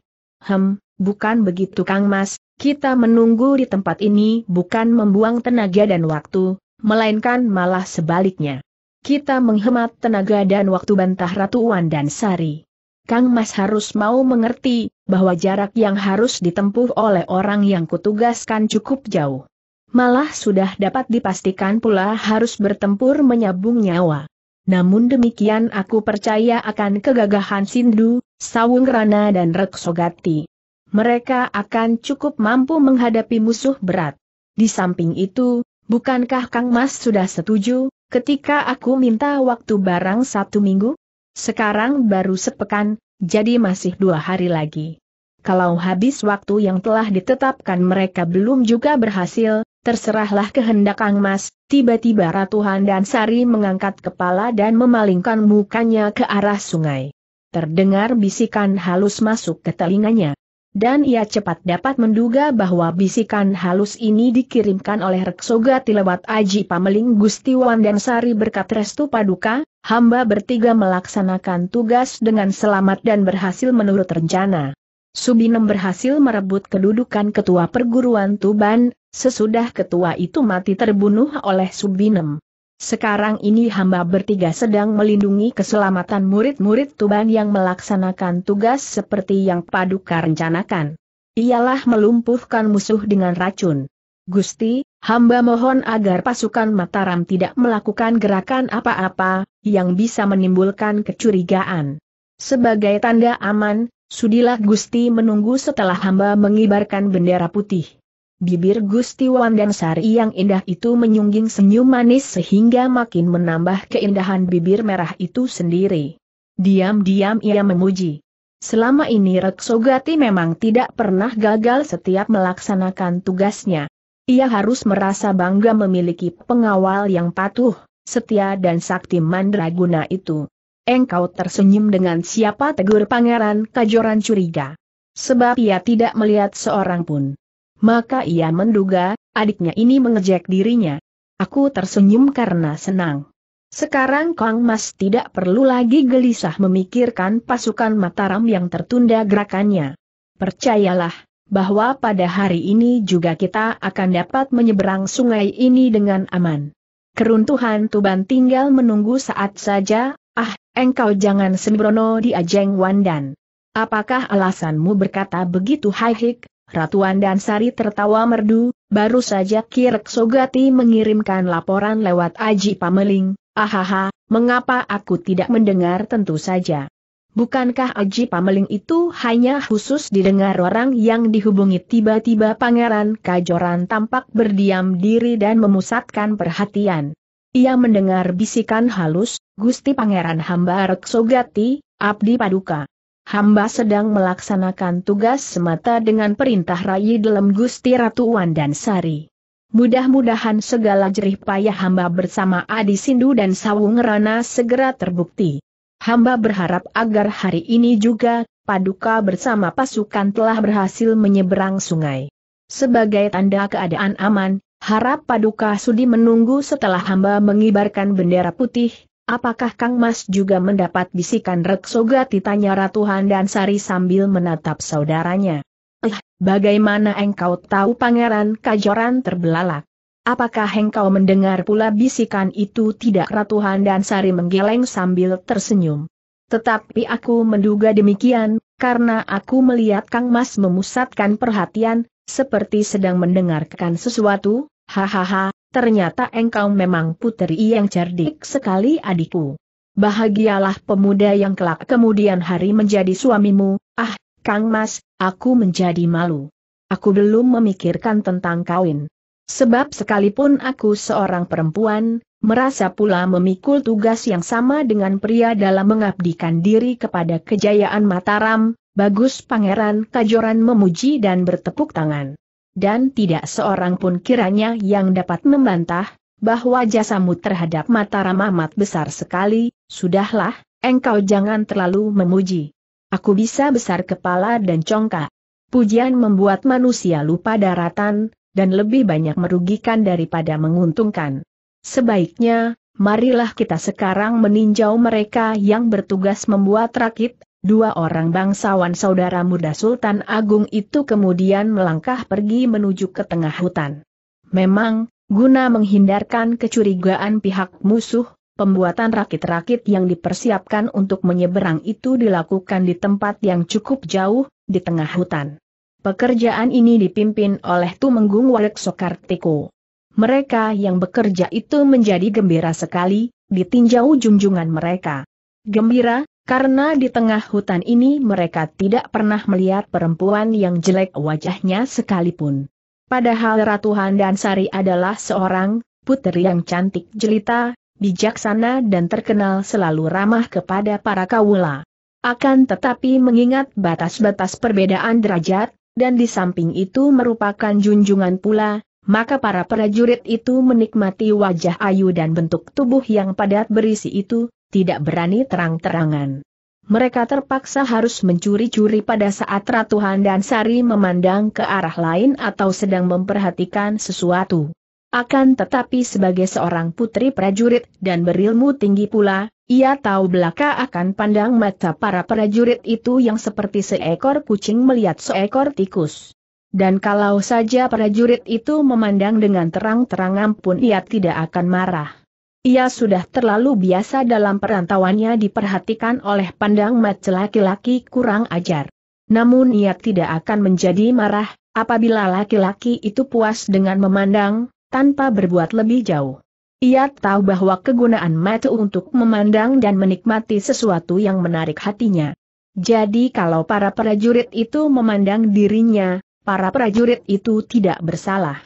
Hem, bukan begitu Kang Mas, kita menunggu di tempat ini bukan membuang tenaga dan waktu, melainkan malah sebaliknya. Kita menghemat tenaga dan waktu bantah Ratu Wan dan Sari. Kang Mas harus mau mengerti, bahwa jarak yang harus ditempuh oleh orang yang kutugaskan cukup jauh. Malah sudah dapat dipastikan pula harus bertempur menyabung nyawa. Namun demikian aku percaya akan kegagahan Sindu, Sawung Rana dan Reksogati. Mereka akan cukup mampu menghadapi musuh berat. Di samping itu, bukankah Kang Mas sudah setuju, Ketika aku minta waktu barang satu minggu, sekarang baru sepekan, jadi masih dua hari lagi. Kalau habis waktu yang telah ditetapkan mereka belum juga berhasil, terserahlah kehendak Kang Mas, tiba-tiba Ratu Handan Sari mengangkat kepala dan memalingkan mukanya ke arah sungai. Terdengar bisikan halus masuk ke telinganya dan ia cepat dapat menduga bahwa bisikan halus ini dikirimkan oleh Reksogati lewat Aji Pameling Gustiwan dan Sari berkat restu paduka, hamba bertiga melaksanakan tugas dengan selamat dan berhasil menurut rencana. Subinem berhasil merebut kedudukan ketua perguruan Tuban, sesudah ketua itu mati terbunuh oleh Subinem. Sekarang ini hamba bertiga sedang melindungi keselamatan murid-murid Tuban yang melaksanakan tugas seperti yang Paduka rencanakan. Ialah melumpuhkan musuh dengan racun. Gusti, hamba mohon agar pasukan Mataram tidak melakukan gerakan apa-apa, yang bisa menimbulkan kecurigaan. Sebagai tanda aman, sudilah Gusti menunggu setelah hamba mengibarkan bendera putih. Bibir Gusti Sari yang indah itu menyungging senyum manis sehingga makin menambah keindahan bibir merah itu sendiri. Diam-diam ia memuji. Selama ini Reksogati memang tidak pernah gagal setiap melaksanakan tugasnya. Ia harus merasa bangga memiliki pengawal yang patuh, setia dan sakti mandraguna itu. Engkau tersenyum dengan siapa tegur pangeran kajoran curiga. Sebab ia tidak melihat seorang pun maka ia menduga, adiknya ini mengejek dirinya. Aku tersenyum karena senang. Sekarang Kang Mas tidak perlu lagi gelisah memikirkan pasukan Mataram yang tertunda gerakannya. Percayalah, bahwa pada hari ini juga kita akan dapat menyeberang sungai ini dengan aman. Keruntuhan Tuban tinggal menunggu saat saja, ah, engkau jangan sembrono di Ajeng Wandan. Apakah alasanmu berkata begitu Haihik, Ratuan dan Sari tertawa merdu, baru saja Kirek Sogati mengirimkan laporan lewat Aji Pameling, ahaha, mengapa aku tidak mendengar tentu saja. Bukankah Aji Pameling itu hanya khusus didengar orang yang dihubungi tiba-tiba Pangeran Kajoran tampak berdiam diri dan memusatkan perhatian. Ia mendengar bisikan halus, Gusti Pangeran Hamba Reksogati, Abdi Paduka hamba sedang melaksanakan tugas semata dengan perintah Rai Dalam Gusti Ratu Wandan Sari. Mudah-mudahan segala jerih payah hamba bersama Adi Sindu dan Sawung Rana segera terbukti. Hamba berharap agar hari ini juga, Paduka bersama pasukan telah berhasil menyeberang sungai. Sebagai tanda keadaan aman, harap Paduka sudi menunggu setelah hamba mengibarkan bendera putih, Apakah Kang Mas juga mendapat bisikan reksoga titanya Ratu Handan Sari sambil menatap saudaranya. Eh, bagaimana engkau tahu pangeran kajoran terbelalak? Apakah engkau mendengar pula bisikan itu tidak Ratu Handan Sari menggeleng sambil tersenyum. Tetapi aku menduga demikian, karena aku melihat Kang Mas memusatkan perhatian, seperti sedang mendengarkan sesuatu, hahaha, ternyata engkau memang puteri yang cerdik sekali adikku. Bahagialah pemuda yang kelak kemudian hari menjadi suamimu, ah, Kang Mas, aku menjadi malu. Aku belum memikirkan tentang kawin. Sebab sekalipun aku seorang perempuan, merasa pula memikul tugas yang sama dengan pria dalam mengabdikan diri kepada kejayaan Mataram, bagus Pangeran Kajoran memuji dan bertepuk tangan dan tidak seorang pun kiranya yang dapat membantah, bahwa jasamu terhadap Mataram amat besar sekali, sudahlah, engkau jangan terlalu memuji. Aku bisa besar kepala dan congkak. Pujian membuat manusia lupa daratan, dan lebih banyak merugikan daripada menguntungkan. Sebaiknya, marilah kita sekarang meninjau mereka yang bertugas membuat rakit Dua orang bangsawan saudara muda Sultan Agung itu kemudian melangkah pergi menuju ke tengah hutan. Memang, guna menghindarkan kecurigaan pihak musuh, pembuatan rakit-rakit yang dipersiapkan untuk menyeberang itu dilakukan di tempat yang cukup jauh, di tengah hutan. Pekerjaan ini dipimpin oleh Tumenggung Walek Sokartiko. Mereka yang bekerja itu menjadi gembira sekali, ditinjau junjungan mereka. Gembira, karena di tengah hutan ini mereka tidak pernah melihat perempuan yang jelek wajahnya sekalipun. Padahal Ratu Handansari adalah seorang putri yang cantik jelita, bijaksana dan terkenal selalu ramah kepada para kawula. Akan tetapi mengingat batas-batas perbedaan derajat, dan di samping itu merupakan junjungan pula, maka para prajurit itu menikmati wajah ayu dan bentuk tubuh yang padat berisi itu, tidak berani terang-terangan. Mereka terpaksa harus mencuri-curi pada saat Ratu Handan Sari memandang ke arah lain atau sedang memperhatikan sesuatu. Akan tetapi sebagai seorang putri prajurit dan berilmu tinggi pula, ia tahu belaka akan pandang mata para prajurit itu yang seperti seekor kucing melihat seekor tikus. Dan kalau saja prajurit itu memandang dengan terang-terangan pun ia tidak akan marah. Ia sudah terlalu biasa dalam perantauannya diperhatikan oleh pandang mata laki-laki kurang ajar. Namun ia tidak akan menjadi marah, apabila laki-laki itu puas dengan memandang, tanpa berbuat lebih jauh. Ia tahu bahwa kegunaan mata untuk memandang dan menikmati sesuatu yang menarik hatinya. Jadi kalau para prajurit itu memandang dirinya, para prajurit itu tidak bersalah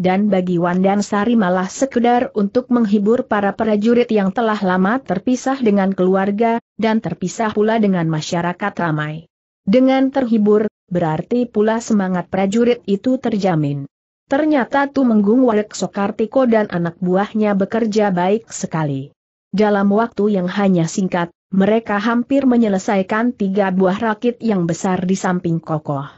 dan bagi Wandan Sari malah sekedar untuk menghibur para prajurit yang telah lama terpisah dengan keluarga, dan terpisah pula dengan masyarakat ramai. Dengan terhibur, berarti pula semangat prajurit itu terjamin. Ternyata Tumenggung Warek Sokartiko dan anak buahnya bekerja baik sekali. Dalam waktu yang hanya singkat, mereka hampir menyelesaikan tiga buah rakit yang besar di samping kokoh.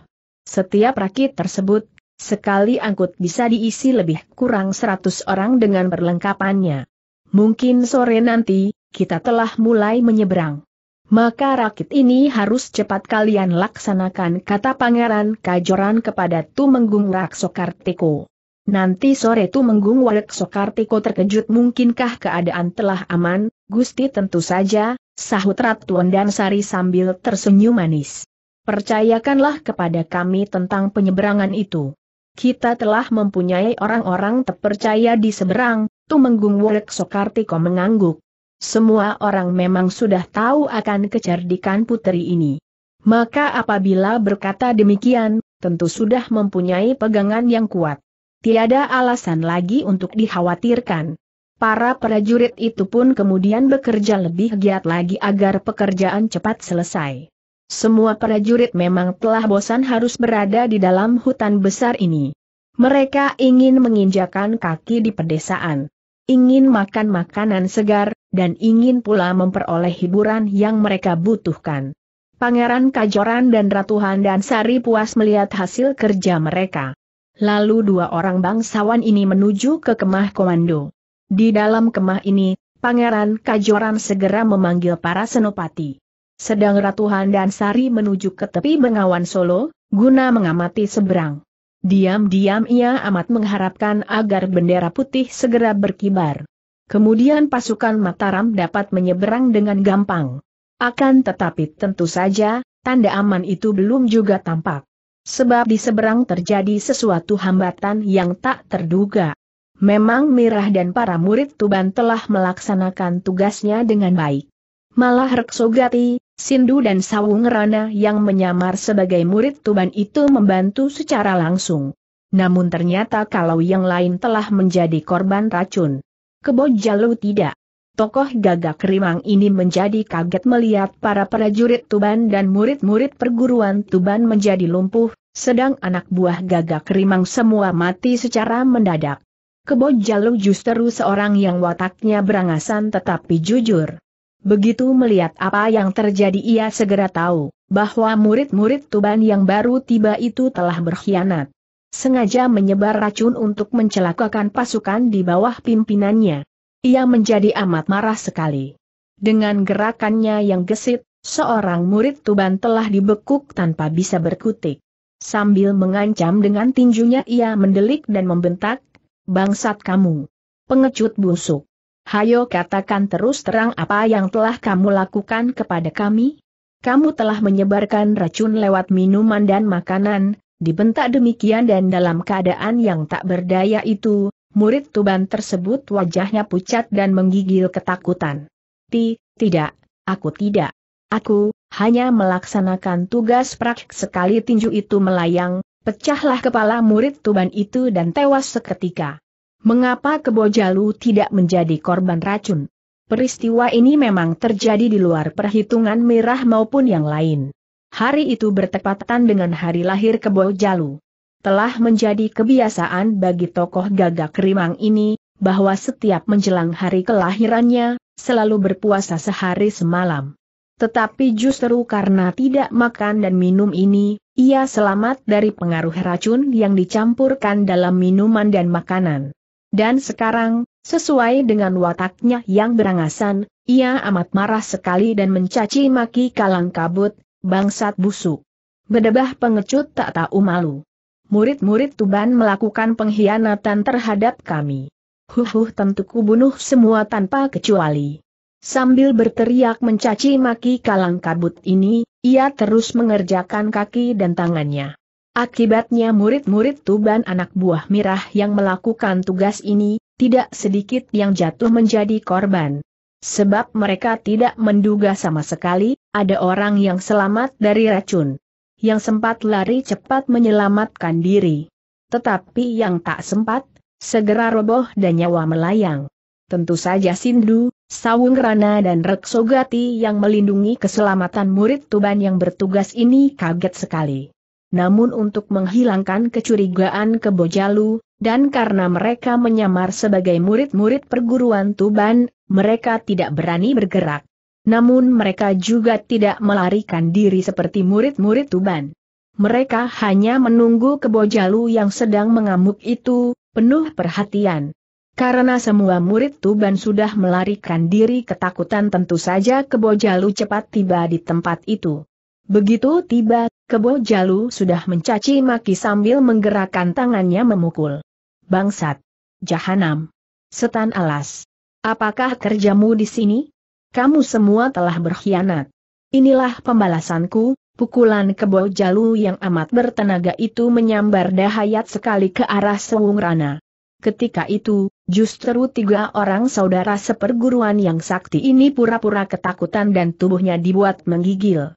Setiap rakit tersebut Sekali angkut bisa diisi lebih kurang seratus orang dengan perlengkapannya. Mungkin sore nanti, kita telah mulai menyeberang. Maka rakit ini harus cepat kalian laksanakan kata Pangeran Kajoran kepada Tumenggung Raksokartiko. Nanti sore Tumenggung Raksokartiko terkejut mungkinkah keadaan telah aman, Gusti tentu saja, sahut Ratu Sari sambil tersenyum manis. Percayakanlah kepada kami tentang penyeberangan itu. Kita telah mempunyai orang-orang terpercaya di seberang, Tumenggung Wolek Sokartiko mengangguk. Semua orang memang sudah tahu akan kecerdikan putri ini. Maka apabila berkata demikian, tentu sudah mempunyai pegangan yang kuat. Tiada alasan lagi untuk dikhawatirkan. Para prajurit itu pun kemudian bekerja lebih giat lagi agar pekerjaan cepat selesai. Semua prajurit memang telah bosan harus berada di dalam hutan besar ini. Mereka ingin menginjakan kaki di pedesaan, ingin makan makanan segar, dan ingin pula memperoleh hiburan yang mereka butuhkan. Pangeran Kajoran dan Ratu Handan Sari puas melihat hasil kerja mereka. Lalu dua orang bangsawan ini menuju ke kemah komando. Di dalam kemah ini, Pangeran Kajoran segera memanggil para senopati sedang Ratu Handan Sari menuju ke tepi Bengawan Solo, guna mengamati seberang. Diam-diam ia amat mengharapkan agar bendera putih segera berkibar. Kemudian pasukan Mataram dapat menyeberang dengan gampang. Akan tetapi tentu saja, tanda aman itu belum juga tampak. Sebab di seberang terjadi sesuatu hambatan yang tak terduga. Memang Mirah dan para murid Tuban telah melaksanakan tugasnya dengan baik. Malah Reksogati, Sindu dan Sawung Rana yang menyamar sebagai murid Tuban itu membantu secara langsung. Namun ternyata kalau yang lain telah menjadi korban racun. Kebojalu tidak. Tokoh gagak rimang ini menjadi kaget melihat para prajurit Tuban dan murid-murid perguruan Tuban menjadi lumpuh, sedang anak buah gagak rimang semua mati secara mendadak. Kebojalu justru seorang yang wataknya berangasan tetapi jujur. Begitu melihat apa yang terjadi ia segera tahu, bahwa murid-murid Tuban yang baru tiba itu telah berkhianat. Sengaja menyebar racun untuk mencelakakan pasukan di bawah pimpinannya. Ia menjadi amat marah sekali. Dengan gerakannya yang gesit, seorang murid Tuban telah dibekuk tanpa bisa berkutik. Sambil mengancam dengan tinjunya ia mendelik dan membentak, Bangsat kamu! Pengecut busuk! Hayo katakan terus terang apa yang telah kamu lakukan kepada kami? Kamu telah menyebarkan racun lewat minuman dan makanan, dibentak demikian dan dalam keadaan yang tak berdaya itu, murid Tuban tersebut wajahnya pucat dan menggigil ketakutan. Ti, tidak, aku tidak. Aku, hanya melaksanakan tugas prak sekali tinju itu melayang, pecahlah kepala murid Tuban itu dan tewas seketika. Mengapa kebo Jalu tidak menjadi korban racun? Peristiwa ini memang terjadi di luar perhitungan merah maupun yang lain. Hari itu bertepatan dengan hari lahir kebo Jalu. Telah menjadi kebiasaan bagi tokoh gagak rimang ini, bahwa setiap menjelang hari kelahirannya, selalu berpuasa sehari semalam. Tetapi justru karena tidak makan dan minum ini, ia selamat dari pengaruh racun yang dicampurkan dalam minuman dan makanan. Dan sekarang, sesuai dengan wataknya yang berangasan, ia amat marah sekali dan mencaci maki kalang kabut, bangsat busuk. Bedebah pengecut tak tahu malu. Murid-murid Tuban melakukan pengkhianatan terhadap kami. Huhuh tentu kubunuh semua tanpa kecuali. Sambil berteriak mencaci maki kalang kabut ini, ia terus mengerjakan kaki dan tangannya. Akibatnya murid-murid Tuban anak buah mirah yang melakukan tugas ini, tidak sedikit yang jatuh menjadi korban. Sebab mereka tidak menduga sama sekali, ada orang yang selamat dari racun. Yang sempat lari cepat menyelamatkan diri. Tetapi yang tak sempat, segera roboh dan nyawa melayang. Tentu saja Sindu, Sawung Rana dan Reksogati yang melindungi keselamatan murid Tuban yang bertugas ini kaget sekali. Namun untuk menghilangkan kecurigaan ke Bojalu, dan karena mereka menyamar sebagai murid-murid perguruan Tuban, mereka tidak berani bergerak. Namun mereka juga tidak melarikan diri seperti murid-murid Tuban. Mereka hanya menunggu Kebojalu yang sedang mengamuk itu, penuh perhatian. Karena semua murid Tuban sudah melarikan diri ketakutan tentu saja Kebojalu cepat tiba di tempat itu. Begitu tiba, Kebo Jalu sudah mencaci maki sambil menggerakkan tangannya memukul. Bangsat! Jahanam! Setan alas! Apakah kerjamu di sini? Kamu semua telah berkhianat. Inilah pembalasanku, pukulan Kebo Jalu yang amat bertenaga itu menyambar dahayat sekali ke arah Sewung Rana. Ketika itu, justru tiga orang saudara seperguruan yang sakti ini pura-pura ketakutan dan tubuhnya dibuat menggigil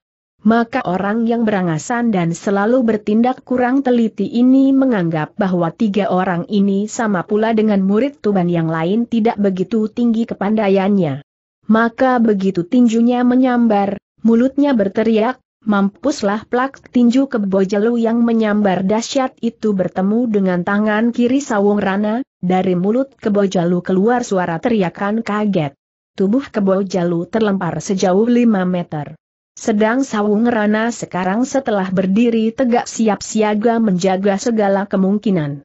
maka orang yang berangasan dan selalu bertindak kurang teliti ini menganggap bahwa tiga orang ini sama pula dengan murid Tuban yang lain tidak begitu tinggi kepandaiannya. Maka begitu tinjunya menyambar, mulutnya berteriak, mampuslah plak tinju kebojalu yang menyambar dahsyat itu bertemu dengan tangan kiri Sawung Rana, dari mulut kebojalu keluar suara teriakan kaget. Tubuh kebojalu terlempar sejauh lima meter. Sedang Sawung Rana sekarang setelah berdiri tegak siap siaga menjaga segala kemungkinan.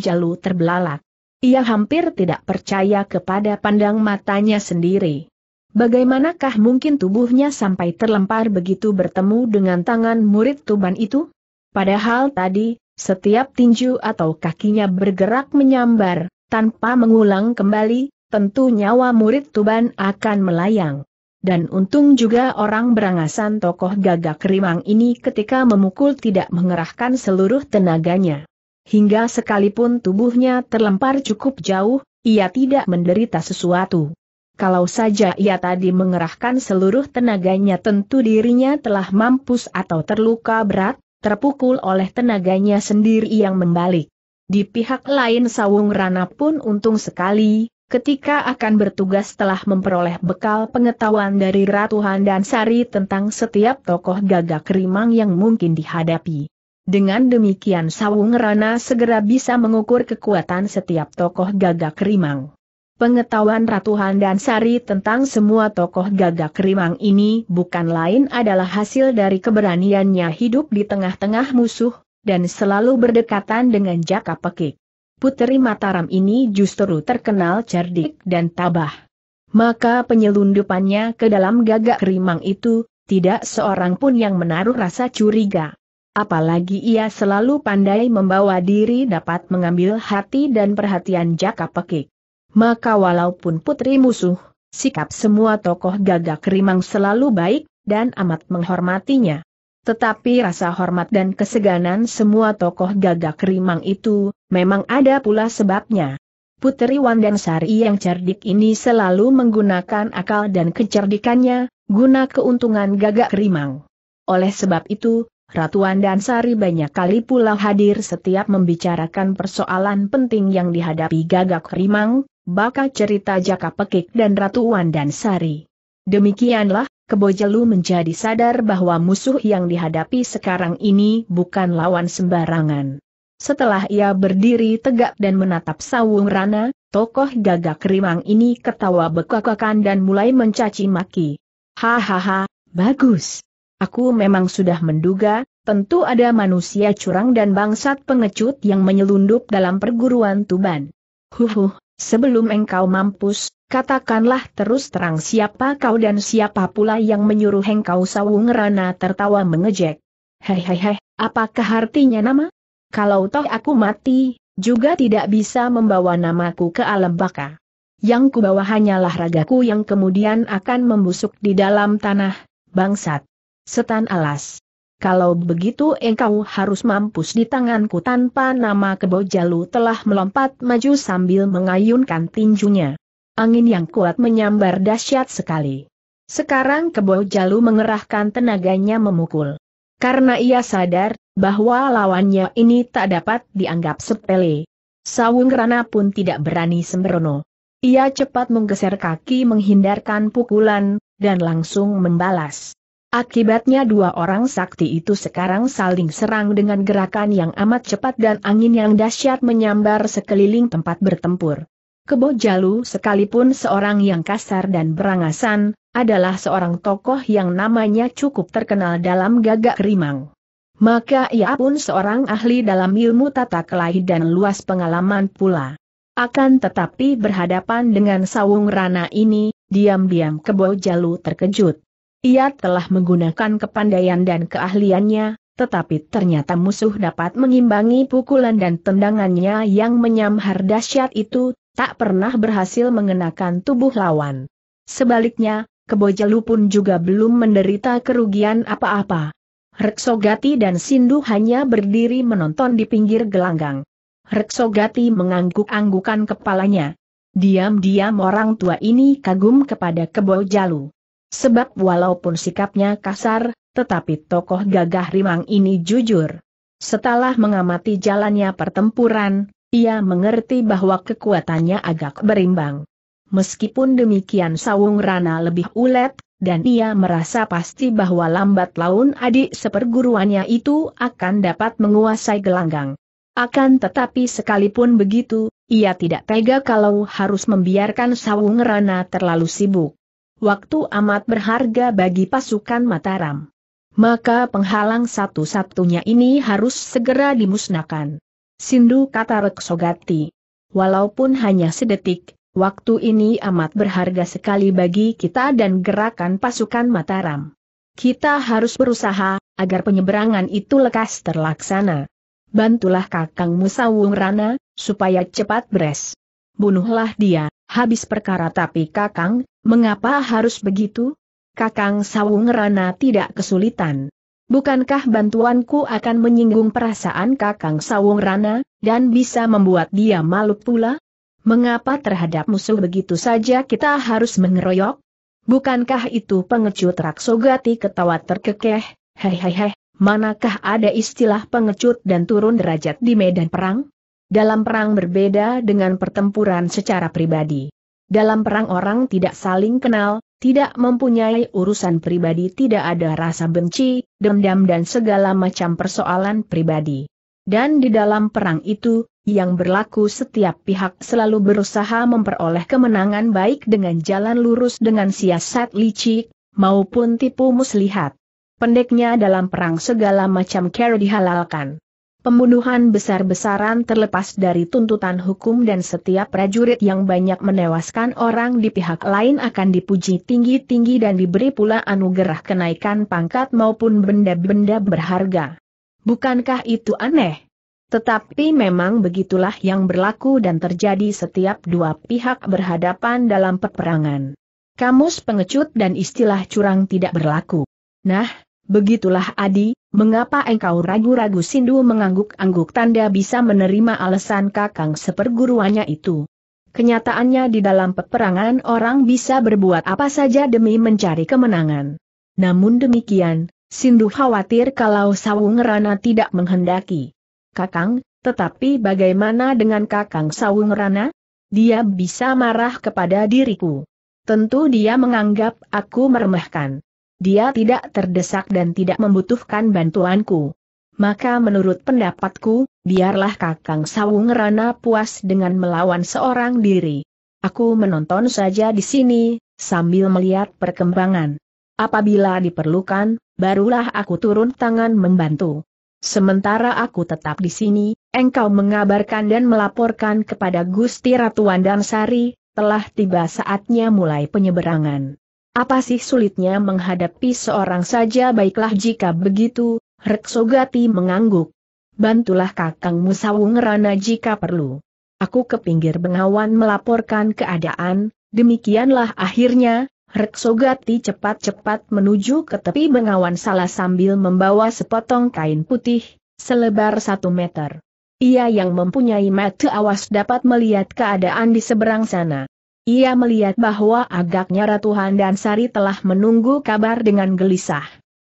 Jalu terbelalak. Ia hampir tidak percaya kepada pandang matanya sendiri. Bagaimanakah mungkin tubuhnya sampai terlempar begitu bertemu dengan tangan murid Tuban itu? Padahal tadi, setiap tinju atau kakinya bergerak menyambar, tanpa mengulang kembali, tentu nyawa murid Tuban akan melayang. Dan untung juga orang berangasan tokoh gagak rimang ini ketika memukul tidak mengerahkan seluruh tenaganya. Hingga sekalipun tubuhnya terlempar cukup jauh, ia tidak menderita sesuatu. Kalau saja ia tadi mengerahkan seluruh tenaganya tentu dirinya telah mampus atau terluka berat, terpukul oleh tenaganya sendiri yang membalik. Di pihak lain Sawung Rana pun untung sekali, ketika akan bertugas telah memperoleh bekal pengetahuan dari Ratu Handan Sari tentang setiap tokoh gagak rimang yang mungkin dihadapi. Dengan demikian Sawung Rana segera bisa mengukur kekuatan setiap tokoh gagak rimang. Pengetahuan Ratu Handan Sari tentang semua tokoh gagak rimang ini bukan lain adalah hasil dari keberaniannya hidup di tengah-tengah musuh, dan selalu berdekatan dengan jaka pekik. Putri Mataram ini justru terkenal cerdik dan tabah. Maka penyelundupannya ke dalam gagak rimang itu, tidak seorang pun yang menaruh rasa curiga. Apalagi ia selalu pandai membawa diri dapat mengambil hati dan perhatian jaka pekik. Maka walaupun putri musuh, sikap semua tokoh gagak rimang selalu baik, dan amat menghormatinya. Tetapi rasa hormat dan keseganan semua tokoh gagak rimang itu, memang ada pula sebabnya. Puteri Sari yang cerdik ini selalu menggunakan akal dan kecerdikannya, guna keuntungan gagak rimang. Oleh sebab itu, Ratu Sari banyak kali pula hadir setiap membicarakan persoalan penting yang dihadapi gagak rimang, bakal cerita Jaka Pekik dan Ratu Sari. Demikianlah, Kebojelu menjadi sadar bahwa musuh yang dihadapi sekarang ini bukan lawan sembarangan. Setelah ia berdiri tegak dan menatap Sawung Rana, tokoh gagak rimang ini ketawa bekakakan dan mulai mencaci maki. Hahaha, bagus. Aku memang sudah menduga, tentu ada manusia curang dan bangsat pengecut yang menyelundup dalam perguruan Tuban. Huhuh, sebelum engkau mampus, Katakanlah terus terang siapa kau dan siapa pula yang menyuruh engkau sawung rana tertawa mengejek. Hehehe, apakah artinya nama? Kalau toh aku mati, juga tidak bisa membawa namaku ke alam baka. Yang kubawa hanyalah ragaku yang kemudian akan membusuk di dalam tanah, bangsat. Setan alas. Kalau begitu engkau harus mampus di tanganku tanpa nama kebojalu telah melompat maju sambil mengayunkan tinjunya. Angin yang kuat menyambar dahsyat sekali. Sekarang Kebo Jalu mengerahkan tenaganya memukul. Karena ia sadar, bahwa lawannya ini tak dapat dianggap sepele. Sawung Rana pun tidak berani sembrono. Ia cepat menggeser kaki menghindarkan pukulan, dan langsung membalas. Akibatnya dua orang sakti itu sekarang saling serang dengan gerakan yang amat cepat dan angin yang dahsyat menyambar sekeliling tempat bertempur. Kebo Jalu sekalipun seorang yang kasar dan berangasan, adalah seorang tokoh yang namanya cukup terkenal dalam gagak rimang. Maka ia pun seorang ahli dalam ilmu tata kelahi dan luas pengalaman pula. Akan tetapi berhadapan dengan sawung rana ini, diam-diam Kebo Jalu terkejut. Ia telah menggunakan kepandaian dan keahliannya, tetapi ternyata musuh dapat mengimbangi pukulan dan tendangannya yang menyamhar dahsyat itu tak pernah berhasil mengenakan tubuh lawan. Sebaliknya, Kebojalu pun juga belum menderita kerugian apa-apa. Reksogati dan Sindu hanya berdiri menonton di pinggir gelanggang. Reksogati mengangguk-anggukan kepalanya. Diam-diam orang tua ini kagum kepada Kebojalu. Sebab walaupun sikapnya kasar, tetapi tokoh gagah rimang ini jujur. Setelah mengamati jalannya pertempuran, ia mengerti bahwa kekuatannya agak berimbang. Meskipun demikian Sawung Rana lebih ulet, dan ia merasa pasti bahwa lambat laun adik seperguruannya itu akan dapat menguasai gelanggang. Akan tetapi sekalipun begitu, ia tidak tega kalau harus membiarkan Sawung Rana terlalu sibuk. Waktu amat berharga bagi pasukan Mataram. Maka penghalang satu-satunya ini harus segera dimusnahkan. Sindu kata Reksogati. Walaupun hanya sedetik, waktu ini amat berharga sekali bagi kita dan gerakan pasukan Mataram. Kita harus berusaha, agar penyeberangan itu lekas terlaksana. Bantulah Kakang Musawung Rana, supaya cepat beres. Bunuhlah dia, habis perkara tapi Kakang, mengapa harus begitu? Kakang Sawung Rana tidak kesulitan bukankah bantuanku akan menyinggung perasaan Kakang Sawung Rana, dan bisa membuat dia malu pula? Mengapa terhadap musuh begitu saja kita harus mengeroyok? Bukankah itu pengecut Raksogati ketawa terkekeh, Hei hei hei, manakah ada istilah pengecut dan turun derajat di medan perang? Dalam perang berbeda dengan pertempuran secara pribadi. Dalam perang orang tidak saling kenal, tidak mempunyai urusan pribadi tidak ada rasa benci, dendam dan segala macam persoalan pribadi. Dan di dalam perang itu, yang berlaku setiap pihak selalu berusaha memperoleh kemenangan baik dengan jalan lurus dengan siasat licik, maupun tipu muslihat. Pendeknya dalam perang segala macam cara dihalalkan. Pembunuhan besar-besaran terlepas dari tuntutan hukum dan setiap prajurit yang banyak menewaskan orang di pihak lain akan dipuji tinggi-tinggi dan diberi pula anugerah kenaikan pangkat maupun benda-benda berharga. Bukankah itu aneh? Tetapi memang begitulah yang berlaku dan terjadi setiap dua pihak berhadapan dalam peperangan. Kamus pengecut dan istilah curang tidak berlaku. Nah, begitulah Adi, Mengapa engkau ragu-ragu Sindu mengangguk-angguk tanda bisa menerima alasan kakang seperguruannya itu? Kenyataannya di dalam peperangan orang bisa berbuat apa saja demi mencari kemenangan. Namun demikian, Sindu khawatir kalau Sawung Rana tidak menghendaki. Kakang, tetapi bagaimana dengan Kakang Sawung Rana? Dia bisa marah kepada diriku. Tentu dia menganggap aku meremehkan. Dia tidak terdesak dan tidak membutuhkan bantuanku. Maka menurut pendapatku, biarlah Kakang Sawung Rana puas dengan melawan seorang diri. Aku menonton saja di sini, sambil melihat perkembangan. Apabila diperlukan, barulah aku turun tangan membantu. Sementara aku tetap di sini, engkau mengabarkan dan melaporkan kepada Gusti Ratu Sari, telah tiba saatnya mulai penyeberangan. Apa sih sulitnya menghadapi seorang saja baiklah jika begitu, Reksogati mengangguk. Bantulah kakang Musawung Rana jika perlu. Aku ke pinggir bengawan melaporkan keadaan, demikianlah akhirnya, Reksogati cepat-cepat menuju ke tepi bengawan salah sambil membawa sepotong kain putih, selebar satu meter. Ia yang mempunyai mata awas dapat melihat keadaan di seberang sana. Ia melihat bahwa agaknya Ratu Handansari telah menunggu kabar dengan gelisah.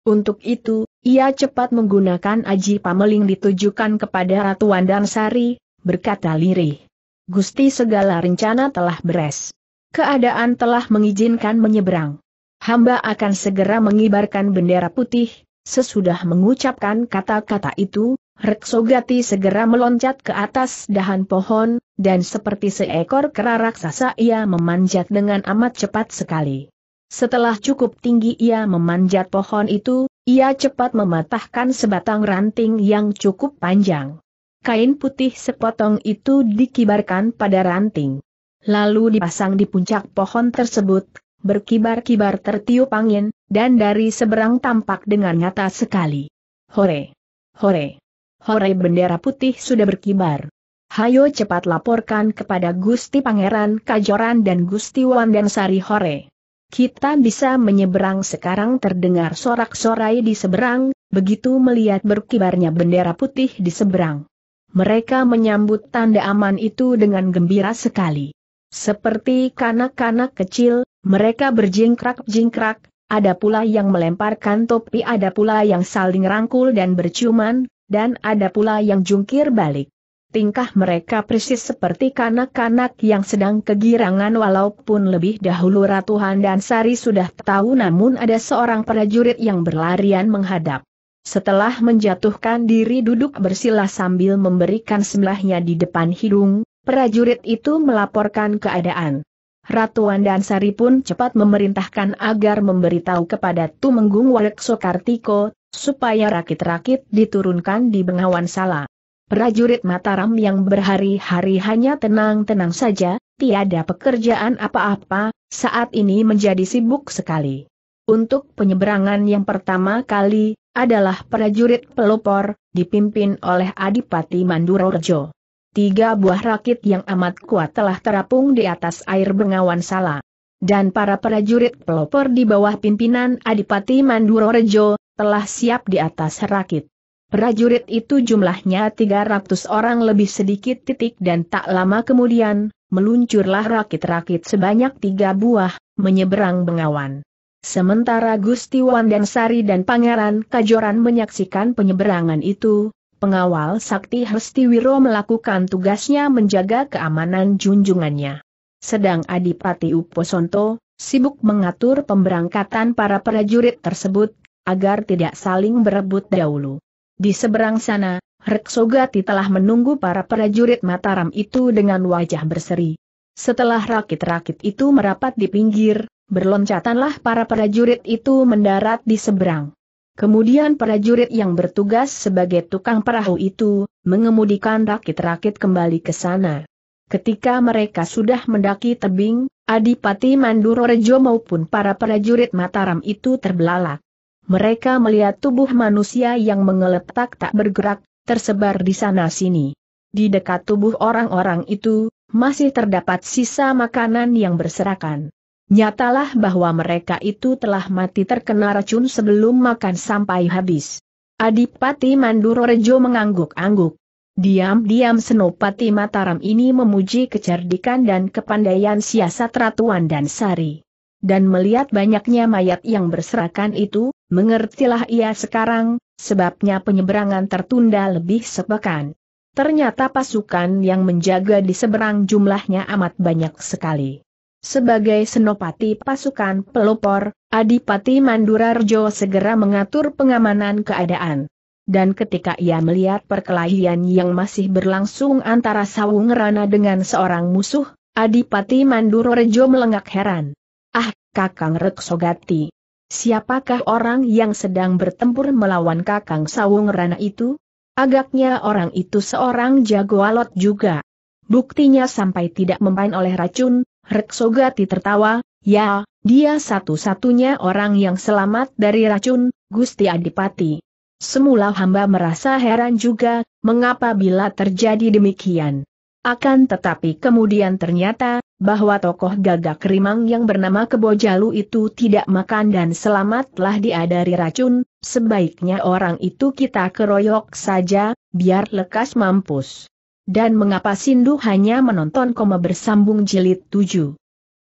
Untuk itu, ia cepat menggunakan aji pameling ditujukan kepada Ratu Handansari, berkata lirih. Gusti segala rencana telah beres. Keadaan telah mengizinkan menyeberang. Hamba akan segera mengibarkan bendera putih, Sesudah mengucapkan kata-kata itu, Reksogati segera meloncat ke atas dahan pohon, dan seperti seekor kera raksasa ia memanjat dengan amat cepat sekali. Setelah cukup tinggi ia memanjat pohon itu, ia cepat mematahkan sebatang ranting yang cukup panjang. Kain putih sepotong itu dikibarkan pada ranting. Lalu dipasang di puncak pohon tersebut, berkibar-kibar tertiup angin, dan dari seberang tampak dengan nyata sekali. Hore! Hore! hore bendera putih sudah berkibar. Hayo cepat laporkan kepada Gusti Pangeran Kajoran dan Gusti Sari hore. Kita bisa menyeberang sekarang terdengar sorak-sorai di seberang, begitu melihat berkibarnya bendera putih di seberang. Mereka menyambut tanda aman itu dengan gembira sekali. Seperti kanak-kanak kecil, mereka berjingkrak-jingkrak, ada pula yang melemparkan topi ada pula yang saling rangkul dan berciuman, dan ada pula yang jungkir balik. Tingkah mereka persis seperti kanak-kanak yang sedang kegirangan walaupun lebih dahulu Ratu Handan Sari sudah tahu namun ada seorang prajurit yang berlarian menghadap. Setelah menjatuhkan diri duduk bersila sambil memberikan sembelahnya di depan hidung, prajurit itu melaporkan keadaan. Ratu sari pun cepat memerintahkan agar memberitahu kepada Tumenggung Walek Sokartiko, supaya rakit-rakit diturunkan di Bengawan Sala. Prajurit Mataram yang berhari-hari hanya tenang-tenang saja, tiada pekerjaan apa-apa, saat ini menjadi sibuk sekali. Untuk penyeberangan yang pertama kali, adalah prajurit pelopor, dipimpin oleh Adipati Mandurorjo. Tiga buah rakit yang amat kuat telah terapung di atas air Bengawan Sala. Dan para prajurit pelopor di bawah pimpinan Adipati Mandurorejo, telah siap di atas rakit. Prajurit itu jumlahnya 300 orang lebih sedikit titik dan tak lama kemudian, meluncurlah rakit-rakit sebanyak tiga buah, menyeberang bengawan. Sementara Gusti Wandansari dan Pangeran Kajoran menyaksikan penyeberangan itu, pengawal Sakti Hestiwiro melakukan tugasnya menjaga keamanan junjungannya. Sedang Adipati Uposonto, sibuk mengatur pemberangkatan para prajurit tersebut agar tidak saling berebut dahulu. Di seberang sana, Reksogati telah menunggu para prajurit Mataram itu dengan wajah berseri. Setelah rakit-rakit itu merapat di pinggir, berloncatanlah para prajurit itu mendarat di seberang. Kemudian prajurit yang bertugas sebagai tukang perahu itu, mengemudikan rakit-rakit kembali ke sana. Ketika mereka sudah mendaki tebing, Adipati Mandurorejo maupun para prajurit Mataram itu terbelalak. Mereka melihat tubuh manusia yang mengeletak tak bergerak, tersebar di sana-sini. Di dekat tubuh orang-orang itu, masih terdapat sisa makanan yang berserakan. Nyatalah bahwa mereka itu telah mati terkena racun sebelum makan sampai habis. Adipati Mandurorejo mengangguk-angguk. Diam-diam Senopati Mataram ini memuji kecerdikan dan kepandaian siasat ratuan dan Sari dan melihat banyaknya mayat yang berserakan itu, mengertilah ia sekarang, sebabnya penyeberangan tertunda lebih sepekan. Ternyata pasukan yang menjaga di seberang jumlahnya amat banyak sekali. Sebagai senopati pasukan pelopor, Adipati Mandurarjo segera mengatur pengamanan keadaan. Dan ketika ia melihat perkelahian yang masih berlangsung antara Sawung Rana dengan seorang musuh, Adipati Mandurarjo melengak heran. Ah, Kakang Reksogati. Siapakah orang yang sedang bertempur melawan Kakang Sawung Rana itu? Agaknya orang itu seorang jago alot juga. Buktinya sampai tidak mempain oleh racun, Reksogati tertawa, ya, dia satu-satunya orang yang selamat dari racun, Gusti Adipati. Semula hamba merasa heran juga, mengapa bila terjadi demikian. Akan tetapi kemudian ternyata, bahwa tokoh gagak rimang yang bernama kebo jalu itu tidak makan dan selamatlah dia dari racun, sebaiknya orang itu kita keroyok saja, biar lekas mampus. Dan mengapa Sindu hanya menonton koma bersambung jilid 7?